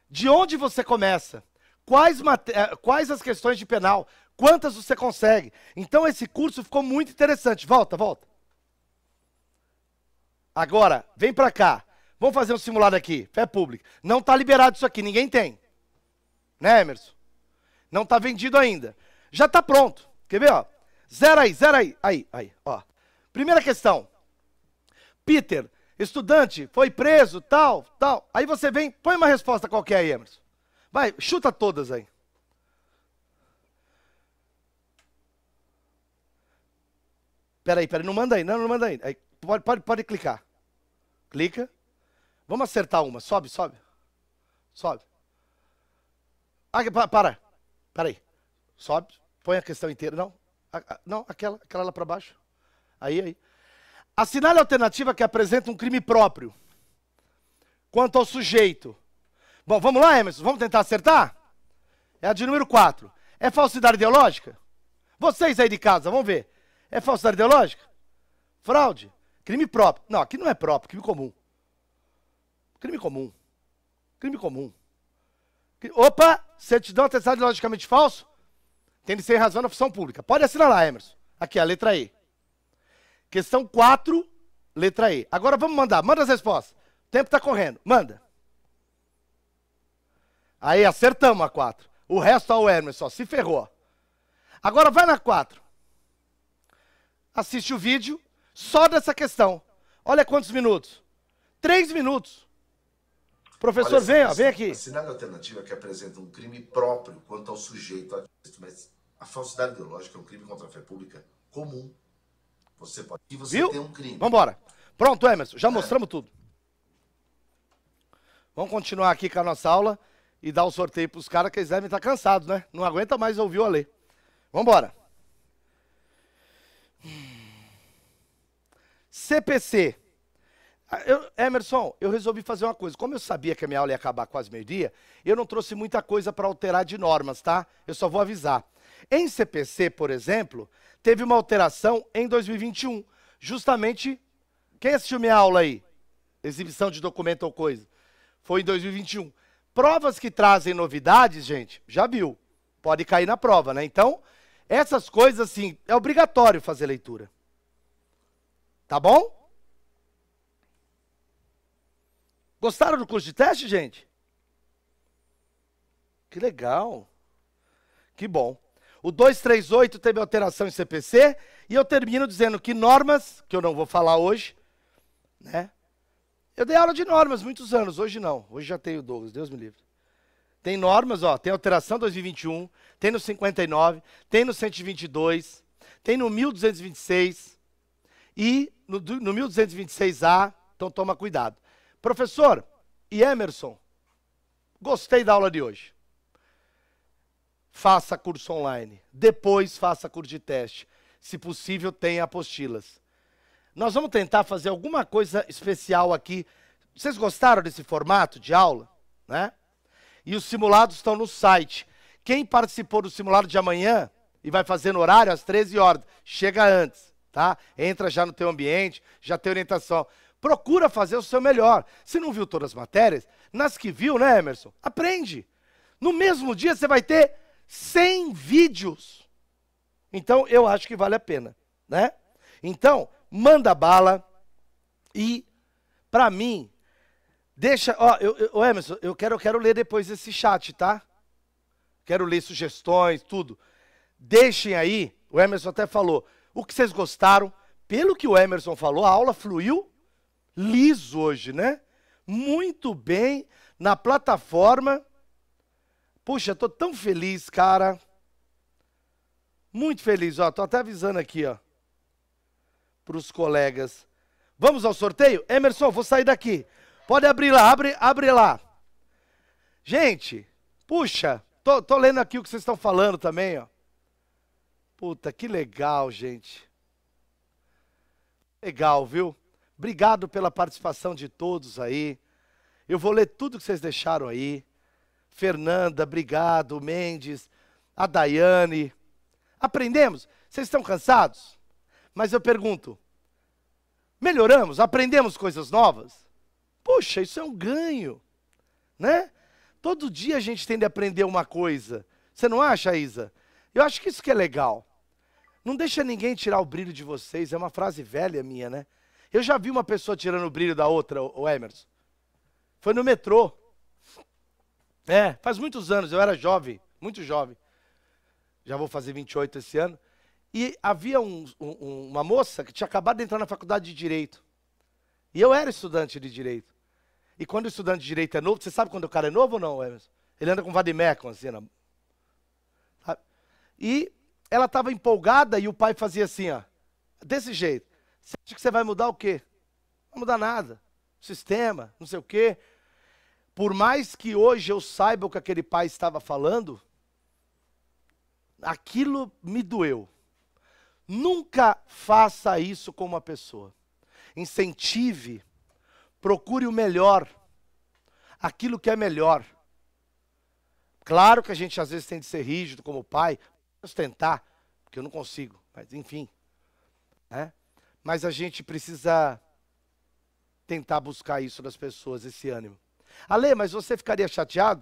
de onde você começa, quais, eh, quais as questões de penal, quantas você consegue. Então esse curso ficou muito interessante. Volta, volta. Agora, vem para cá. Vamos fazer um simulado aqui, fé pública. Não está liberado isso aqui, ninguém tem. Né, Emerson? Não está vendido ainda. Já está pronto. Quer ver, ó? Zero aí, zero aí. Aí, aí, ó. Primeira questão. Peter, Estudante foi preso, tal, tal. Aí você vem, põe uma resposta qualquer aí, Emerson. Vai, chuta todas aí. Peraí, peraí, não manda aí, não, não manda aí. aí pode, pode, pode clicar. Clica. Vamos acertar uma. Sobe, sobe. Sobe. Ah, para, para. Peraí. Sobe. Põe a questão inteira. Não. não, aquela, aquela lá para baixo. Aí, aí. Assinale a alternativa que apresenta um crime próprio quanto ao sujeito. Bom, vamos lá, Emerson, vamos tentar acertar? É a de número 4. É falsidade ideológica? Vocês aí de casa, vamos ver. É falsidade ideológica? Fraude? Crime próprio. Não, aqui não é próprio, crime comum. Crime comum. Crime comum. Opa, certidão atestado logicamente falso? Tem de ser razão na função pública. Pode assinar lá, Emerson. Aqui, a letra E. Questão 4, letra E. Agora vamos mandar. Manda as respostas. O tempo está correndo. Manda. Aí acertamos a 4. O resto, ao o Hermes, só se ferrou. Agora vai na 4. Assiste o vídeo só dessa questão. Olha quantos minutos. Três minutos. Professor, Olha, vem, vem aqui. Assinale a alternativa é que apresenta um crime próprio quanto ao sujeito. Mas a falsidade ideológica é um crime contra a fé pública comum você pode. E você Viu? tem um crime. Vambora. Pronto, Emerson, já é. mostramos tudo. Vamos continuar aqui com a nossa aula e dar o um sorteio para os caras que eles devem estar tá cansados, né? Não aguenta mais ouvir o Alê. Vambora. CPC. Ah, eu, Emerson, eu resolvi fazer uma coisa. Como eu sabia que a minha aula ia acabar quase meio-dia, eu não trouxe muita coisa para alterar de normas, tá? Eu só vou avisar. Em CPC, por exemplo, teve uma alteração em 2021. Justamente. Quem assistiu minha aula aí? Exibição de documento ou coisa. Foi em 2021. Provas que trazem novidades, gente, já viu. Pode cair na prova, né? Então, essas coisas, assim, é obrigatório fazer leitura. Tá bom? Gostaram do curso de teste, gente? Que legal. Que bom. O 238 teve alteração em CPC e eu termino dizendo que normas, que eu não vou falar hoje, né? Eu dei aula de normas muitos anos, hoje não. Hoje já tenho Douglas, Deus me livre. Tem normas, ó, tem alteração 2021, tem no 59, tem no 122, tem no 1226 e no, no 1226A, então toma cuidado. Professor e Emerson, gostei da aula de hoje. Faça curso online. Depois faça curso de teste. Se possível, tenha apostilas. Nós vamos tentar fazer alguma coisa especial aqui. Vocês gostaram desse formato de aula? Né? E os simulados estão no site. Quem participou do simulado de amanhã e vai fazer no horário às 13 horas, chega antes, tá? Entra já no teu ambiente, já tem orientação procura fazer o seu melhor. Se não viu todas as matérias, nas que viu, né, Emerson? Aprende. No mesmo dia você vai ter 100 vídeos. Então, eu acho que vale a pena, né? Então, manda bala e para mim deixa, ó, eu, eu, Emerson, eu quero eu quero ler depois esse chat, tá? Quero ler sugestões, tudo. Deixem aí, o Emerson até falou, o que vocês gostaram? Pelo que o Emerson falou, a aula fluiu liso hoje, né? Muito bem na plataforma. Puxa, tô tão feliz, cara. Muito feliz, ó. Tô até avisando aqui, ó, para os colegas. Vamos ao sorteio? Emerson, vou sair daqui. Pode abrir lá, abre, abre lá. Gente, puxa, tô, tô lendo aqui o que vocês estão falando também, ó. Puta, que legal, gente. Legal, viu? Obrigado pela participação de todos aí. Eu vou ler tudo que vocês deixaram aí. Fernanda, obrigado. Mendes, a Daiane. Aprendemos? Vocês estão cansados? Mas eu pergunto: melhoramos? Aprendemos coisas novas? Poxa, isso é um ganho, né? Todo dia a gente tem de aprender uma coisa. Você não acha, Isa? Eu acho que isso que é legal. Não deixa ninguém tirar o brilho de vocês. É uma frase velha minha, né? Eu já vi uma pessoa tirando o brilho da outra, o Emerson. Foi no metrô. É, faz muitos anos, eu era jovem, muito jovem. Já vou fazer 28 esse ano. E havia um, um, uma moça que tinha acabado de entrar na faculdade de Direito. E eu era estudante de Direito. E quando o estudante de Direito é novo, você sabe quando o cara é novo ou não, Emerson? Ele anda com com assim, na... E ela estava empolgada e o pai fazia assim, ó. Desse jeito. Você acha que você vai mudar o quê? Não mudar nada. O sistema, não sei o quê. Por mais que hoje eu saiba o que aquele pai estava falando, aquilo me doeu. Nunca faça isso com uma pessoa. Incentive, procure o melhor, aquilo que é melhor. Claro que a gente às vezes tem de ser rígido como pai, tentar, porque eu não consigo, mas enfim. Né? Mas a gente precisa tentar buscar isso das pessoas, esse ânimo. Ale, mas você ficaria chateado?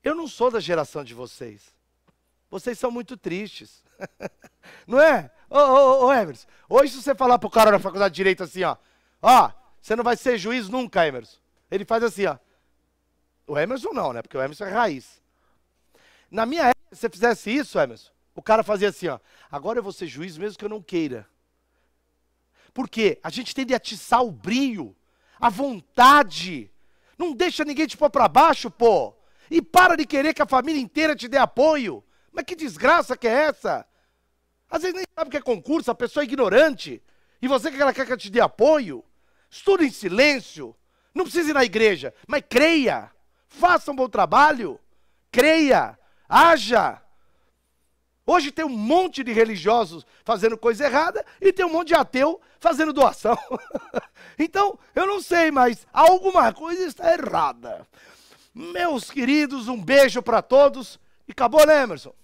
Eu não sou da geração de vocês. Vocês são muito tristes. não é? Ô, ô, ô, Emerson, hoje se você falar pro cara na faculdade de Direito assim, ó, ó, você não vai ser juiz nunca, Emerson. Ele faz assim, ó. O Emerson não, né? Porque o Emerson é raiz. Na minha época, se você fizesse isso, Emerson, o cara fazia assim, ó. Agora eu vou ser juiz mesmo que eu não queira. Porque a gente tende a atiçar o brilho, a vontade. Não deixa ninguém te pôr para baixo, pô. E para de querer que a família inteira te dê apoio. Mas que desgraça que é essa? Às vezes nem sabe o que é concurso, a pessoa é ignorante. E você que ela quer que te dê apoio? Estuda em silêncio. Não precisa ir na igreja, mas creia. Faça um bom trabalho. Creia. Haja. Hoje tem um monte de religiosos fazendo coisa errada e tem um monte de ateu fazendo doação. então, eu não sei, mas alguma coisa está errada. Meus queridos, um beijo para todos. E acabou, né, Emerson?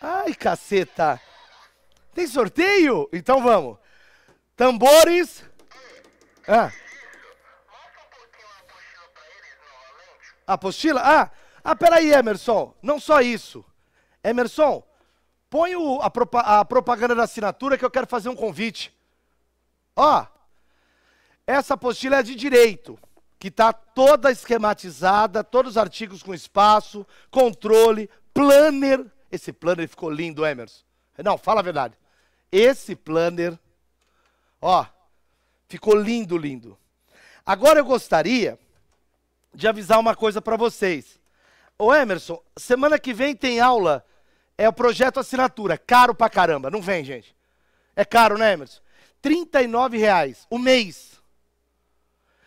Ai, caceta. Tem sorteio? Então vamos. Tambores. Ah. A apostila? Ah, ah, peraí, Emerson, não só isso. Emerson, põe o, a, a, propaganda da assinatura que eu quero fazer um convite. Ó, essa apostila é de direito, que está toda esquematizada, todos os artigos com espaço, controle, planner. Esse planner ficou lindo, Emerson. Não, fala a verdade. Esse planner, ó, ficou lindo, lindo. Agora eu gostaria de avisar uma coisa para vocês. Ô Emerson, semana que vem tem aula. É o projeto assinatura. Caro pra caramba. Não vem, gente. É caro, né, Emerson? R$ reais o mês.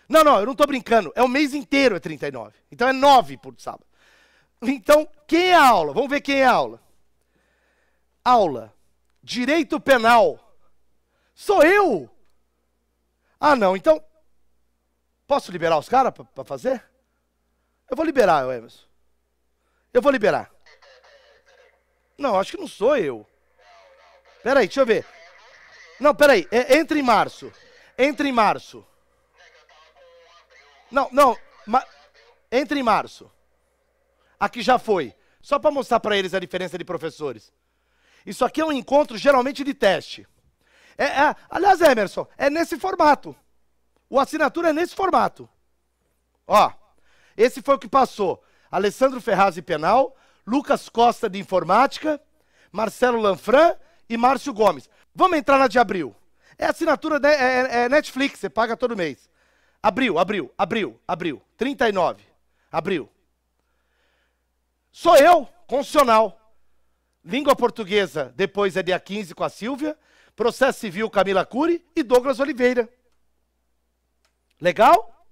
Não, não, eu não estou brincando. É o mês inteiro é 39. Então é 9 por sábado. Então, quem é a aula? Vamos ver quem é a aula. Aula. Direito penal. Sou eu? Ah, não. Então, posso liberar os caras para fazer? Eu vou liberar, Emerson. Eu vou liberar. Não, acho que não sou eu. Peraí, deixa eu ver. Não, peraí. É, entra em março. Entra em março. Não, não. Ma... Entra em março. Aqui já foi. Só para mostrar para eles a diferença de professores. Isso aqui é um encontro geralmente de teste. É, é, aliás, Emerson, é nesse formato. O assinatura é nesse formato. Ó, esse foi o que passou. Alessandro Ferraz de Penal, Lucas Costa de Informática, Marcelo Lanfran e Márcio Gomes. Vamos entrar na de abril. É assinatura de, né? é, é, é Netflix, você paga todo mês. Abril, abril, abril, abril. 39. Abril. Sou eu, constitucional. Língua portuguesa, depois é dia 15 com a Silvia. Processo civil Camila Cury e Douglas Oliveira. Legal?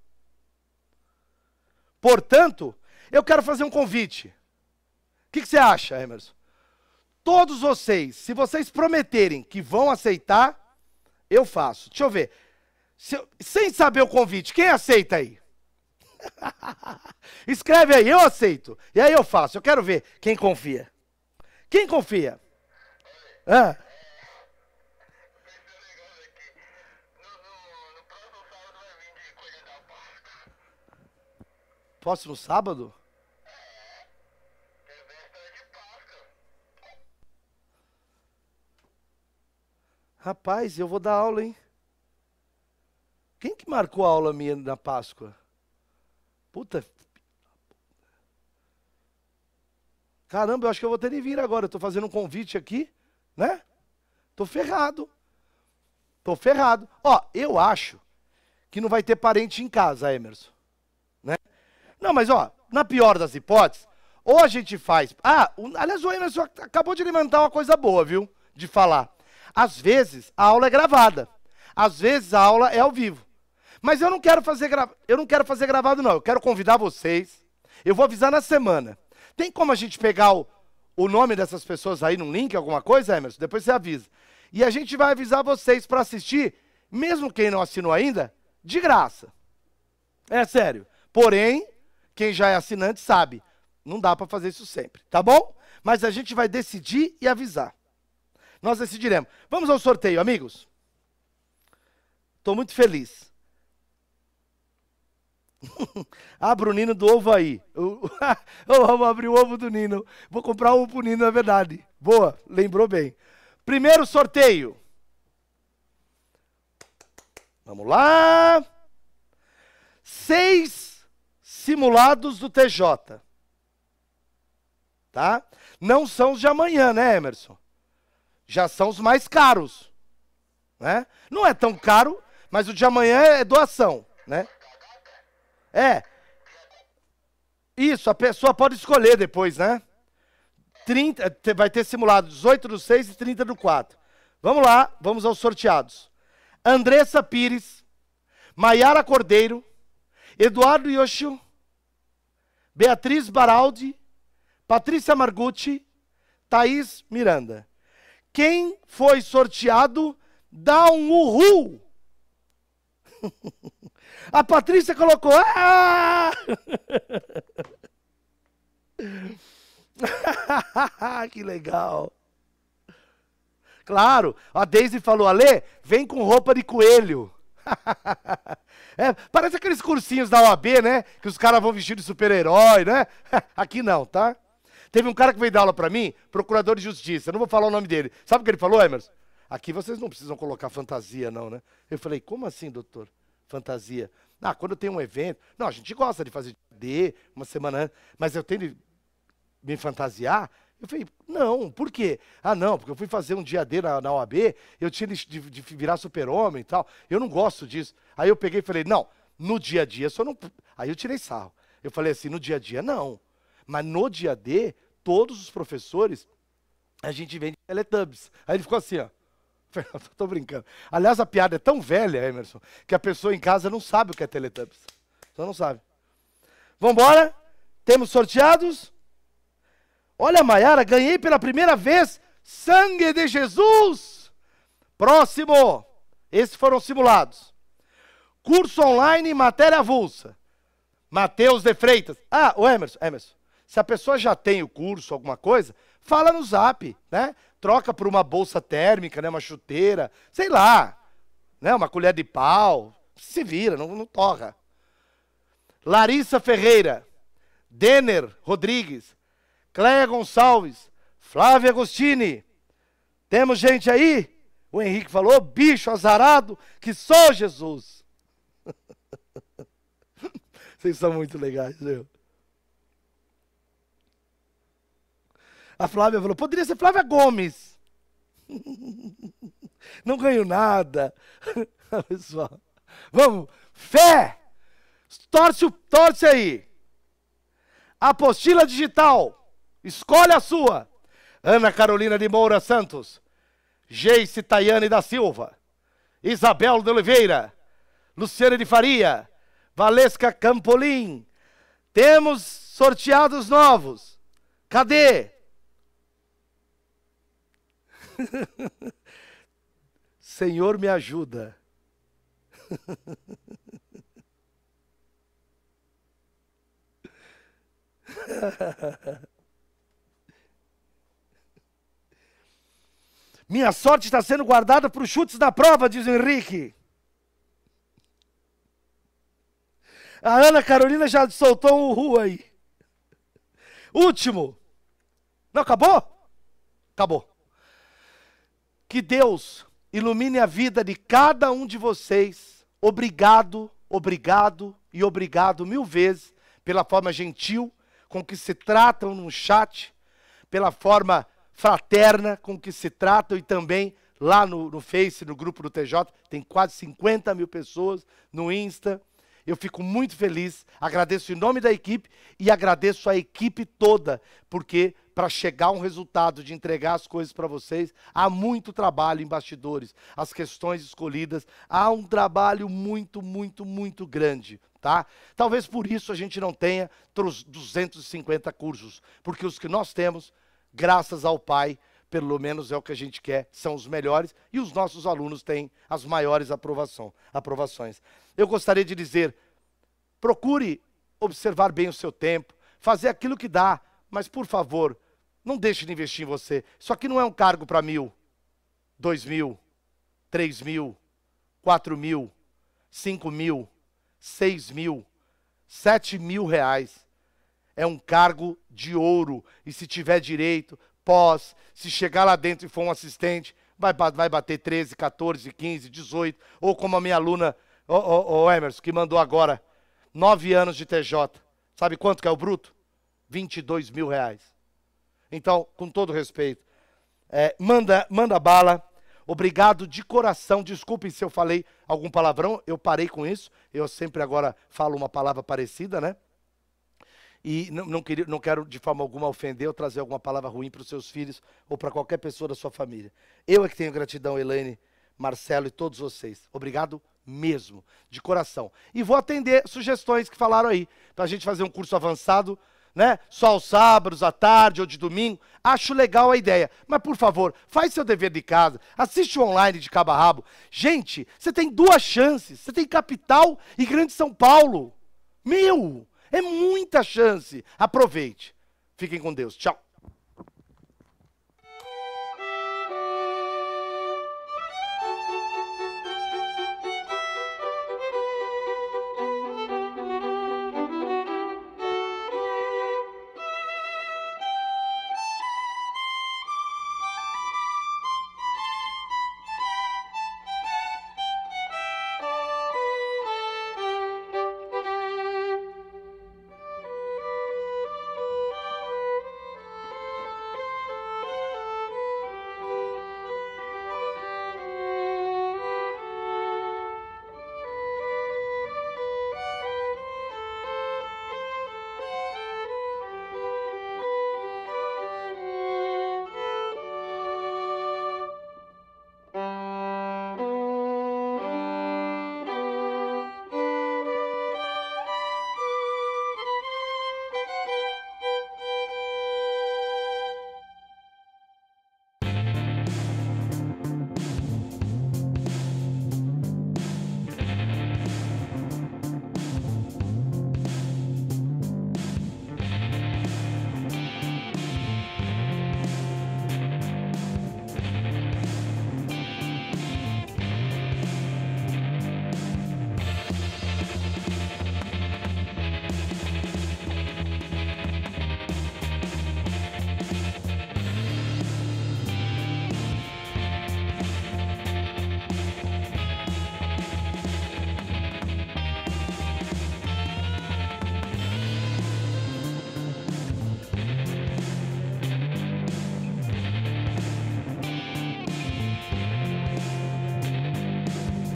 Portanto, eu quero fazer um convite. O que, que você acha, Emerson? Todos vocês, se vocês prometerem que vão aceitar, eu faço. Deixa eu ver. Se eu, sem saber o convite, quem aceita aí? Escreve aí, eu aceito. E aí eu faço. Eu quero ver quem confia. Quem confia? Ah. Próximo sábado? Rapaz, eu vou dar aula, hein? Quem que marcou a aula minha na Páscoa? Puta. Caramba, eu acho que eu vou ter que vir agora. Eu fazendo um convite aqui, né? estou ferrado. estou ferrado. Ó, eu acho que não vai ter parente em casa, Emerson. Né? Não, mas ó, na pior das hipóteses, ou a gente faz. Ah, o... aliás, o Emerson acabou de levantar uma coisa boa, viu? De falar. Às vezes a aula é gravada, às vezes a aula é ao vivo. Mas eu não quero fazer gra... eu não quero fazer gravado não. Eu quero convidar vocês. Eu vou avisar na semana. Tem como a gente pegar o, o nome dessas pessoas aí num link, alguma coisa, Emerson? Depois você avisa. E a gente vai avisar vocês para assistir, mesmo quem não assinou ainda, de graça. É sério. Porém, quem já é assinante sabe, não dá para fazer isso sempre, tá bom? Mas a gente vai decidir e avisar. Nós decidiremos. Vamos ao sorteio, amigos? Estou muito feliz. Abra o Nino do ovo aí. Vamos abrir o ovo do Nino. Vou comprar para o Nino, é verdade. Boa, lembrou bem. Primeiro sorteio. Vamos lá. Seis simulados do TJ. Tá? Não são os de amanhã, né, Emerson? já são os mais caros. Né? Não é tão caro, mas o de amanhã é, é doação. Né? É. Isso, a pessoa pode escolher depois, né? 30, vai ter simulado 18 do 6 e 30 do 4. Vamos lá, vamos aos sorteados. Andressa Pires, Maiara Cordeiro, Eduardo Yoshio, Beatriz Baraldi, Patrícia Margucci, Thaís Miranda. Quem foi sorteado, dá um uhul. A Patrícia colocou. Ah! que legal. Claro, a Daisy falou: Ale, vem com roupa de coelho. é, parece aqueles cursinhos da OAB, né? Que os caras vão vestir de super-herói, né? Aqui não, tá? Teve um cara que veio dar aula para mim, procurador de justiça, não vou falar o nome dele. Sabe o que ele falou, Emerson? Aqui vocês não precisam colocar fantasia, não, né? Eu falei, como assim, doutor? Fantasia. Ah, quando tem um evento. Não, a gente gosta de fazer de uma semana antes, mas eu tenho de me fantasiar? Eu falei, não, por quê? Ah, não, porque eu fui fazer um dia D na, na OAB, eu tinha de, de, de virar super-homem e tal. Eu não gosto disso. Aí eu peguei e falei, não, no dia a dia só não. Aí eu tirei sarro. Eu falei assim, no dia a dia, não. Mas no dia D, todos os professores, a gente vende Teletubbies. Aí ele ficou assim, ó. Fernando, tô brincando. Aliás, a piada é tão velha, Emerson, que a pessoa em casa não sabe o que é Teletubbies. Só não sabe. Vambora? Temos sorteados? Olha, Maiara, ganhei pela primeira vez sangue de Jesus. Próximo. Esses foram simulados. Curso online matéria avulsa. Mateus de Freitas. Ah, o Emerson, Emerson. Se a pessoa já tem o curso, alguma coisa, fala no zap, né? Troca por uma bolsa térmica, né? Uma chuteira, sei lá, né? Uma colher de pau. Se vira, não, não torra. Larissa Ferreira, Denner Rodrigues, Cléia Gonçalves, Flávia Agostini. Temos gente aí? O Henrique falou, bicho azarado, que só Jesus. Vocês são muito legais, viu? A Flávia falou: poderia ser Flávia Gomes. Não ganho nada. Pessoal, vamos. Fé. Torce, torce aí. Apostila digital. Escolhe a sua. Ana Carolina de Moura Santos. Geice Tayane da Silva. Isabel de Oliveira. Luciana de Faria. Valesca Campolim. Temos sorteados novos. Cadê? Senhor, me ajuda. Minha sorte está sendo guardada para os chutes da prova, diz Henrique. A Ana Carolina já soltou um ru aí. Último. Não acabou? Acabou. Que Deus ilumine a vida de cada um de vocês. Obrigado, obrigado e obrigado mil vezes pela forma gentil com que se tratam no chat, pela forma fraterna com que se tratam e também lá no, no Face, no grupo do TJ, tem quase 50 mil pessoas no Insta. Eu fico muito feliz, agradeço em nome da equipe e agradeço a equipe toda, porque para chegar a um resultado de entregar as coisas para vocês, há muito trabalho em bastidores, as questões escolhidas, há um trabalho muito, muito, muito grande, tá? Talvez por isso a gente não tenha 250 cursos, porque os que nós temos, graças ao Pai, pelo menos é o que a gente quer, são os melhores, e os nossos alunos têm as maiores aprovação, aprovações. Eu gostaria de dizer, procure observar bem o seu tempo, fazer aquilo que dá, mas por favor, não deixe de investir em você. Isso aqui não é um cargo para mil, dois mil, três mil, quatro mil, cinco mil, seis mil, sete mil reais. É um cargo de ouro. E se tiver direito, pós, se chegar lá dentro e for um assistente, vai, vai bater 13, 14, 15, 18. Ou como a minha aluna, o oh, oh, Emerson, que mandou agora, nove anos de TJ. Sabe quanto que é o bruto? 22 mil reais. Então, com todo respeito, é, manda, manda bala. Obrigado de coração. Desculpem se eu falei algum palavrão, eu parei com isso. Eu sempre agora falo uma palavra parecida, né? E não, não, queria, não quero de forma alguma ofender ou trazer alguma palavra ruim para os seus filhos ou para qualquer pessoa da sua família. Eu é que tenho gratidão, Elaine, Marcelo e todos vocês. Obrigado mesmo, de coração. E vou atender sugestões que falaram aí, para a gente fazer um curso avançado né? Só aos sábados, à tarde ou de domingo. Acho legal a ideia. Mas, por favor, faz seu dever de casa. Assiste online de cabo a rabo. Gente, você tem duas chances. Você tem capital e Grande São Paulo. Meu, é muita chance. Aproveite. Fiquem com Deus. Tchau.